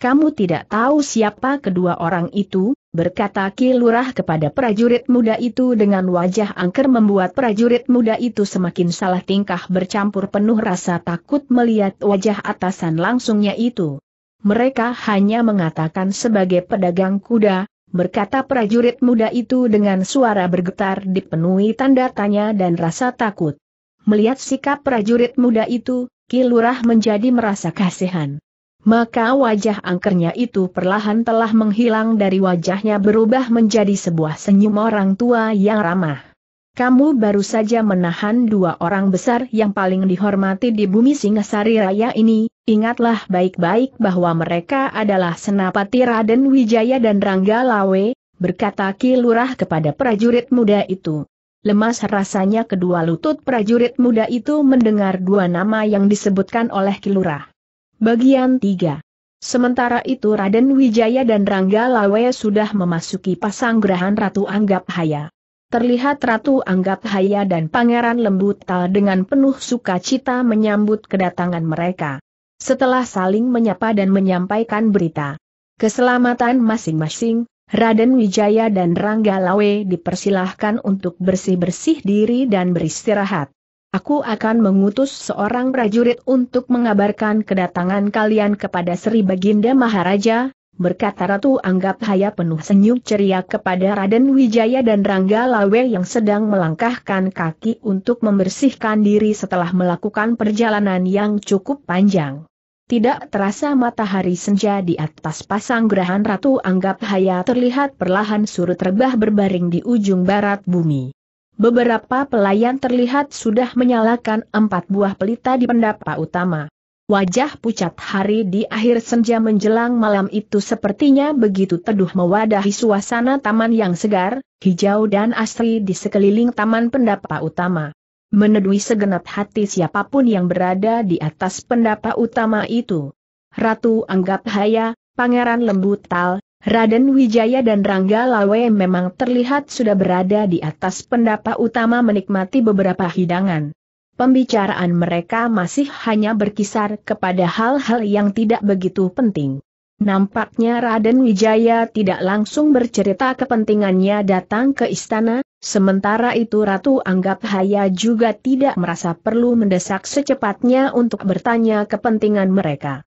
Kamu tidak tahu siapa kedua orang itu, berkata Ki Lurah kepada prajurit muda itu dengan wajah angker membuat prajurit muda itu semakin salah tingkah bercampur penuh rasa takut melihat wajah atasan langsungnya itu. Mereka hanya mengatakan sebagai pedagang kuda, berkata prajurit muda itu dengan suara bergetar dipenuhi tanda tanya dan rasa takut. Melihat sikap prajurit muda itu, Ki Lurah menjadi merasa kasihan. Maka wajah angkernya itu perlahan telah menghilang dari wajahnya berubah menjadi sebuah senyum orang tua yang ramah. Kamu baru saja menahan dua orang besar yang paling dihormati di bumi Singasari Raya ini, ingatlah baik-baik bahwa mereka adalah Senapati Raden Wijaya dan Rangga Lawe, berkata Ki Lurah kepada prajurit muda itu. Lemas rasanya kedua lutut prajurit muda itu mendengar dua nama yang disebutkan oleh Ki Lurah. Bagian 3 Sementara itu Raden Wijaya dan Rangga Lawe sudah memasuki pasanggrahan Ratu Anggap Haya. Terlihat Ratu Anggap Haya dan Pangeran Lembutal dengan penuh sukacita menyambut kedatangan mereka. Setelah saling menyapa dan menyampaikan berita keselamatan masing-masing, Raden Wijaya dan Rangga Lawe dipersilahkan untuk bersih-bersih diri dan beristirahat. Aku akan mengutus seorang prajurit untuk mengabarkan kedatangan kalian kepada Sri Baginda Maharaja, berkata Ratu Anggap Haya penuh senyum ceria kepada Raden Wijaya dan Rangga Lawe yang sedang melangkahkan kaki untuk membersihkan diri setelah melakukan perjalanan yang cukup panjang. Tidak terasa matahari senja di atas pasang gerahan Ratu Anggap Haya terlihat perlahan surut rebah berbaring di ujung barat bumi beberapa pelayan terlihat sudah menyalakan empat buah pelita di pendapa utama. Wajah pucat hari di akhir senja menjelang malam itu sepertinya begitu teduh mewadahi suasana taman yang segar, hijau dan asri di sekeliling taman pendapa utama. Menedui segenap hati siapapun yang berada di atas pendapa utama itu. Ratu Anggap Haya, Pangeran Lembu Tal, Raden Wijaya dan Rangga Lawe memang terlihat sudah berada di atas pendapa utama menikmati beberapa hidangan. Pembicaraan mereka masih hanya berkisar kepada hal-hal yang tidak begitu penting. Nampaknya Raden Wijaya tidak langsung bercerita kepentingannya datang ke istana, sementara itu Ratu Anggap Haya juga tidak merasa perlu mendesak secepatnya untuk bertanya kepentingan mereka.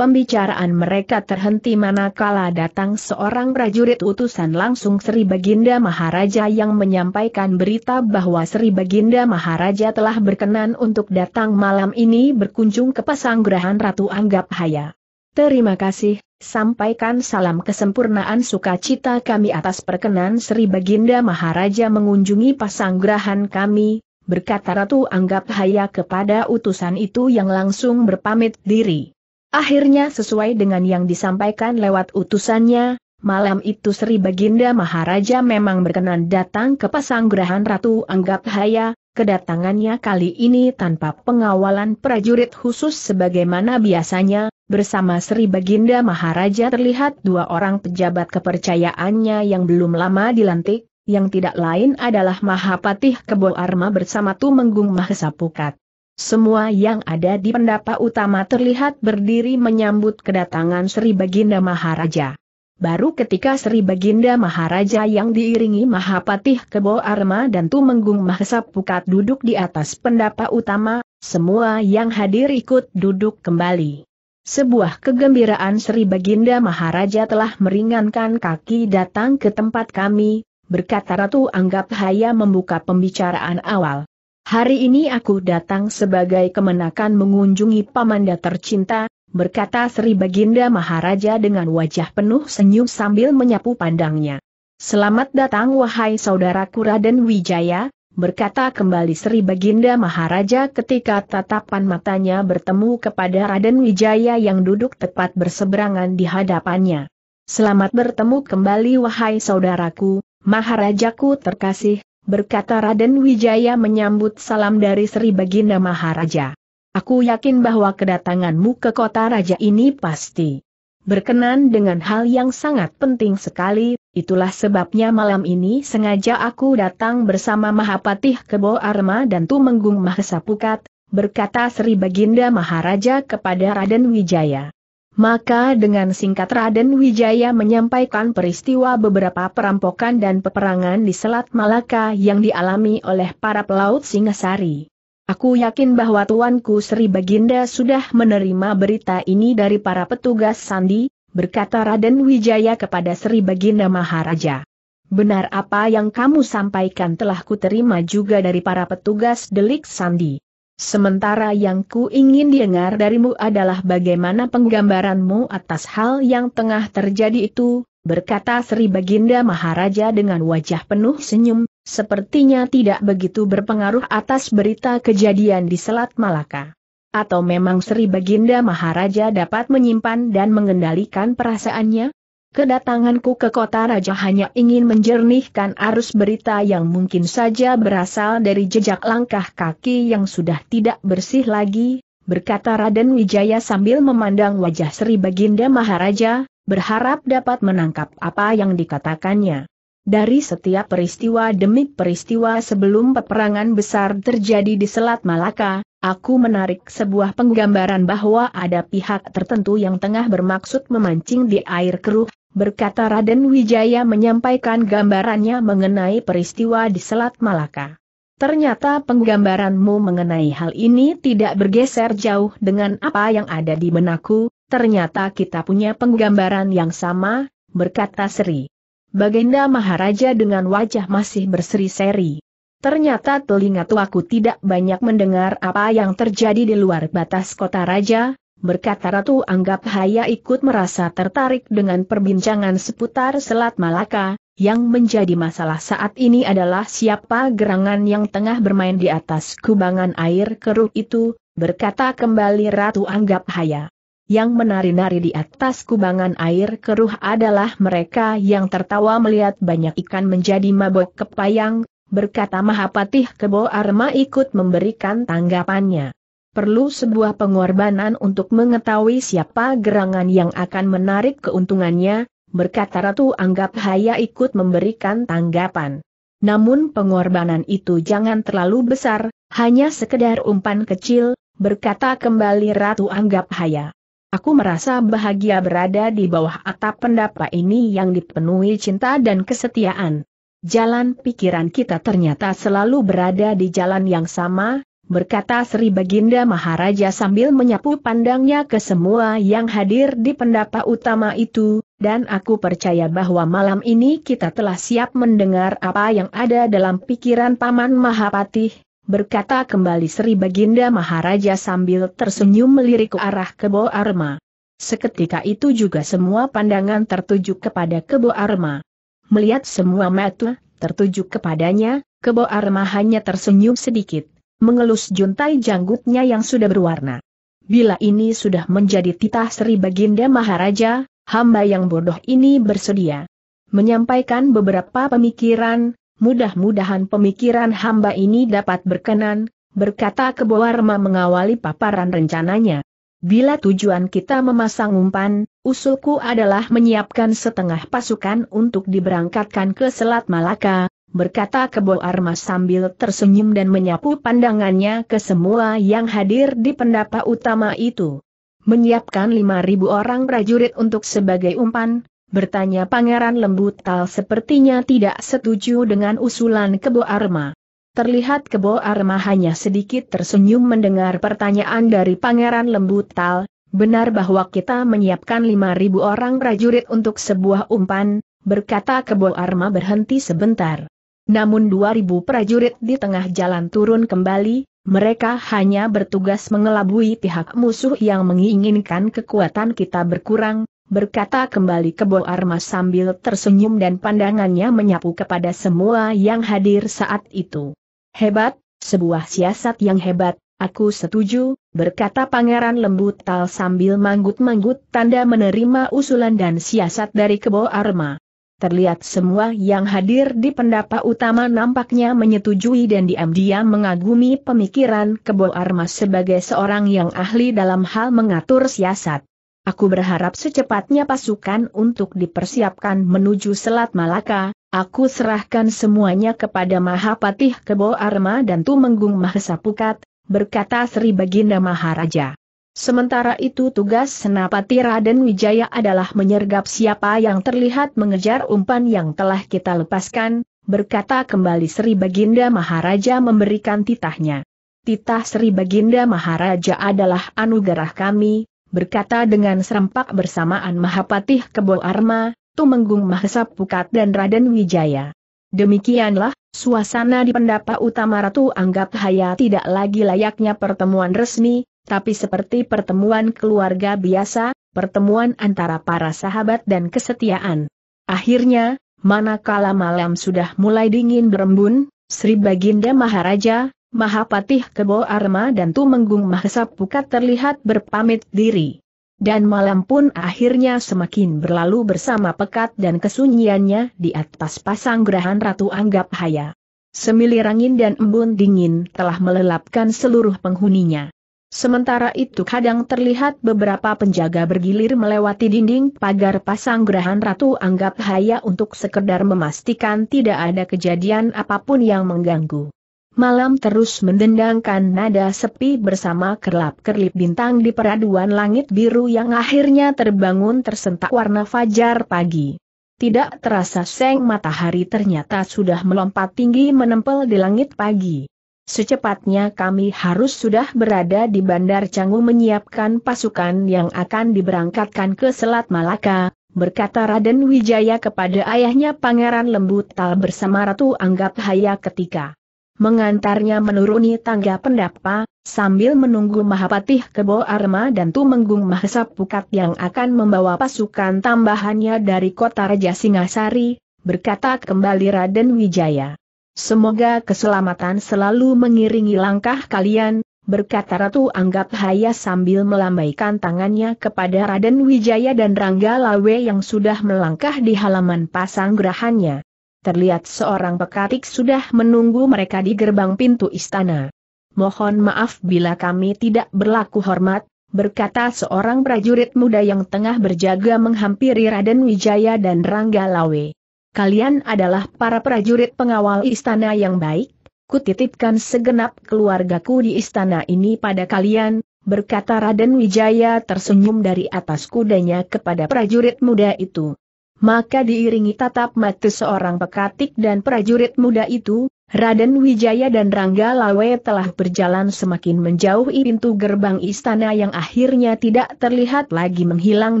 Pembicaraan mereka terhenti manakala datang seorang prajurit utusan langsung Sri Baginda Maharaja yang menyampaikan berita bahwa Sri Baginda Maharaja telah berkenan untuk datang malam ini berkunjung ke pesanggrahan Ratu Anggap Haya. Terima kasih, sampaikan salam kesempurnaan sukacita kami atas perkenan Sri Baginda Maharaja mengunjungi pasanggrahan kami, berkata Ratu Anggap Haya kepada utusan itu yang langsung berpamit diri. Akhirnya sesuai dengan yang disampaikan lewat utusannya, malam itu Sri Baginda Maharaja memang berkenan datang ke Pasanggrahan Ratu Anggap Haya, kedatangannya kali ini tanpa pengawalan prajurit khusus sebagaimana biasanya, Bersama Sri Baginda Maharaja terlihat dua orang pejabat kepercayaannya yang belum lama dilantik, yang tidak lain adalah Mahapatih Kebo Arma bersama Tumenggung Mahesapukat. Semua yang ada di pendapa utama terlihat berdiri menyambut kedatangan Sri Baginda Maharaja. Baru ketika Sri Baginda Maharaja yang diiringi Mahapatih Kebo Arma dan Tumenggung Mahesa Pukat duduk di atas pendapa utama, semua yang hadir ikut duduk kembali. Sebuah kegembiraan Sri Baginda Maharaja telah meringankan kaki datang ke tempat kami, berkata Ratu Anggap Haya membuka pembicaraan awal. Hari ini aku datang sebagai kemenakan mengunjungi pamanda tercinta, berkata Sri Baginda Maharaja dengan wajah penuh senyum sambil menyapu pandangnya. Selamat datang wahai saudaraku Raden Wijaya, berkata kembali Sri Baginda Maharaja ketika tatapan matanya bertemu kepada Raden Wijaya yang duduk tepat berseberangan di hadapannya. Selamat bertemu kembali wahai saudaraku, Maharajaku terkasih, berkata Raden Wijaya menyambut salam dari Sri Baginda Maharaja. Aku yakin bahwa kedatanganmu ke kota raja ini pasti berkenan dengan hal yang sangat penting sekali, itulah sebabnya malam ini sengaja aku datang bersama Mahapatih Kebo Arma dan Tumenggung Pukat. berkata Sri Baginda Maharaja kepada Raden Wijaya. Maka dengan singkat Raden Wijaya menyampaikan peristiwa beberapa perampokan dan peperangan di Selat Malaka yang dialami oleh para pelaut Singasari. Aku yakin bahwa Tuanku Sri Baginda sudah menerima berita ini dari para petugas Sandi, berkata Raden Wijaya kepada Sri Baginda Maharaja. Benar apa yang kamu sampaikan telah kuterima juga dari para petugas delik Sandi. Sementara yang ku ingin dengar darimu adalah bagaimana penggambaranmu atas hal yang tengah terjadi itu, berkata Sri Baginda Maharaja dengan wajah penuh senyum, sepertinya tidak begitu berpengaruh atas berita kejadian di Selat Malaka. Atau memang Sri Baginda Maharaja dapat menyimpan dan mengendalikan perasaannya? Kedatanganku ke kota raja hanya ingin menjernihkan arus berita yang mungkin saja berasal dari jejak langkah kaki yang sudah tidak bersih lagi, berkata Raden Wijaya sambil memandang wajah Sri Baginda Maharaja, berharap dapat menangkap apa yang dikatakannya. Dari setiap peristiwa demi peristiwa sebelum peperangan besar terjadi di Selat Malaka, Aku menarik sebuah penggambaran bahwa ada pihak tertentu yang tengah bermaksud memancing di air keruh, berkata Raden Wijaya menyampaikan gambarannya mengenai peristiwa di Selat Malaka. Ternyata penggambaranmu mengenai hal ini tidak bergeser jauh dengan apa yang ada di benakku, ternyata kita punya penggambaran yang sama, berkata Sri. Baginda Maharaja dengan wajah masih berseri-seri. Ternyata telinga tuaku tidak banyak mendengar apa yang terjadi di luar batas kota raja, berkata Ratu Anggap Haya ikut merasa tertarik dengan perbincangan seputar Selat Malaka, yang menjadi masalah saat ini adalah siapa gerangan yang tengah bermain di atas kubangan air keruh itu, berkata kembali Ratu Anggap Haya. Yang menari-nari di atas kubangan air keruh adalah mereka yang tertawa melihat banyak ikan menjadi mabok kepayang, berkata Mahapatih Kebo Arma ikut memberikan tanggapannya perlu sebuah pengorbanan untuk mengetahui siapa gerangan yang akan menarik keuntungannya, berkata Ratu Anggap Haya ikut memberikan tanggapan. Namun pengorbanan itu jangan terlalu besar, hanya sekedar umpan kecil, berkata kembali Ratu Anggap Haya. Aku merasa bahagia berada di bawah atap pendapa ini yang dipenuhi cinta dan kesetiaan. Jalan pikiran kita ternyata selalu berada di jalan yang sama, berkata Sri Baginda Maharaja sambil menyapu pandangnya ke semua yang hadir di pendapa utama itu, dan aku percaya bahwa malam ini kita telah siap mendengar apa yang ada dalam pikiran Paman Mahapatih, berkata kembali Sri Baginda Maharaja sambil tersenyum melirik ke arah Kebo Arma. Seketika itu juga semua pandangan tertuju kepada Kebo Arma. Melihat semua mata tertuju kepadanya, Kebo Arma hanya tersenyum sedikit mengelus juntai janggutnya yang sudah berwarna. Bila ini sudah menjadi titah Sri Baginda Maharaja, hamba yang bodoh ini bersedia menyampaikan beberapa pemikiran, mudah-mudahan pemikiran hamba ini dapat berkenan, berkata Kebowarma mengawali paparan rencananya. Bila tujuan kita memasang umpan, usulku adalah menyiapkan setengah pasukan untuk diberangkatkan ke Selat Malaka, berkata Kebo arma sambil tersenyum dan menyapu pandangannya ke semua yang hadir di pendapa utama itu. Menyiapkan 5.000 orang prajurit untuk sebagai umpan, bertanya Pangeran Lembut Tal sepertinya tidak setuju dengan usulan Kebo Arma. Terlihat Kebo Arma hanya sedikit tersenyum mendengar pertanyaan dari Pangeran Lembut Tal, benar bahwa kita menyiapkan 5.000 orang prajurit untuk sebuah umpan, berkata Kebo Arma berhenti sebentar. Namun 2000 prajurit di tengah jalan turun kembali, mereka hanya bertugas mengelabui pihak musuh yang menginginkan kekuatan kita berkurang, berkata kembali ke Bo Armas sambil tersenyum dan pandangannya menyapu kepada semua yang hadir saat itu. Hebat, sebuah siasat yang hebat, aku setuju, berkata Pangeran Lembu Tal sambil manggut-manggut tanda menerima usulan dan siasat dari Kebo Arma. Terlihat semua yang hadir di pendapa utama nampaknya menyetujui dan diam-diam mengagumi pemikiran Kebo Armas sebagai seorang yang ahli dalam hal mengatur siasat. Aku berharap secepatnya pasukan untuk dipersiapkan menuju Selat Malaka, aku serahkan semuanya kepada Mahapatih Kebo Arma dan Tumenggung Mahesapukat, berkata Sri Baginda Maharaja. Sementara itu tugas Senapati Raden Wijaya adalah menyergap siapa yang terlihat mengejar umpan yang telah kita lepaskan, berkata kembali Sri Baginda Maharaja memberikan titahnya. Titah Sri Baginda Maharaja adalah anugerah kami, berkata dengan serempak bersamaan Mahapatih Kebo Arma, Tumenggung Mahesa Pukat dan Raden Wijaya. Demikianlah, suasana di pendapa utama Ratu Anggap Haya tidak lagi layaknya pertemuan resmi, tapi seperti pertemuan keluarga biasa, pertemuan antara para sahabat dan kesetiaan. Akhirnya, manakala malam sudah mulai dingin berembun, Sri Baginda Maharaja, Mahapatih Kebo Arma dan Tumenggung Mahesa Pukat terlihat berpamit diri. Dan malam pun akhirnya semakin berlalu bersama pekat dan kesunyiannya di atas pasang gerahan Ratu Anggap Haya. Semilir angin dan embun dingin telah melelapkan seluruh penghuninya. Sementara itu kadang terlihat beberapa penjaga bergilir melewati dinding pagar pasang gerahan Ratu Anggap Haya untuk sekedar memastikan tidak ada kejadian apapun yang mengganggu. Malam terus mendendangkan nada sepi bersama kerlap-kerlip bintang di peraduan langit biru yang akhirnya terbangun tersentak warna fajar pagi. Tidak terasa seng matahari ternyata sudah melompat tinggi menempel di langit pagi. Secepatnya kami harus sudah berada di Bandar Canggu menyiapkan pasukan yang akan diberangkatkan ke Selat Malaka, berkata Raden Wijaya kepada ayahnya Pangeran Lembu Tal bersama Ratu Anggap Haya ketika mengantarnya menuruni tangga pendapa, sambil menunggu Mahapatih Kebo Arma dan Tumenggung Mahesa Pukat yang akan membawa pasukan tambahannya dari kota Raja Singasari, berkata kembali Raden Wijaya. Semoga keselamatan selalu mengiringi langkah kalian, berkata Ratu Anggap Haya sambil melambaikan tangannya kepada Raden Wijaya dan Rangga Lawe yang sudah melangkah di halaman pasang gerahannya. Terlihat seorang pekatik sudah menunggu mereka di gerbang pintu istana. Mohon maaf bila kami tidak berlaku hormat, berkata seorang prajurit muda yang tengah berjaga menghampiri Raden Wijaya dan Rangga Lawe kalian adalah para prajurit pengawal istana yang baik, kutitipkan segenap keluargaku di istana ini pada kalian, berkata Raden Wijaya tersenyum dari atas kudanya kepada prajurit muda itu. Maka diiringi tatap mata seorang pekatik dan prajurit muda itu, Raden Wijaya dan Rangga Lawe telah berjalan semakin menjauhi pintu gerbang istana yang akhirnya tidak terlihat lagi menghilang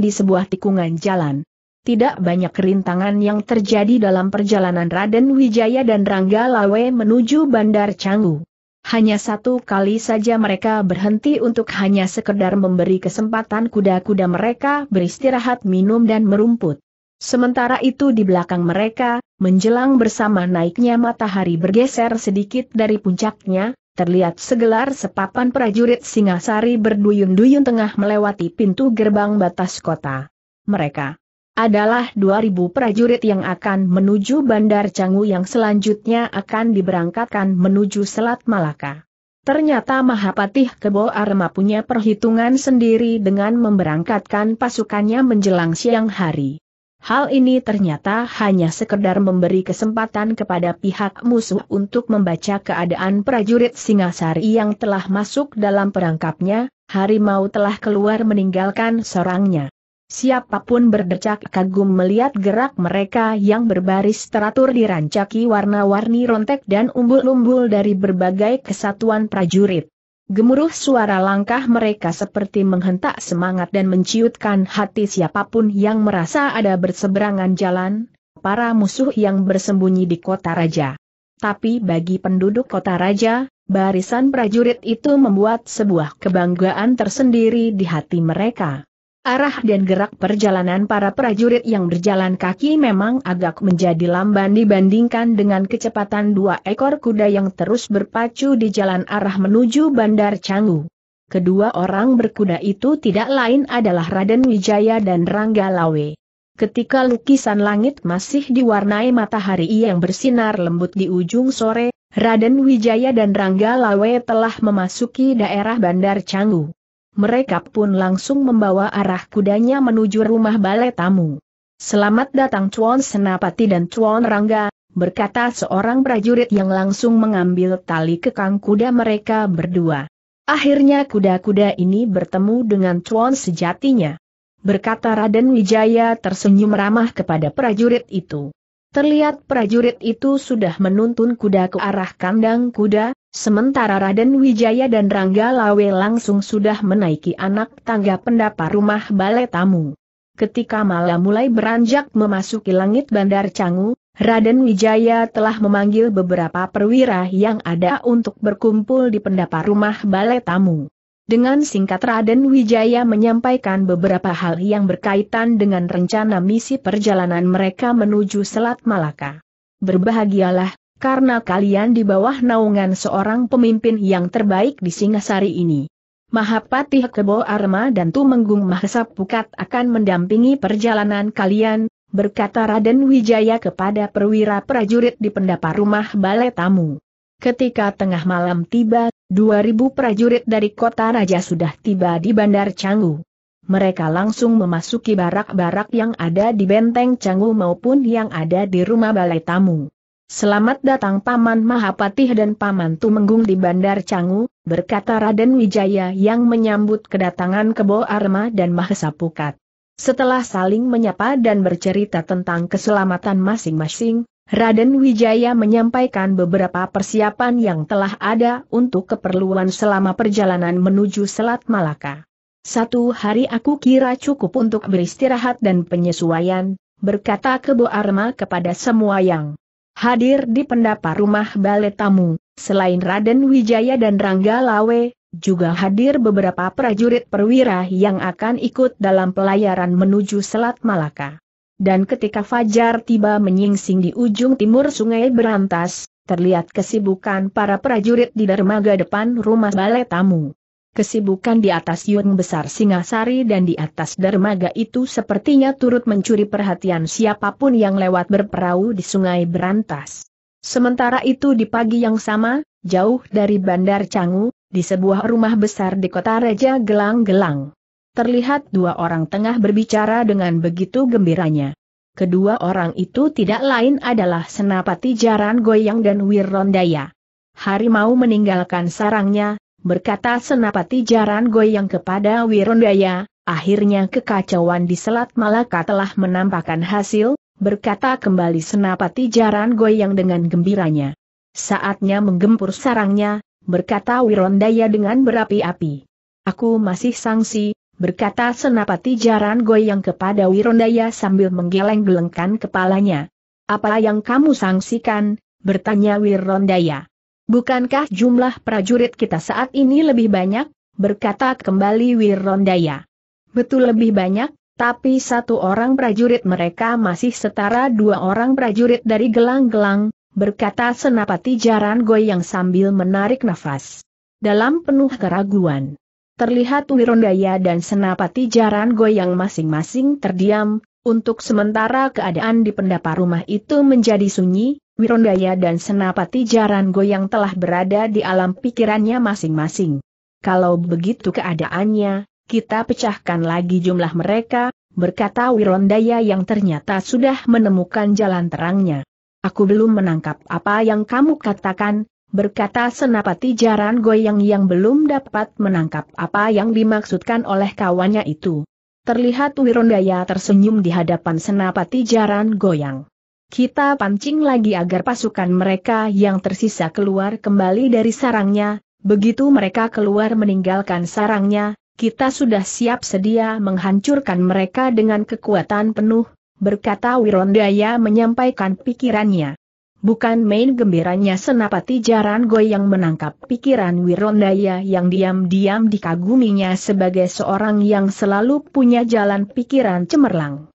di sebuah tikungan jalan tidak banyak rintangan yang terjadi dalam perjalanan Raden Wijaya dan Rangga Lawe menuju Bandar Canggu. Hanya satu kali saja mereka berhenti untuk hanya sekedar memberi kesempatan kuda-kuda mereka beristirahat minum dan merumput. Sementara itu di belakang mereka, menjelang bersama naiknya matahari bergeser sedikit dari puncaknya, terlihat segelar sepapan prajurit Singasari berduyun-duyun tengah melewati pintu gerbang batas kota. Mereka adalah 2.000 prajurit yang akan menuju Bandar Canggu yang selanjutnya akan diberangkatkan menuju Selat Malaka. Ternyata Mahapatih Kebo Arma punya perhitungan sendiri dengan memberangkatkan pasukannya menjelang siang hari. Hal ini ternyata hanya sekedar memberi kesempatan kepada pihak musuh untuk membaca keadaan prajurit Singasari yang telah masuk dalam perangkapnya, harimau telah keluar meninggalkan sorangnya. Siapapun berdecak kagum melihat gerak mereka yang berbaris teratur dirancaki warna-warni rontek dan umbul-umbul dari berbagai kesatuan prajurit. Gemuruh suara langkah mereka seperti menghentak semangat dan menciutkan hati siapapun yang merasa ada berseberangan jalan, para musuh yang bersembunyi di kota raja. Tapi bagi penduduk kota raja, barisan prajurit itu membuat sebuah kebanggaan tersendiri di hati mereka. Arah dan gerak perjalanan para prajurit yang berjalan kaki memang agak menjadi lamban dibandingkan dengan kecepatan dua ekor kuda yang terus berpacu di jalan arah menuju Bandar Canggu. Kedua orang berkuda itu tidak lain adalah Raden Wijaya dan Rangga Lawe. Ketika lukisan langit masih diwarnai matahari yang bersinar lembut di ujung sore, Raden Wijaya dan Rangga Lawe telah memasuki daerah Bandar Canggu mereka pun langsung membawa arah kudanya menuju rumah balai tamu. Selamat datang Chuan Senapati dan Chuan Rangga, berkata seorang prajurit yang langsung mengambil tali kekang kuda mereka berdua. Akhirnya kuda-kuda ini bertemu dengan Chuan sejatinya. Berkata Raden Wijaya tersenyum ramah kepada prajurit itu. Terlihat prajurit itu sudah menuntun kuda ke arah kandang kuda, Sementara Raden Wijaya dan Rangga Lawe langsung sudah menaiki anak tangga pendapa rumah balai tamu. Ketika malam mulai beranjak memasuki langit Bandar Canggu, Raden Wijaya telah memanggil beberapa perwira yang ada untuk berkumpul di pendapa rumah balai tamu. Dengan singkat Raden Wijaya menyampaikan beberapa hal yang berkaitan dengan rencana misi perjalanan mereka menuju Selat Malaka. Berbahagialah, karena kalian di bawah naungan seorang pemimpin yang terbaik di Singasari ini. Mahapatih Kebo Arma dan Tumenggung Mahesa Pukat akan mendampingi perjalanan kalian, berkata Raden Wijaya kepada perwira prajurit di pendapa rumah balai tamu. Ketika tengah malam tiba, 2000 prajurit dari kota raja sudah tiba di Bandar Canggu. Mereka langsung memasuki barak-barak yang ada di benteng Canggu maupun yang ada di rumah balai tamu. Selamat datang Paman Mahapatih dan Paman Tumenggung di Bandar Canggu, berkata Raden Wijaya yang menyambut kedatangan Kebo Arma dan Mahesa Pukat. Setelah saling menyapa dan bercerita tentang keselamatan masing-masing, Raden Wijaya menyampaikan beberapa persiapan yang telah ada untuk keperluan selama perjalanan menuju Selat Malaka. Satu hari aku kira cukup untuk beristirahat dan penyesuaian, berkata Kebo Arma kepada semua yang Hadir di pendapa rumah balet tamu, selain Raden Wijaya dan Rangga Lawe, juga hadir beberapa prajurit perwira yang akan ikut dalam pelayaran menuju Selat Malaka. Dan ketika Fajar tiba menyingsing di ujung timur sungai Berantas, terlihat kesibukan para prajurit di dermaga depan rumah balai tamu. Kesibukan di atas Yun Besar Singasari dan di atas dermaga itu sepertinya turut mencuri perhatian siapapun yang lewat berperahu di sungai Berantas. Sementara itu di pagi yang sama, jauh dari Bandar Canggu, di sebuah rumah besar di kota Raja Gelang-Gelang. Terlihat dua orang tengah berbicara dengan begitu gembiranya. Kedua orang itu tidak lain adalah Senapati Jaran Goyang dan Wirondaya. Harimau meninggalkan sarangnya, berkata Senapati Jaran Goyang kepada Wirondaya, akhirnya kekacauan di Selat Malaka telah menampakkan hasil, berkata kembali Senapati Jaran Goyang dengan gembiranya. Saatnya menggempur sarangnya, berkata Wirondaya dengan berapi-api. Aku masih sangsi, berkata Senapati Jaran Goyang kepada Wirondaya sambil menggeleng-gelengkan kepalanya. Apa yang kamu sangsikan? bertanya Wirondaya. Bukankah jumlah prajurit kita saat ini lebih banyak? Berkata kembali Wirondaya. Betul lebih banyak, tapi satu orang prajurit mereka masih setara dua orang prajurit dari gelang-gelang, berkata Senapati Jaran Goyang sambil menarik nafas. Dalam penuh keraguan. Terlihat Wirondaya dan Senapati Jaran Goyang masing-masing terdiam, untuk sementara keadaan di pendapa rumah itu menjadi sunyi, Wirondaya dan Senapati Jaran Goyang telah berada di alam pikirannya masing-masing. Kalau begitu keadaannya, kita pecahkan lagi jumlah mereka, berkata Wirondaya yang ternyata sudah menemukan jalan terangnya. Aku belum menangkap apa yang kamu katakan, berkata Senapati Jaran Goyang yang belum dapat menangkap apa yang dimaksudkan oleh kawannya itu. Terlihat Wirondaya tersenyum di hadapan Senapati Jaran Goyang. Kita pancing lagi agar pasukan mereka yang tersisa keluar kembali dari sarangnya, begitu mereka keluar meninggalkan sarangnya, kita sudah siap sedia menghancurkan mereka dengan kekuatan penuh, berkata Wirondaya menyampaikan pikirannya. Bukan main gembiranya Senapati Jarango yang menangkap pikiran Wirondaya yang diam-diam dikaguminya sebagai seorang yang selalu punya jalan pikiran cemerlang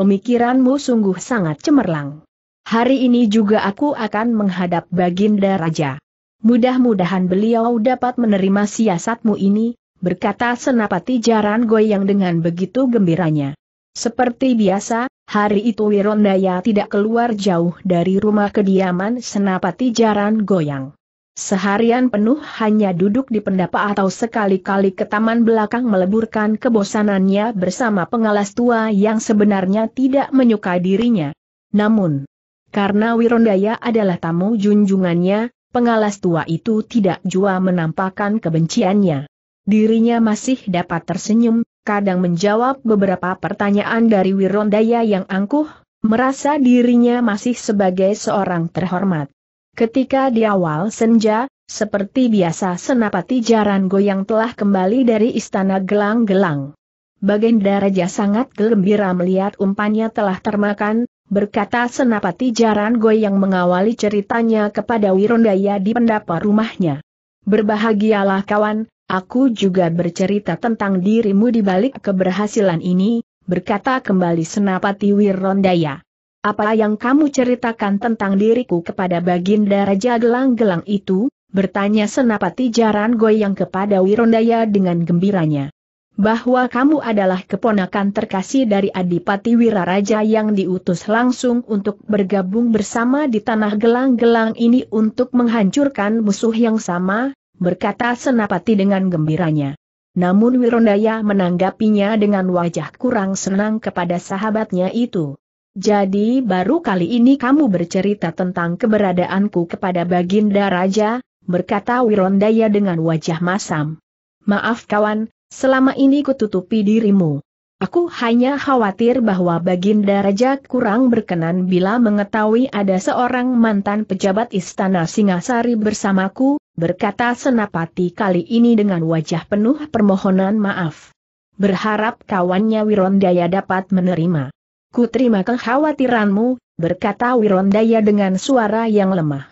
pemikiranmu sungguh sangat cemerlang. Hari ini juga aku akan menghadap Baginda Raja. Mudah-mudahan beliau dapat menerima siasatmu ini, berkata Senapati Jaran Goyang dengan begitu gembiranya. Seperti biasa, hari itu Wirondaya tidak keluar jauh dari rumah kediaman Senapati Jaran Goyang. Seharian penuh hanya duduk di pendapa atau sekali-kali ke taman belakang meleburkan kebosanannya bersama pengalas tua yang sebenarnya tidak menyukai dirinya. Namun, karena Wirondaya adalah tamu junjungannya, pengalas tua itu tidak jua menampakkan kebenciannya. Dirinya masih dapat tersenyum, kadang menjawab beberapa pertanyaan dari Wirondaya yang angkuh, merasa dirinya masih sebagai seorang terhormat. Ketika di awal senja, seperti biasa senapati jaran goyang telah kembali dari istana gelang-gelang. Baginda Raja sangat gembira melihat umpannya telah termakan, berkata senapati jaran goyang mengawali ceritanya kepada Wirondaya di pendapa rumahnya. Berbahagialah kawan, aku juga bercerita tentang dirimu di balik keberhasilan ini, berkata kembali senapati Wirondaya. Apa yang kamu ceritakan tentang diriku kepada Baginda Raja Gelang-Gelang itu? Bertanya Senapati Jaran Goyang kepada Wirondaya dengan gembiranya. Bahwa kamu adalah keponakan terkasih dari Adipati Wiraraja yang diutus langsung untuk bergabung bersama di tanah gelang-gelang ini untuk menghancurkan musuh yang sama, berkata Senapati dengan gembiranya. Namun Wirondaya menanggapinya dengan wajah kurang senang kepada sahabatnya itu. Jadi baru kali ini kamu bercerita tentang keberadaanku kepada Baginda Raja, berkata Wirondaya dengan wajah masam. Maaf kawan, selama ini kututupi dirimu. Aku hanya khawatir bahwa Baginda Raja kurang berkenan bila mengetahui ada seorang mantan pejabat Istana Singasari bersamaku, berkata Senapati kali ini dengan wajah penuh permohonan maaf. Berharap kawannya Wirondaya dapat menerima. Ku terima kekhawatiranmu, berkata Wirondaya dengan suara yang lemah.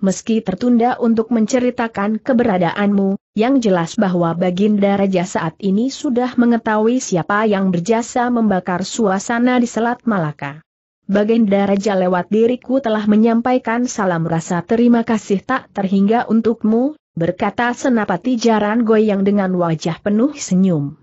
Meski tertunda untuk menceritakan keberadaanmu, yang jelas bahwa Baginda Raja saat ini sudah mengetahui siapa yang berjasa membakar suasana di Selat Malaka. Baginda Raja lewat diriku telah menyampaikan salam rasa terima kasih tak terhingga untukmu, berkata Senapati Jaran Goyang dengan wajah penuh senyum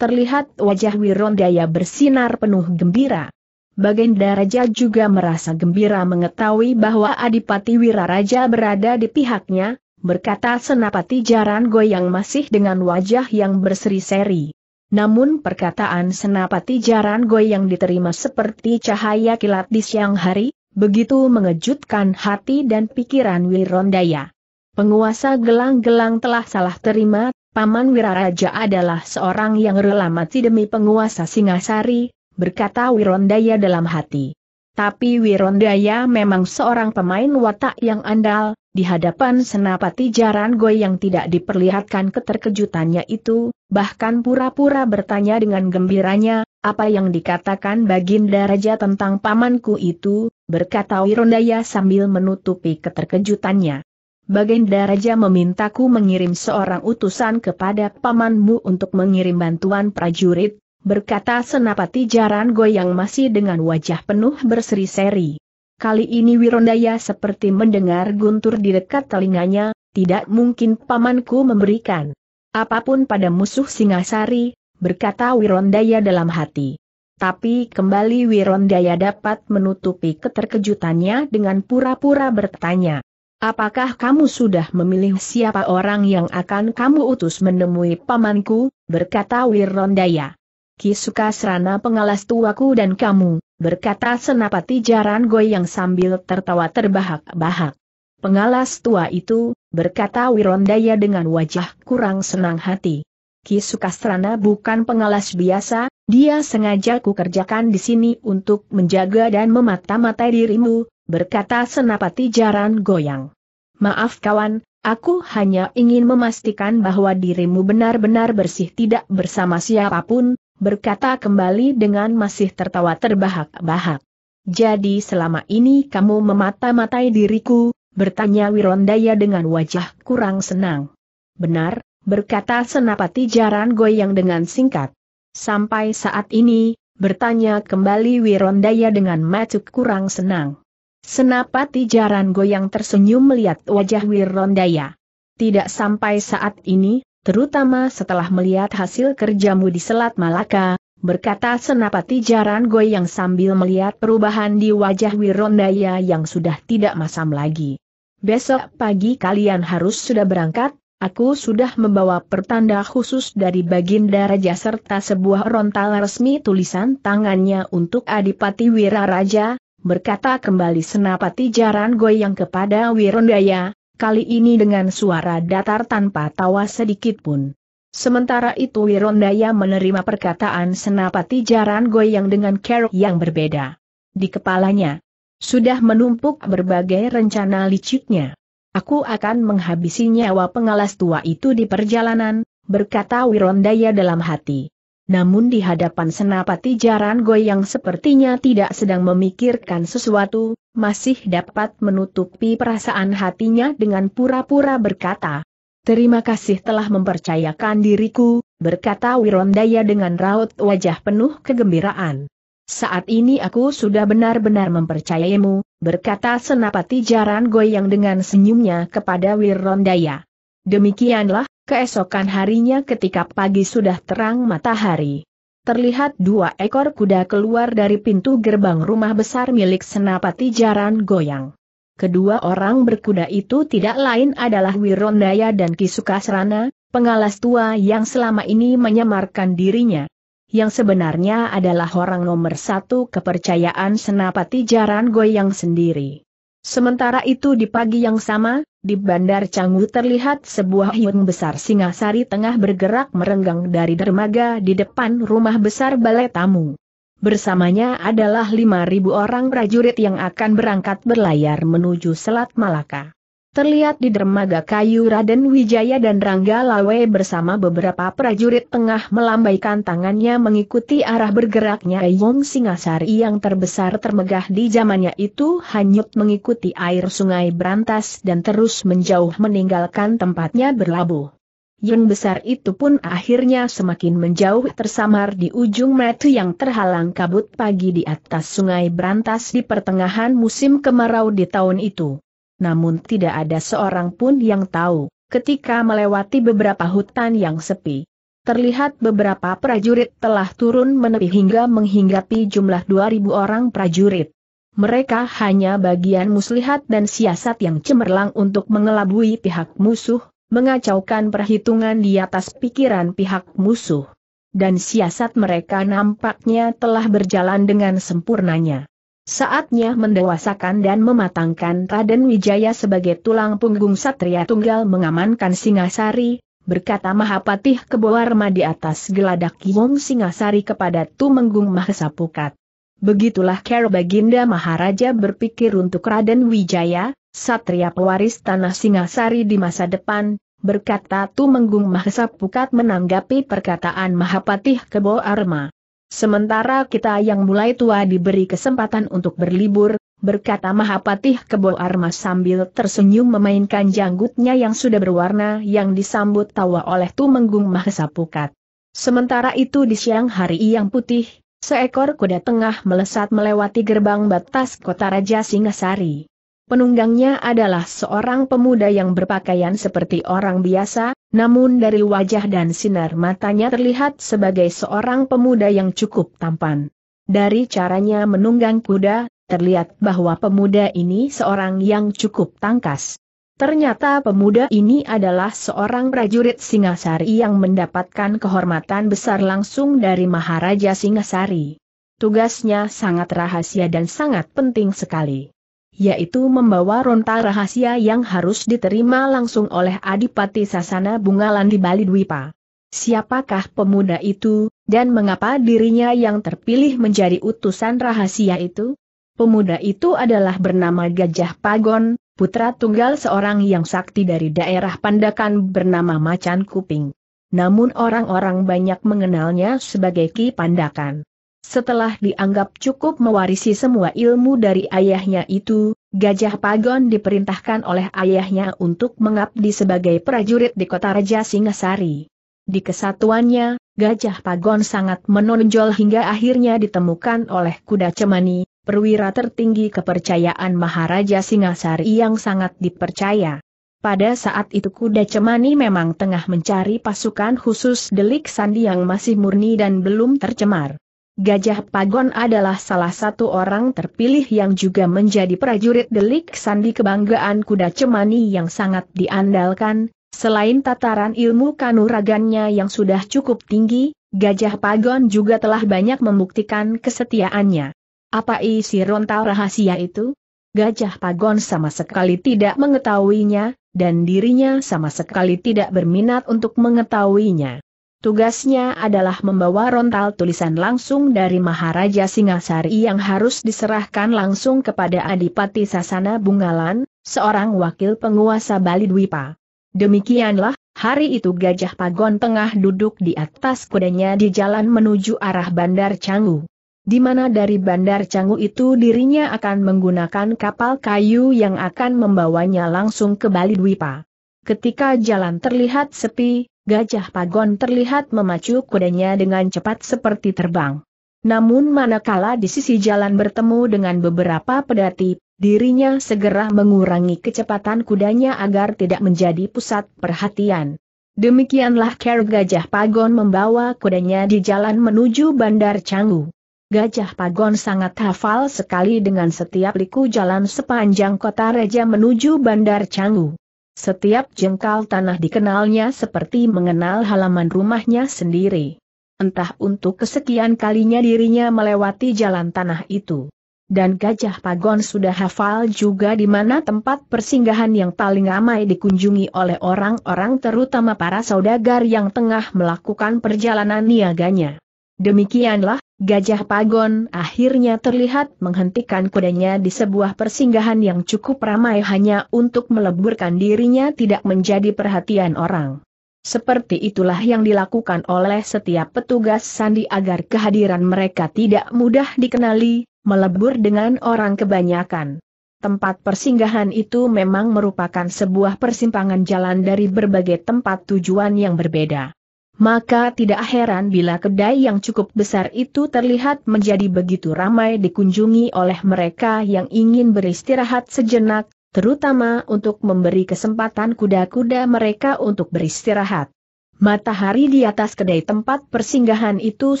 terlihat wajah Wirondaya bersinar penuh gembira. Baginda Raja juga merasa gembira mengetahui bahwa Adipati Wiraraja berada di pihaknya, berkata Senapati Jaran Goyang masih dengan wajah yang berseri-seri. Namun perkataan Senapati Jaran Goyang diterima seperti cahaya kilat di siang hari, begitu mengejutkan hati dan pikiran Wirondaya. Penguasa gelang-gelang telah salah terima, Paman Wiraraja adalah seorang yang rela mati demi penguasa Singasari, berkata Wirondaya dalam hati. Tapi Wirondaya memang seorang pemain watak yang andal, di hadapan senapati jaran goy yang tidak diperlihatkan keterkejutannya itu, bahkan pura-pura bertanya dengan gembiranya, apa yang dikatakan Baginda Raja tentang pamanku itu, berkata Wirondaya sambil menutupi keterkejutannya. Baginda Raja memintaku mengirim seorang utusan kepada pamanmu untuk mengirim bantuan prajurit, berkata Senapati Jaran Goyang masih dengan wajah penuh berseri-seri. Kali ini Wirondaya seperti mendengar guntur di dekat telinganya, tidak mungkin pamanku memberikan. Apapun pada musuh Singasari, berkata Wirondaya dalam hati. Tapi kembali Wirondaya dapat menutupi keterkejutannya dengan pura-pura bertanya. Apakah kamu sudah memilih siapa orang yang akan kamu utus menemui pamanku, berkata Wirondaya. Kisuka Serana pengalas tuaku dan kamu, berkata Senapati Jaran Goyang sambil tertawa terbahak-bahak. Pengalas tua itu, berkata Wirondaya dengan wajah kurang senang hati. Ki Sukastrana bukan pengalas biasa, dia sengaja kukerjakan di sini untuk menjaga dan memata-matai dirimu, berkata Senapati Jaran goyang. Maaf kawan, aku hanya ingin memastikan bahwa dirimu benar-benar bersih tidak bersama siapapun, berkata kembali dengan masih tertawa terbahak-bahak. Jadi selama ini kamu memata-matai diriku, bertanya Wirondaya dengan wajah kurang senang. Benar, berkata Senapati Jaran goyang dengan singkat. Sampai saat ini, bertanya kembali Wirondaya dengan macuk kurang senang. Senapati Jaran Goyang tersenyum melihat wajah Wirondaya. Tidak sampai saat ini, terutama setelah melihat hasil kerjamu di Selat Malaka, berkata Senapati Jaran Goyang sambil melihat perubahan di wajah Wirondaya yang sudah tidak masam lagi. Besok pagi kalian harus sudah berangkat, Aku sudah membawa pertanda khusus dari Baginda Raja serta sebuah rontal resmi tulisan tangannya untuk Adipati Wiraraja, berkata kembali Senapati Jaran Goyang kepada Wirondaya, kali ini dengan suara datar tanpa tawa sedikit pun. Sementara itu Wirondaya menerima perkataan Senapati Jaran Goyang dengan cara yang berbeda. Di kepalanya, sudah menumpuk berbagai rencana liciknya. Aku akan menghabisi nyawa pengalas tua itu di perjalanan, berkata Wirondaya dalam hati. Namun di hadapan senapati jaran goyang sepertinya tidak sedang memikirkan sesuatu, masih dapat menutupi perasaan hatinya dengan pura-pura berkata, Terima kasih telah mempercayakan diriku, berkata Wirondaya dengan raut wajah penuh kegembiraan. Saat ini aku sudah benar-benar mempercayaimu, berkata senapati jaran goyang dengan senyumnya kepada Wirondaya. Demikianlah, Keesokan harinya ketika pagi sudah terang matahari. Terlihat dua ekor kuda keluar dari pintu gerbang rumah besar milik Senapati Jaran Goyang. Kedua orang berkuda itu tidak lain adalah Wirondaya dan Kisukasrana, pengalas tua yang selama ini menyamarkan dirinya. Yang sebenarnya adalah orang nomor satu kepercayaan Senapati Jaran Goyang sendiri. Sementara itu di pagi yang sama, di Bandar Canggu terlihat sebuah hiung besar Singasari tengah bergerak merenggang dari dermaga di depan rumah besar balai tamu. Bersamanya adalah 5.000 orang prajurit yang akan berangkat berlayar menuju Selat Malaka. Terlihat di dermaga kayu Raden Wijaya dan Rangga Lawe bersama beberapa prajurit tengah melambaikan tangannya mengikuti arah bergeraknya Ayong Singasari yang terbesar termegah di zamannya itu hanyut mengikuti air sungai Brantas dan terus menjauh meninggalkan tempatnya berlabuh. Yang besar itu pun akhirnya semakin menjauh tersamar di ujung metu yang terhalang kabut pagi di atas sungai Brantas di pertengahan musim kemarau di tahun itu namun tidak ada seorang pun yang tahu, ketika melewati beberapa hutan yang sepi. Terlihat beberapa prajurit telah turun menepi hingga menghinggapi jumlah 2.000 orang prajurit. Mereka hanya bagian muslihat dan siasat yang cemerlang untuk mengelabui pihak musuh, mengacaukan perhitungan di atas pikiran pihak musuh. Dan siasat mereka nampaknya telah berjalan dengan sempurnanya. Saatnya mendewasakan dan mematangkan Raden Wijaya sebagai tulang punggung Satria Tunggal mengamankan Singasari, berkata Mahapatih Keboarma di atas geladak Yong Singasari kepada Tumenggung Mahesapukat. Begitulah Ker Baginda Maharaja berpikir untuk Raden Wijaya, Satria pewaris Tanah Singasari di masa depan, berkata Tumenggung Mahesapukat menanggapi perkataan Mahapatih Keboarma. Sementara kita yang mulai tua diberi kesempatan untuk berlibur, berkata Mahapatih Kebo Armas sambil tersenyum memainkan janggutnya yang sudah berwarna yang disambut tawa oleh Tumenggung Mahesa Pukat. Sementara itu di siang hari yang putih, seekor kuda tengah melesat melewati gerbang batas kota Raja Singasari. Penunggangnya adalah seorang pemuda yang berpakaian seperti orang biasa, namun dari wajah dan sinar matanya terlihat sebagai seorang pemuda yang cukup tampan. Dari caranya menunggang kuda, terlihat bahwa pemuda ini seorang yang cukup tangkas. Ternyata pemuda ini adalah seorang prajurit Singasari yang mendapatkan kehormatan besar langsung dari Maharaja Singasari. Tugasnya sangat rahasia dan sangat penting sekali yaitu membawa ronta rahasia yang harus diterima langsung oleh Adipati Sasana Bungalan di Bali Dwipa. Siapakah pemuda itu, dan mengapa dirinya yang terpilih menjadi utusan rahasia itu? Pemuda itu adalah bernama Gajah Pagon, putra tunggal seorang yang sakti dari daerah Pandakan bernama Macan Kuping. Namun orang-orang banyak mengenalnya sebagai Ki Pandakan. Setelah dianggap cukup mewarisi semua ilmu dari ayahnya itu, Gajah Pagon diperintahkan oleh ayahnya untuk mengabdi sebagai prajurit di kota Raja Singasari. Di kesatuannya, Gajah Pagon sangat menonjol hingga akhirnya ditemukan oleh kuda cemani, perwira tertinggi kepercayaan Maharaja Singasari yang sangat dipercaya. Pada saat itu kuda cemani memang tengah mencari pasukan khusus delik sandi yang masih murni dan belum tercemar. Gajah Pagon adalah salah satu orang terpilih yang juga menjadi prajurit delik sandi kebanggaan kuda cemani yang sangat diandalkan, selain tataran ilmu kanuragannya yang sudah cukup tinggi, Gajah Pagon juga telah banyak membuktikan kesetiaannya. Apa isi rontal rahasia itu? Gajah Pagon sama sekali tidak mengetahuinya, dan dirinya sama sekali tidak berminat untuk mengetahuinya. Tugasnya adalah membawa rontal tulisan langsung dari Maharaja Singasari yang harus diserahkan langsung kepada Adipati Sasana Bungalan, seorang wakil penguasa Bali Dwipa. Demikianlah, hari itu Gajah Pagon tengah duduk di atas kudanya di jalan menuju arah Bandar Canggu. Di mana dari Bandar Canggu itu dirinya akan menggunakan kapal kayu yang akan membawanya langsung ke Bali Dwipa. Ketika jalan terlihat sepi, Gajah Pagon terlihat memacu kudanya dengan cepat seperti terbang. Namun manakala di sisi jalan bertemu dengan beberapa pedati, dirinya segera mengurangi kecepatan kudanya agar tidak menjadi pusat perhatian. Demikianlah Ker Gajah Pagon membawa kudanya di jalan menuju Bandar Canggu. Gajah Pagon sangat hafal sekali dengan setiap liku jalan sepanjang kota Raja menuju Bandar Canggu. Setiap jengkal tanah dikenalnya seperti mengenal halaman rumahnya sendiri. Entah untuk kesekian kalinya dirinya melewati jalan tanah itu. Dan Gajah Pagon sudah hafal juga di mana tempat persinggahan yang paling ramai dikunjungi oleh orang-orang terutama para saudagar yang tengah melakukan perjalanan niaganya. Demikianlah, Gajah Pagon akhirnya terlihat menghentikan kudanya di sebuah persinggahan yang cukup ramai hanya untuk meleburkan dirinya tidak menjadi perhatian orang. Seperti itulah yang dilakukan oleh setiap petugas sandi agar kehadiran mereka tidak mudah dikenali, melebur dengan orang kebanyakan. Tempat persinggahan itu memang merupakan sebuah persimpangan jalan dari berbagai tempat tujuan yang berbeda. Maka tidak heran bila kedai yang cukup besar itu terlihat menjadi begitu ramai dikunjungi oleh mereka yang ingin beristirahat sejenak, terutama untuk memberi kesempatan kuda-kuda mereka untuk beristirahat. Matahari di atas kedai tempat persinggahan itu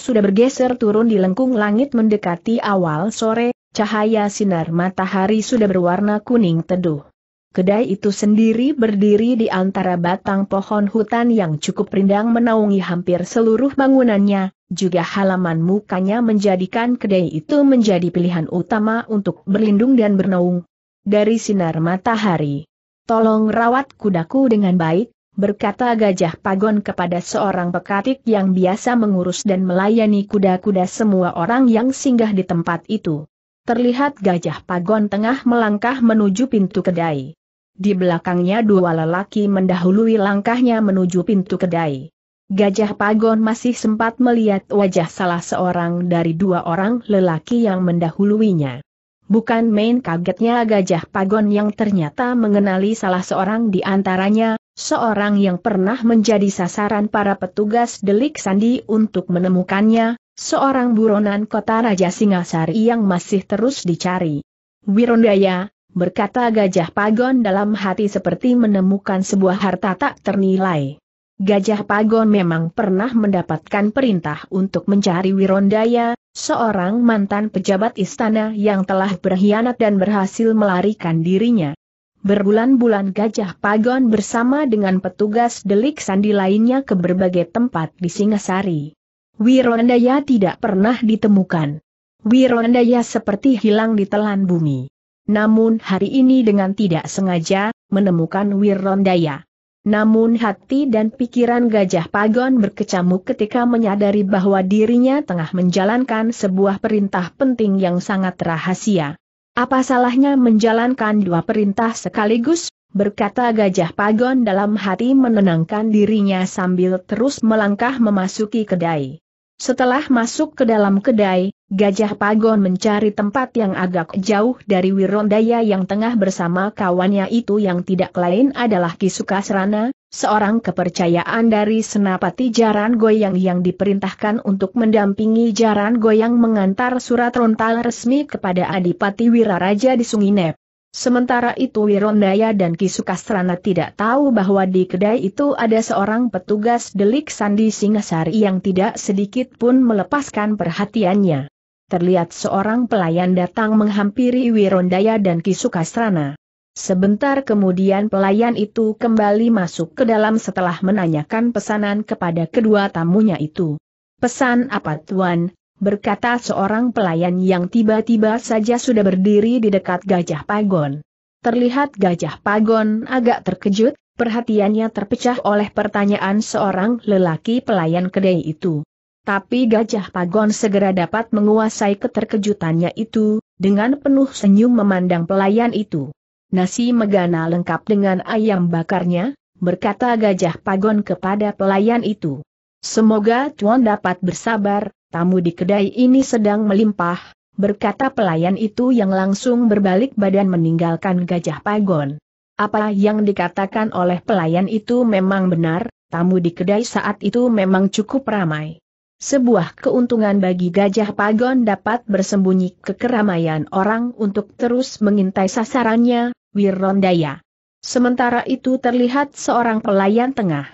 sudah bergeser turun di lengkung langit mendekati awal sore, cahaya sinar matahari sudah berwarna kuning teduh. Kedai itu sendiri berdiri di antara batang pohon hutan yang cukup rindang menaungi hampir seluruh bangunannya, juga halaman mukanya menjadikan kedai itu menjadi pilihan utama untuk berlindung dan bernaung dari sinar matahari. Tolong rawat kudaku dengan baik, berkata Gajah Pagon kepada seorang pekatik yang biasa mengurus dan melayani kuda-kuda semua orang yang singgah di tempat itu. Terlihat Gajah Pagon tengah melangkah menuju pintu kedai. Di belakangnya dua lelaki mendahului langkahnya menuju pintu kedai. Gajah Pagon masih sempat melihat wajah salah seorang dari dua orang lelaki yang mendahuluinya. Bukan main kagetnya Gajah Pagon yang ternyata mengenali salah seorang di antaranya, seorang yang pernah menjadi sasaran para petugas delik sandi untuk menemukannya, seorang buronan kota Raja Singasari yang masih terus dicari. Wirondaya, berkata Gajah Pagon dalam hati seperti menemukan sebuah harta tak ternilai. Gajah Pagon memang pernah mendapatkan perintah untuk mencari Wirondaya, seorang mantan pejabat istana yang telah berkhianat dan berhasil melarikan dirinya. Berbulan-bulan Gajah Pagon bersama dengan petugas delik sandi lainnya ke berbagai tempat di Singasari. Wirondaya tidak pernah ditemukan. Wirondaya seperti hilang di telan bumi. Namun hari ini dengan tidak sengaja, menemukan Wirondaya. Namun hati dan pikiran Gajah Pagon berkecamuk ketika menyadari bahwa dirinya tengah menjalankan sebuah perintah penting yang sangat rahasia. Apa salahnya menjalankan dua perintah sekaligus, berkata Gajah Pagon dalam hati menenangkan dirinya sambil terus melangkah memasuki kedai. Setelah masuk ke dalam kedai, Gajah Pagon mencari tempat yang agak jauh dari Wirondaya yang tengah bersama kawannya itu yang tidak lain adalah Kisukasrana, seorang kepercayaan dari Senapati Jaran Goyang yang diperintahkan untuk mendampingi Jaran Goyang mengantar surat rontal resmi kepada Adipati Wiraraja di Sunginep. Sementara itu Wirondaya dan Kisukastrana tidak tahu bahwa di kedai itu ada seorang petugas delik Sandi Singasari yang tidak sedikit pun melepaskan perhatiannya. Terlihat seorang pelayan datang menghampiri Wirondaya dan Kisukastrana. Sebentar kemudian pelayan itu kembali masuk ke dalam setelah menanyakan pesanan kepada kedua tamunya itu. Pesan apa tuan, berkata seorang pelayan yang tiba-tiba saja sudah berdiri di dekat Gajah Pagon. Terlihat Gajah Pagon agak terkejut, perhatiannya terpecah oleh pertanyaan seorang lelaki pelayan kedai itu. Tapi Gajah Pagon segera dapat menguasai keterkejutannya itu, dengan penuh senyum memandang pelayan itu. Nasi megana lengkap dengan ayam bakarnya, berkata Gajah Pagon kepada pelayan itu. Semoga Tuan dapat bersabar, tamu di kedai ini sedang melimpah, berkata pelayan itu yang langsung berbalik badan meninggalkan gajah pagon. Apa yang dikatakan oleh pelayan itu memang benar, tamu di kedai saat itu memang cukup ramai. Sebuah keuntungan bagi gajah pagon dapat bersembunyi ke keramaian orang untuk terus mengintai sasarannya, Wirondaya. Sementara itu terlihat seorang pelayan tengah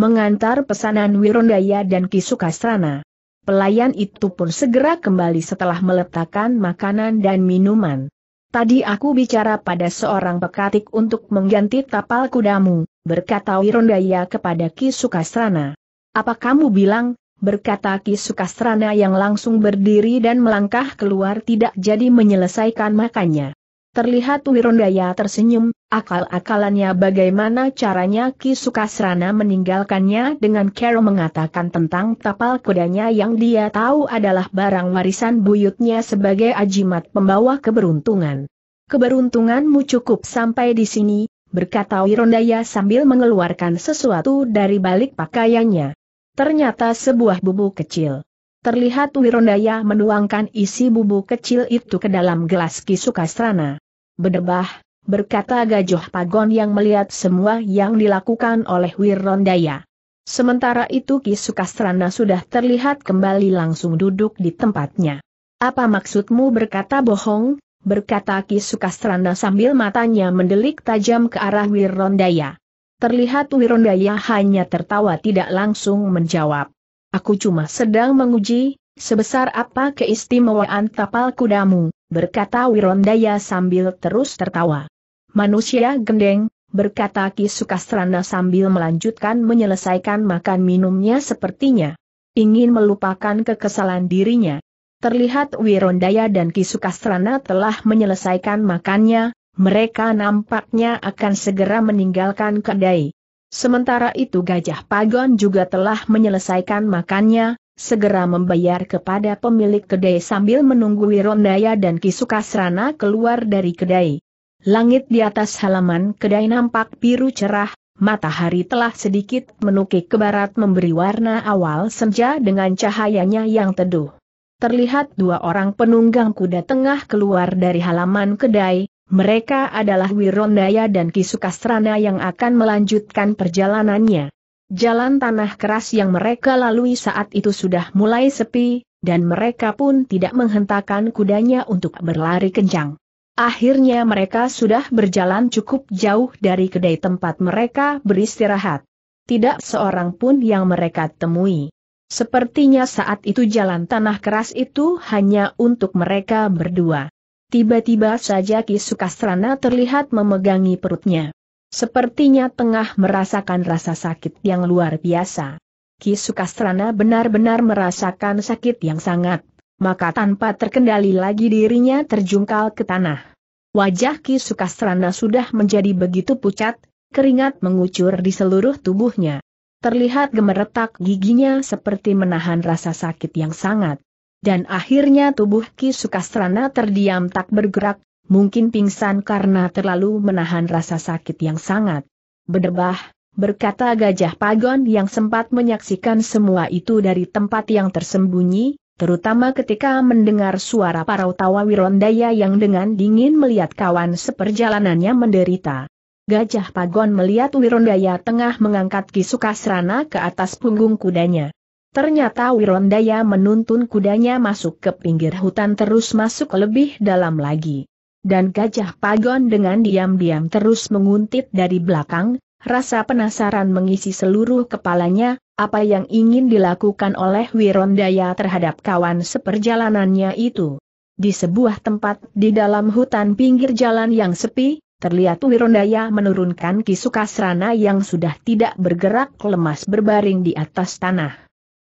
mengantar pesanan Wirondaya dan Kisukasrana. Pelayan itu pun segera kembali setelah meletakkan makanan dan minuman. Tadi aku bicara pada seorang pekatik untuk mengganti tapal kudamu, berkata Wirondaya kepada Ki Sukasrana. Apa kamu bilang, berkata Ki Sukasrana yang langsung berdiri dan melangkah keluar tidak jadi menyelesaikan makannya. Terlihat Wirondaya tersenyum, akal-akalannya bagaimana caranya Ki Sukasrana meninggalkannya dengan Carol mengatakan tentang tapal kudanya yang dia tahu adalah barang warisan buyutnya sebagai ajimat pembawa keberuntungan. Keberuntunganmu cukup sampai di sini, berkata Wirondaya sambil mengeluarkan sesuatu dari balik pakaiannya. Ternyata sebuah bubuk kecil. Terlihat Wirondaya menuangkan isi bubuk kecil itu ke dalam gelas Ki Sukasrana. Berdebah, berkata Gajoh Pagon yang melihat semua yang dilakukan oleh Wirondaya. Sementara itu Ki Sukastrana sudah terlihat kembali langsung duduk di tempatnya. Apa maksudmu berkata bohong? Berkata Ki Sukastrana sambil matanya mendelik tajam ke arah Wirondaya. Terlihat Wirondaya hanya tertawa tidak langsung menjawab. Aku cuma sedang menguji, sebesar apa keistimewaan tapal kudamu, berkata Wirondaya sambil terus tertawa. Manusia gendeng, berkata Ki Sukastrana sambil melanjutkan menyelesaikan makan minumnya sepertinya. Ingin melupakan kekesalan dirinya. Terlihat Wirondaya dan Ki Sukastrana telah menyelesaikan makannya, mereka nampaknya akan segera meninggalkan kedai. Sementara itu Gajah Pagon juga telah menyelesaikan makannya, segera membayar kepada pemilik kedai sambil menunggu Wirondaya dan Ki Sukasrana keluar dari kedai. Langit di atas halaman kedai nampak biru cerah, matahari telah sedikit menukik ke barat memberi warna awal senja dengan cahayanya yang teduh. Terlihat dua orang penunggang kuda tengah keluar dari halaman kedai, mereka adalah Wirondaya dan Kisukastrana yang akan melanjutkan perjalanannya. Jalan tanah keras yang mereka lalui saat itu sudah mulai sepi, dan mereka pun tidak menghentakkan kudanya untuk berlari kencang. Akhirnya mereka sudah berjalan cukup jauh dari kedai tempat mereka beristirahat. Tidak seorang pun yang mereka temui. Sepertinya saat itu jalan tanah keras itu hanya untuk mereka berdua. Tiba-tiba saja Ki Sukastrana terlihat memegangi perutnya. Sepertinya tengah merasakan rasa sakit yang luar biasa. Ki Sukastrana benar-benar merasakan sakit yang sangat maka tanpa terkendali lagi dirinya terjungkal ke tanah. Wajah Ki Sukasrana sudah menjadi begitu pucat, keringat mengucur di seluruh tubuhnya. Terlihat gemeretak giginya seperti menahan rasa sakit yang sangat. Dan akhirnya tubuh Ki Sukasrana terdiam tak bergerak, mungkin pingsan karena terlalu menahan rasa sakit yang sangat. Berdebah, berkata gajah pagon yang sempat menyaksikan semua itu dari tempat yang tersembunyi, terutama ketika mendengar suara para utawa Wirondaya yang dengan dingin melihat kawan seperjalanannya menderita. Gajah Pagon melihat Wirondaya tengah mengangkat Kisukasrana ke atas punggung kudanya. Ternyata Wirondaya menuntun kudanya masuk ke pinggir hutan terus masuk lebih dalam lagi. Dan Gajah Pagon dengan diam-diam terus menguntit dari belakang, Rasa penasaran mengisi seluruh kepalanya, apa yang ingin dilakukan oleh Wirondaya terhadap kawan seperjalanannya itu. Di sebuah tempat di dalam hutan pinggir jalan yang sepi, terlihat Wirondaya menurunkan Kisukasrana yang sudah tidak bergerak lemas berbaring di atas tanah.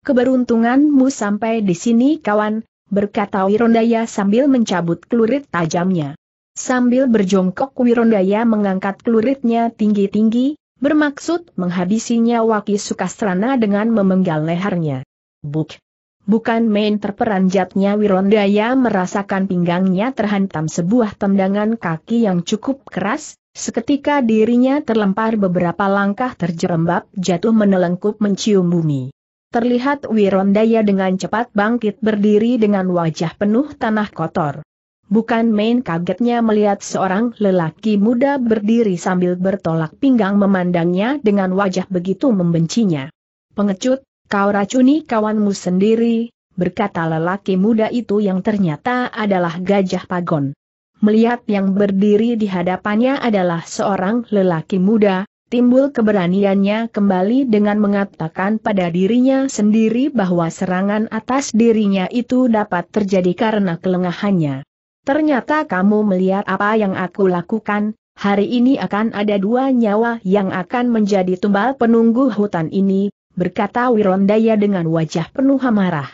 Keberuntunganmu sampai di sini kawan, berkata Wirondaya sambil mencabut kelurit tajamnya. Sambil berjongkok Wirondaya mengangkat keluritnya tinggi-tinggi, bermaksud menghabisinya nyawa Ki Sukasrana dengan memenggal lehernya. Buk! Bukan main terperanjatnya Wirondaya merasakan pinggangnya terhantam sebuah tendangan kaki yang cukup keras, seketika dirinya terlempar beberapa langkah terjerembab jatuh menelengkup mencium bumi. Terlihat Wirondaya dengan cepat bangkit berdiri dengan wajah penuh tanah kotor. Bukan main kagetnya melihat seorang lelaki muda berdiri sambil bertolak pinggang memandangnya dengan wajah begitu membencinya. Pengecut, kau racuni kawanmu sendiri, berkata lelaki muda itu yang ternyata adalah gajah pagon. Melihat yang berdiri di hadapannya adalah seorang lelaki muda, timbul keberaniannya kembali dengan mengatakan pada dirinya sendiri bahwa serangan atas dirinya itu dapat terjadi karena kelengahannya. Ternyata kamu melihat apa yang aku lakukan, hari ini akan ada dua nyawa yang akan menjadi tumbal penunggu hutan ini, berkata Wirondaya dengan wajah penuh amarah.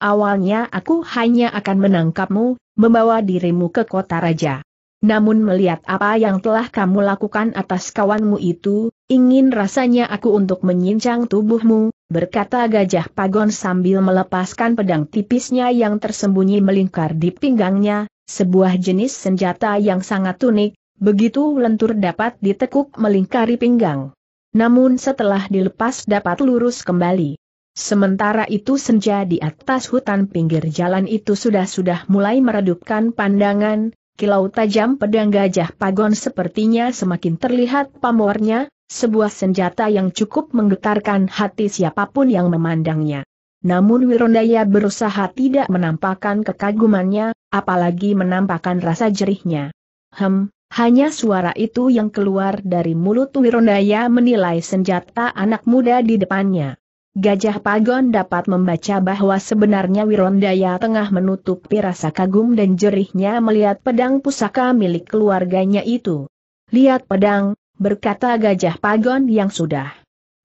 Awalnya aku hanya akan menangkapmu, membawa dirimu ke kota raja. Namun melihat apa yang telah kamu lakukan atas kawanmu itu, ingin rasanya aku untuk menyincang tubuhmu, berkata gajah pagon sambil melepaskan pedang tipisnya yang tersembunyi melingkar di pinggangnya, sebuah jenis senjata yang sangat unik, begitu lentur dapat ditekuk melingkari pinggang. Namun setelah dilepas dapat lurus kembali. Sementara itu senja di atas hutan pinggir jalan itu sudah-sudah mulai meredupkan pandangan, kilau tajam pedang gajah pagon sepertinya semakin terlihat pamornya, sebuah senjata yang cukup menggetarkan hati siapapun yang memandangnya. Namun Wirondaya berusaha tidak menampakkan kekagumannya, apalagi menampakkan rasa jerihnya. Hem, hanya suara itu yang keluar dari mulut Wirondaya menilai senjata anak muda di depannya. Gajah Pagon dapat membaca bahwa sebenarnya Wirondaya tengah menutupi rasa kagum dan jerihnya melihat pedang pusaka milik keluarganya itu. Lihat pedang, berkata Gajah Pagon yang sudah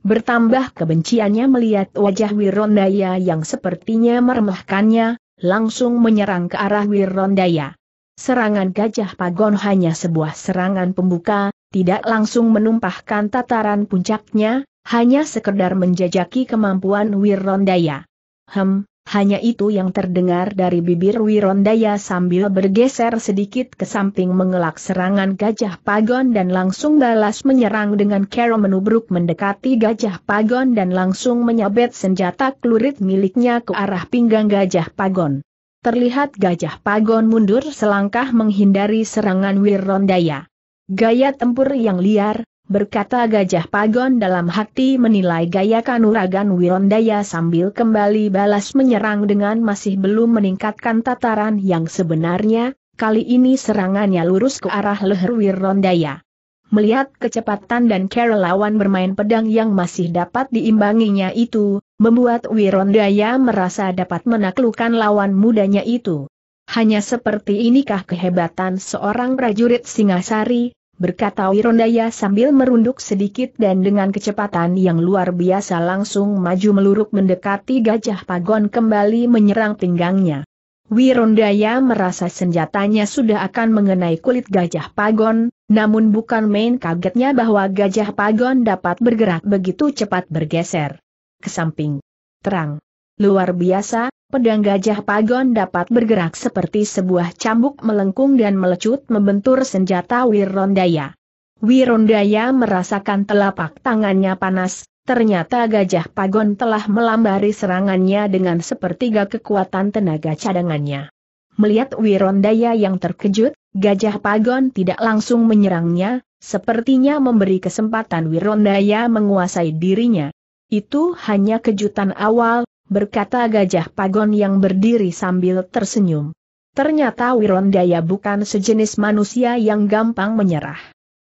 Bertambah kebenciannya melihat wajah Wirondaya yang sepertinya meremehkannya, langsung menyerang ke arah Wirondaya. Serangan Gajah Pagon hanya sebuah serangan pembuka, tidak langsung menumpahkan tataran puncaknya, hanya sekedar menjajaki kemampuan Wirondaya. Hem, hanya itu yang terdengar dari bibir Wirondaya sambil bergeser sedikit ke samping mengelak serangan gajah pagon dan langsung balas menyerang dengan kero menubruk mendekati gajah pagon dan langsung menyabet senjata klurit miliknya ke arah pinggang gajah pagon. Terlihat gajah pagon mundur selangkah menghindari serangan Wirondaya. Gaya tempur yang liar, berkata Gajah Pagon dalam hati menilai gaya kanuragan Wirondaya sambil kembali balas menyerang dengan masih belum meningkatkan tataran yang sebenarnya, kali ini serangannya lurus ke arah leher Wirondaya. Melihat kecepatan dan kerelawan bermain pedang yang masih dapat diimbanginya itu, membuat Wirondaya merasa dapat menaklukkan lawan mudanya itu. Hanya seperti inikah kehebatan seorang prajurit Singasari, berkata Wirondaya sambil merunduk sedikit dan dengan kecepatan yang luar biasa langsung maju meluruk mendekati gajah pagon kembali menyerang pinggangnya. Wirondaya merasa senjatanya sudah akan mengenai kulit gajah pagon, namun bukan main kagetnya bahwa gajah pagon dapat bergerak begitu cepat bergeser ke samping. Terang, luar biasa, pedang gajah Pagon dapat bergerak seperti sebuah cambuk melengkung dan melecut membentur senjata Wirondaya. Wirondaya merasakan telapak tangannya panas, ternyata gajah Pagon telah melambari serangannya dengan sepertiga kekuatan tenaga cadangannya. Melihat Wirondaya yang terkejut, gajah Pagon tidak langsung menyerangnya, sepertinya memberi kesempatan Wirondaya menguasai dirinya. Itu hanya kejutan awal, berkata gajah pagon yang berdiri sambil tersenyum. Ternyata Wirondaya bukan sejenis manusia yang gampang menyerah.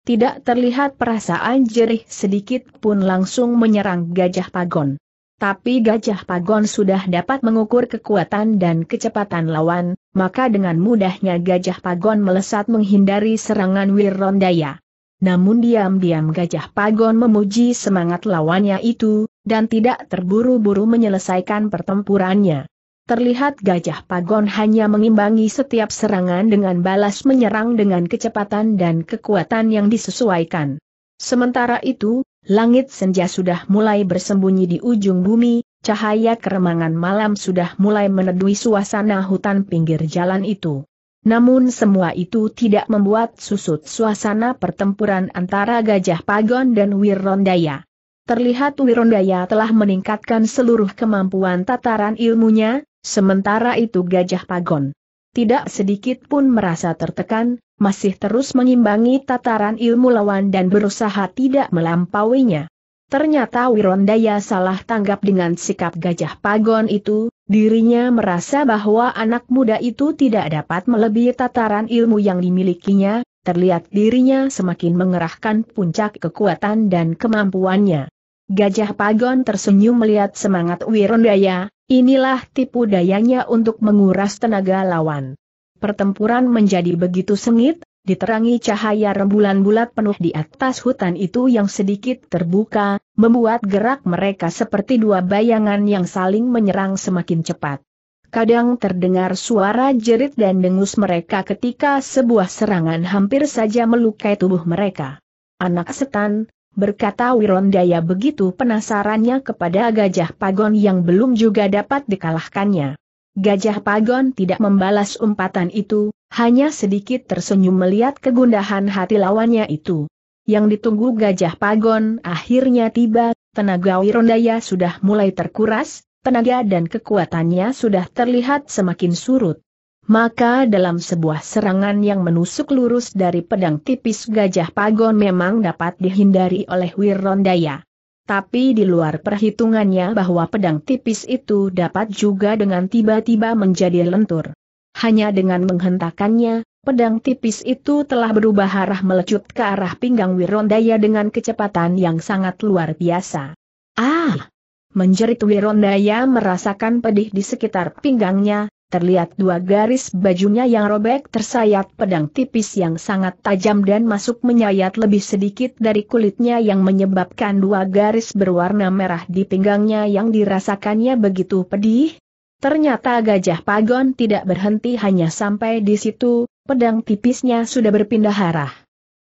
Tidak terlihat perasaan jerih sedikit pun langsung menyerang gajah pagon. Tapi gajah pagon sudah dapat mengukur kekuatan dan kecepatan lawan, maka dengan mudahnya gajah pagon melesat menghindari serangan Wirondaya. Namun diam-diam Gajah Pagon memuji semangat lawannya itu, dan tidak terburu-buru menyelesaikan pertempurannya. Terlihat Gajah Pagon hanya mengimbangi setiap serangan dengan balas menyerang dengan kecepatan dan kekuatan yang disesuaikan. Sementara itu, langit senja sudah mulai bersembunyi di ujung bumi, cahaya keremangan malam sudah mulai menedui suasana hutan pinggir jalan itu. Namun semua itu tidak membuat susut suasana pertempuran antara Gajah Pagon dan Wirondaya. Terlihat Wirondaya telah meningkatkan seluruh kemampuan tataran ilmunya, sementara itu Gajah Pagon tidak sedikit pun merasa tertekan, masih terus mengimbangi tataran ilmu lawan dan berusaha tidak melampauinya. Ternyata Wirondaya salah tanggap dengan sikap gajah pagon itu, Dirinya merasa bahwa anak muda itu tidak dapat melebihi tataran ilmu yang dimilikinya, terlihat dirinya semakin mengerahkan puncak kekuatan dan kemampuannya. Gajah Pagon tersenyum melihat semangat Wirondaya, inilah tipu dayanya untuk menguras tenaga lawan. Pertempuran menjadi begitu sengit, diterangi cahaya rembulan bulat penuh di atas hutan itu yang sedikit terbuka, membuat gerak mereka seperti dua bayangan yang saling menyerang semakin cepat. Kadang terdengar suara jerit dan dengus mereka ketika sebuah serangan hampir saja melukai tubuh mereka. Anak setan, berkata Wirondaya begitu penasarannya kepada gajah pagon yang belum juga dapat dikalahkannya. Gajah pagon tidak membalas umpatan itu, hanya sedikit tersenyum melihat kegundahan hati lawannya itu. Yang ditunggu gajah pagon akhirnya tiba, tenaga Wirondaya sudah mulai terkuras, tenaga dan kekuatannya sudah terlihat semakin surut. Maka dalam sebuah serangan yang menusuk lurus dari pedang tipis gajah pagon memang dapat dihindari oleh Wirondaya. Tapi di luar perhitungannya bahwa pedang tipis itu dapat juga dengan tiba-tiba menjadi lentur. Hanya dengan menghentakannya, pedang tipis itu telah berubah arah melecut ke arah pinggang Wirondaya dengan kecepatan yang sangat luar biasa. Ah! Menjerit Wirondaya merasakan pedih di sekitar pinggangnya, terlihat dua garis bajunya yang robek tersayat pedang tipis yang sangat tajam dan masuk menyayat lebih sedikit dari kulitnya yang menyebabkan dua garis berwarna merah di pinggangnya yang dirasakannya begitu pedih, Ternyata gajah Pagon tidak berhenti hanya sampai di situ, pedang tipisnya sudah berpindah arah.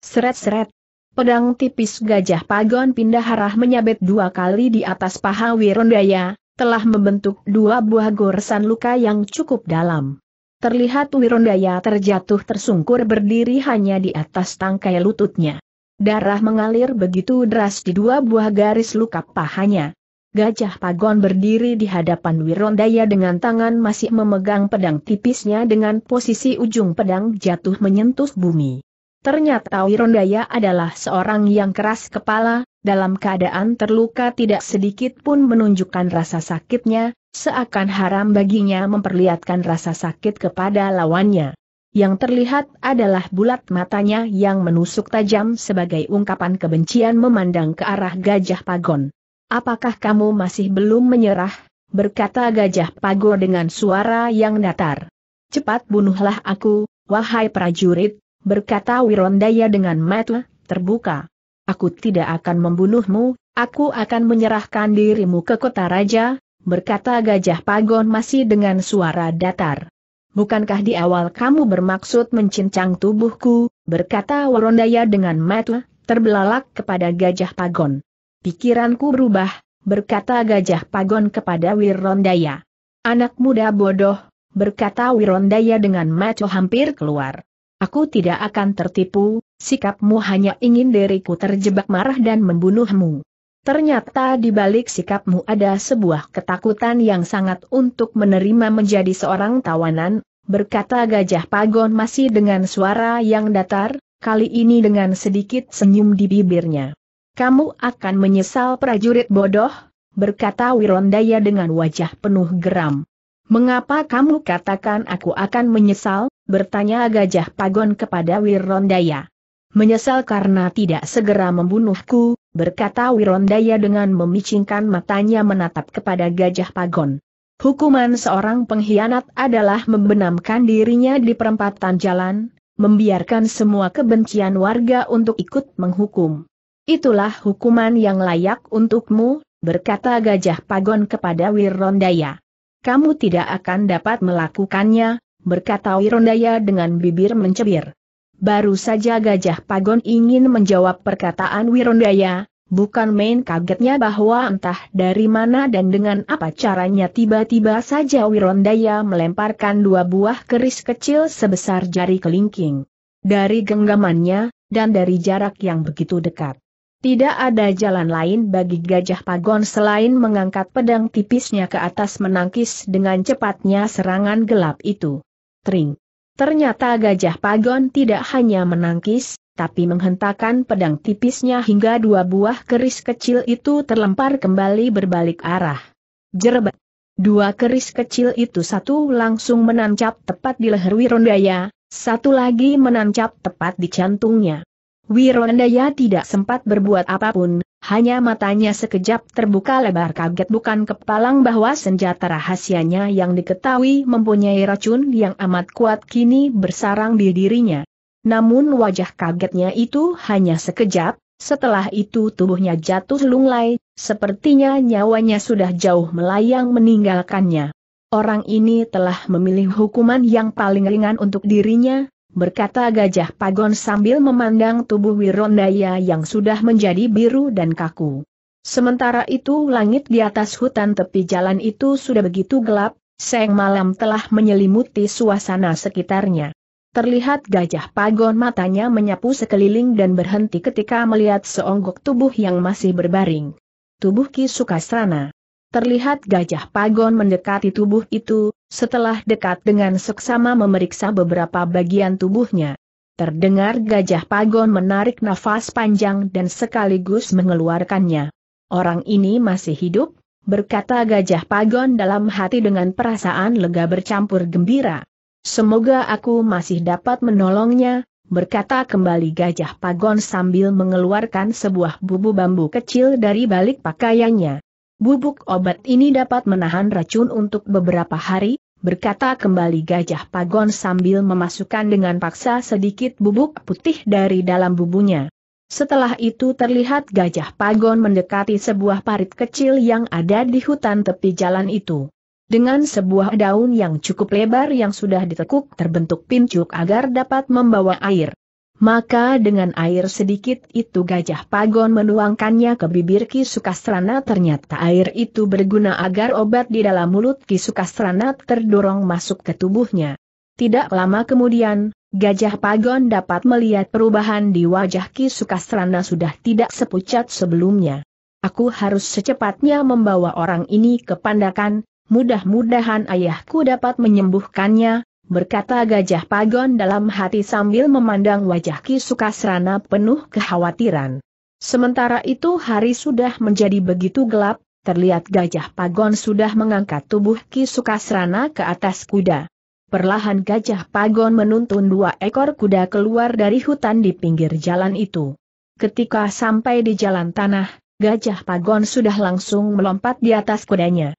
Seret-seret. Pedang tipis gajah Pagon pindah arah menyabet dua kali di atas paha Wirondaya, telah membentuk dua buah goresan luka yang cukup dalam. Terlihat Wirondaya terjatuh tersungkur berdiri hanya di atas tangkai lututnya. Darah mengalir begitu deras di dua buah garis luka pahanya. Gajah Pagon berdiri di hadapan Wirondaya dengan tangan masih memegang pedang tipisnya dengan posisi ujung pedang jatuh menyentuh bumi. Ternyata Wirondaya adalah seorang yang keras kepala, dalam keadaan terluka tidak sedikit pun menunjukkan rasa sakitnya, seakan haram baginya memperlihatkan rasa sakit kepada lawannya. Yang terlihat adalah bulat matanya yang menusuk tajam sebagai ungkapan kebencian memandang ke arah Gajah Pagon. Apakah kamu masih belum menyerah? Berkata Gajah Pago dengan suara yang datar. Cepat bunuhlah aku, wahai prajurit, berkata Wirondaya dengan mata terbuka. Aku tidak akan membunuhmu, aku akan menyerahkan dirimu ke kota raja, berkata Gajah Pagon masih dengan suara datar. Bukankah di awal kamu bermaksud mencincang tubuhku, berkata Wirondaya dengan mata terbelalak kepada Gajah Pagon. Pikiranku berubah, berkata Gajah Pagon kepada Wirondaya. Anak muda bodoh, berkata Wirondaya dengan maco hampir keluar. Aku tidak akan tertipu, sikapmu hanya ingin diriku terjebak marah dan membunuhmu. Ternyata di balik sikapmu ada sebuah ketakutan yang sangat untuk menerima menjadi seorang tawanan, berkata Gajah Pagon masih dengan suara yang datar, kali ini dengan sedikit senyum di bibirnya. Kamu akan menyesal prajurit bodoh, berkata Wirondaya dengan wajah penuh geram. Mengapa kamu katakan aku akan menyesal? bertanya Gajah Pagon kepada Wirondaya. Menyesal karena tidak segera membunuhku, berkata Wirondaya dengan memicingkan matanya menatap kepada Gajah Pagon. Hukuman seorang pengkhianat adalah membenamkan dirinya di perempatan jalan, membiarkan semua kebencian warga untuk ikut menghukum. Itulah hukuman yang layak untukmu, berkata Gajah Pagon kepada Wirondaya. Kamu tidak akan dapat melakukannya, berkata Wirondaya dengan bibir mencebir. Baru saja Gajah Pagon ingin menjawab perkataan Wirondaya, bukan main kagetnya bahwa entah dari mana dan dengan apa caranya tiba-tiba saja Wirondaya melemparkan dua buah keris kecil sebesar jari kelingking. Dari genggamannya, dan dari jarak yang begitu dekat. Tidak ada jalan lain bagi gajah pagon selain mengangkat pedang tipisnya ke atas menangkis dengan cepatnya serangan gelap itu. Tring. Ternyata gajah pagon tidak hanya menangkis, tapi menghentakkan pedang tipisnya hingga dua buah keris kecil itu terlempar kembali berbalik arah. Jerebet. Dua keris kecil itu satu langsung menancap tepat di leher Wirondaya, satu lagi menancap tepat di jantungnya. Wirondaya tidak sempat berbuat apapun, hanya matanya sekejap terbuka lebar kaget bukan kepalang bahwa senjata rahasianya yang diketahui mempunyai racun yang amat kuat kini bersarang di dirinya. Namun wajah kagetnya itu hanya sekejap, setelah itu tubuhnya jatuh lunglai, sepertinya nyawanya sudah jauh melayang meninggalkannya. Orang ini telah memilih hukuman yang paling ringan untuk dirinya, berkata Gajah Pagon sambil memandang tubuh Wirondaya yang sudah menjadi biru dan kaku. Sementara itu langit di atas hutan tepi jalan itu sudah begitu gelap, seng malam telah menyelimuti suasana sekitarnya. Terlihat Gajah Pagon matanya menyapu sekeliling dan berhenti ketika melihat seonggok tubuh yang masih berbaring. Tubuh Ki Sukasrana. Terlihat Gajah Pagon mendekati tubuh itu, setelah dekat dengan seksama memeriksa beberapa bagian tubuhnya. Terdengar gajah pagon menarik nafas panjang dan sekaligus mengeluarkannya. Orang ini masih hidup, berkata gajah pagon dalam hati dengan perasaan lega bercampur gembira. Semoga aku masih dapat menolongnya, berkata kembali gajah pagon sambil mengeluarkan sebuah bubu bambu kecil dari balik pakaiannya. Bubuk obat ini dapat menahan racun untuk beberapa hari, berkata kembali Gajah Pagon sambil memasukkan dengan paksa sedikit bubuk putih dari dalam bubunya. Setelah itu terlihat Gajah Pagon mendekati sebuah parit kecil yang ada di hutan tepi jalan itu. Dengan sebuah daun yang cukup lebar yang sudah ditekuk terbentuk pincuk agar dapat membawa air. Maka dengan air sedikit itu gajah pagon menuangkannya ke bibir Ki Sukasrana. ternyata air itu berguna agar obat di dalam mulut Ki Sukasrana terdorong masuk ke tubuhnya. Tidak lama kemudian, gajah pagon dapat melihat perubahan di wajah Ki Sukasrana sudah tidak sepucat sebelumnya. Aku harus secepatnya membawa orang ini ke pandakan, mudah-mudahan ayahku dapat menyembuhkannya, berkata Gajah Pagon dalam hati sambil memandang wajah Ki Sukasrana penuh kekhawatiran. Sementara itu hari sudah menjadi begitu gelap, terlihat Gajah Pagon sudah mengangkat tubuh Ki Sukasrana ke atas kuda. Perlahan Gajah Pagon menuntun dua ekor kuda keluar dari hutan di pinggir jalan itu. Ketika sampai di jalan tanah, Gajah Pagon sudah langsung melompat di atas kudanya.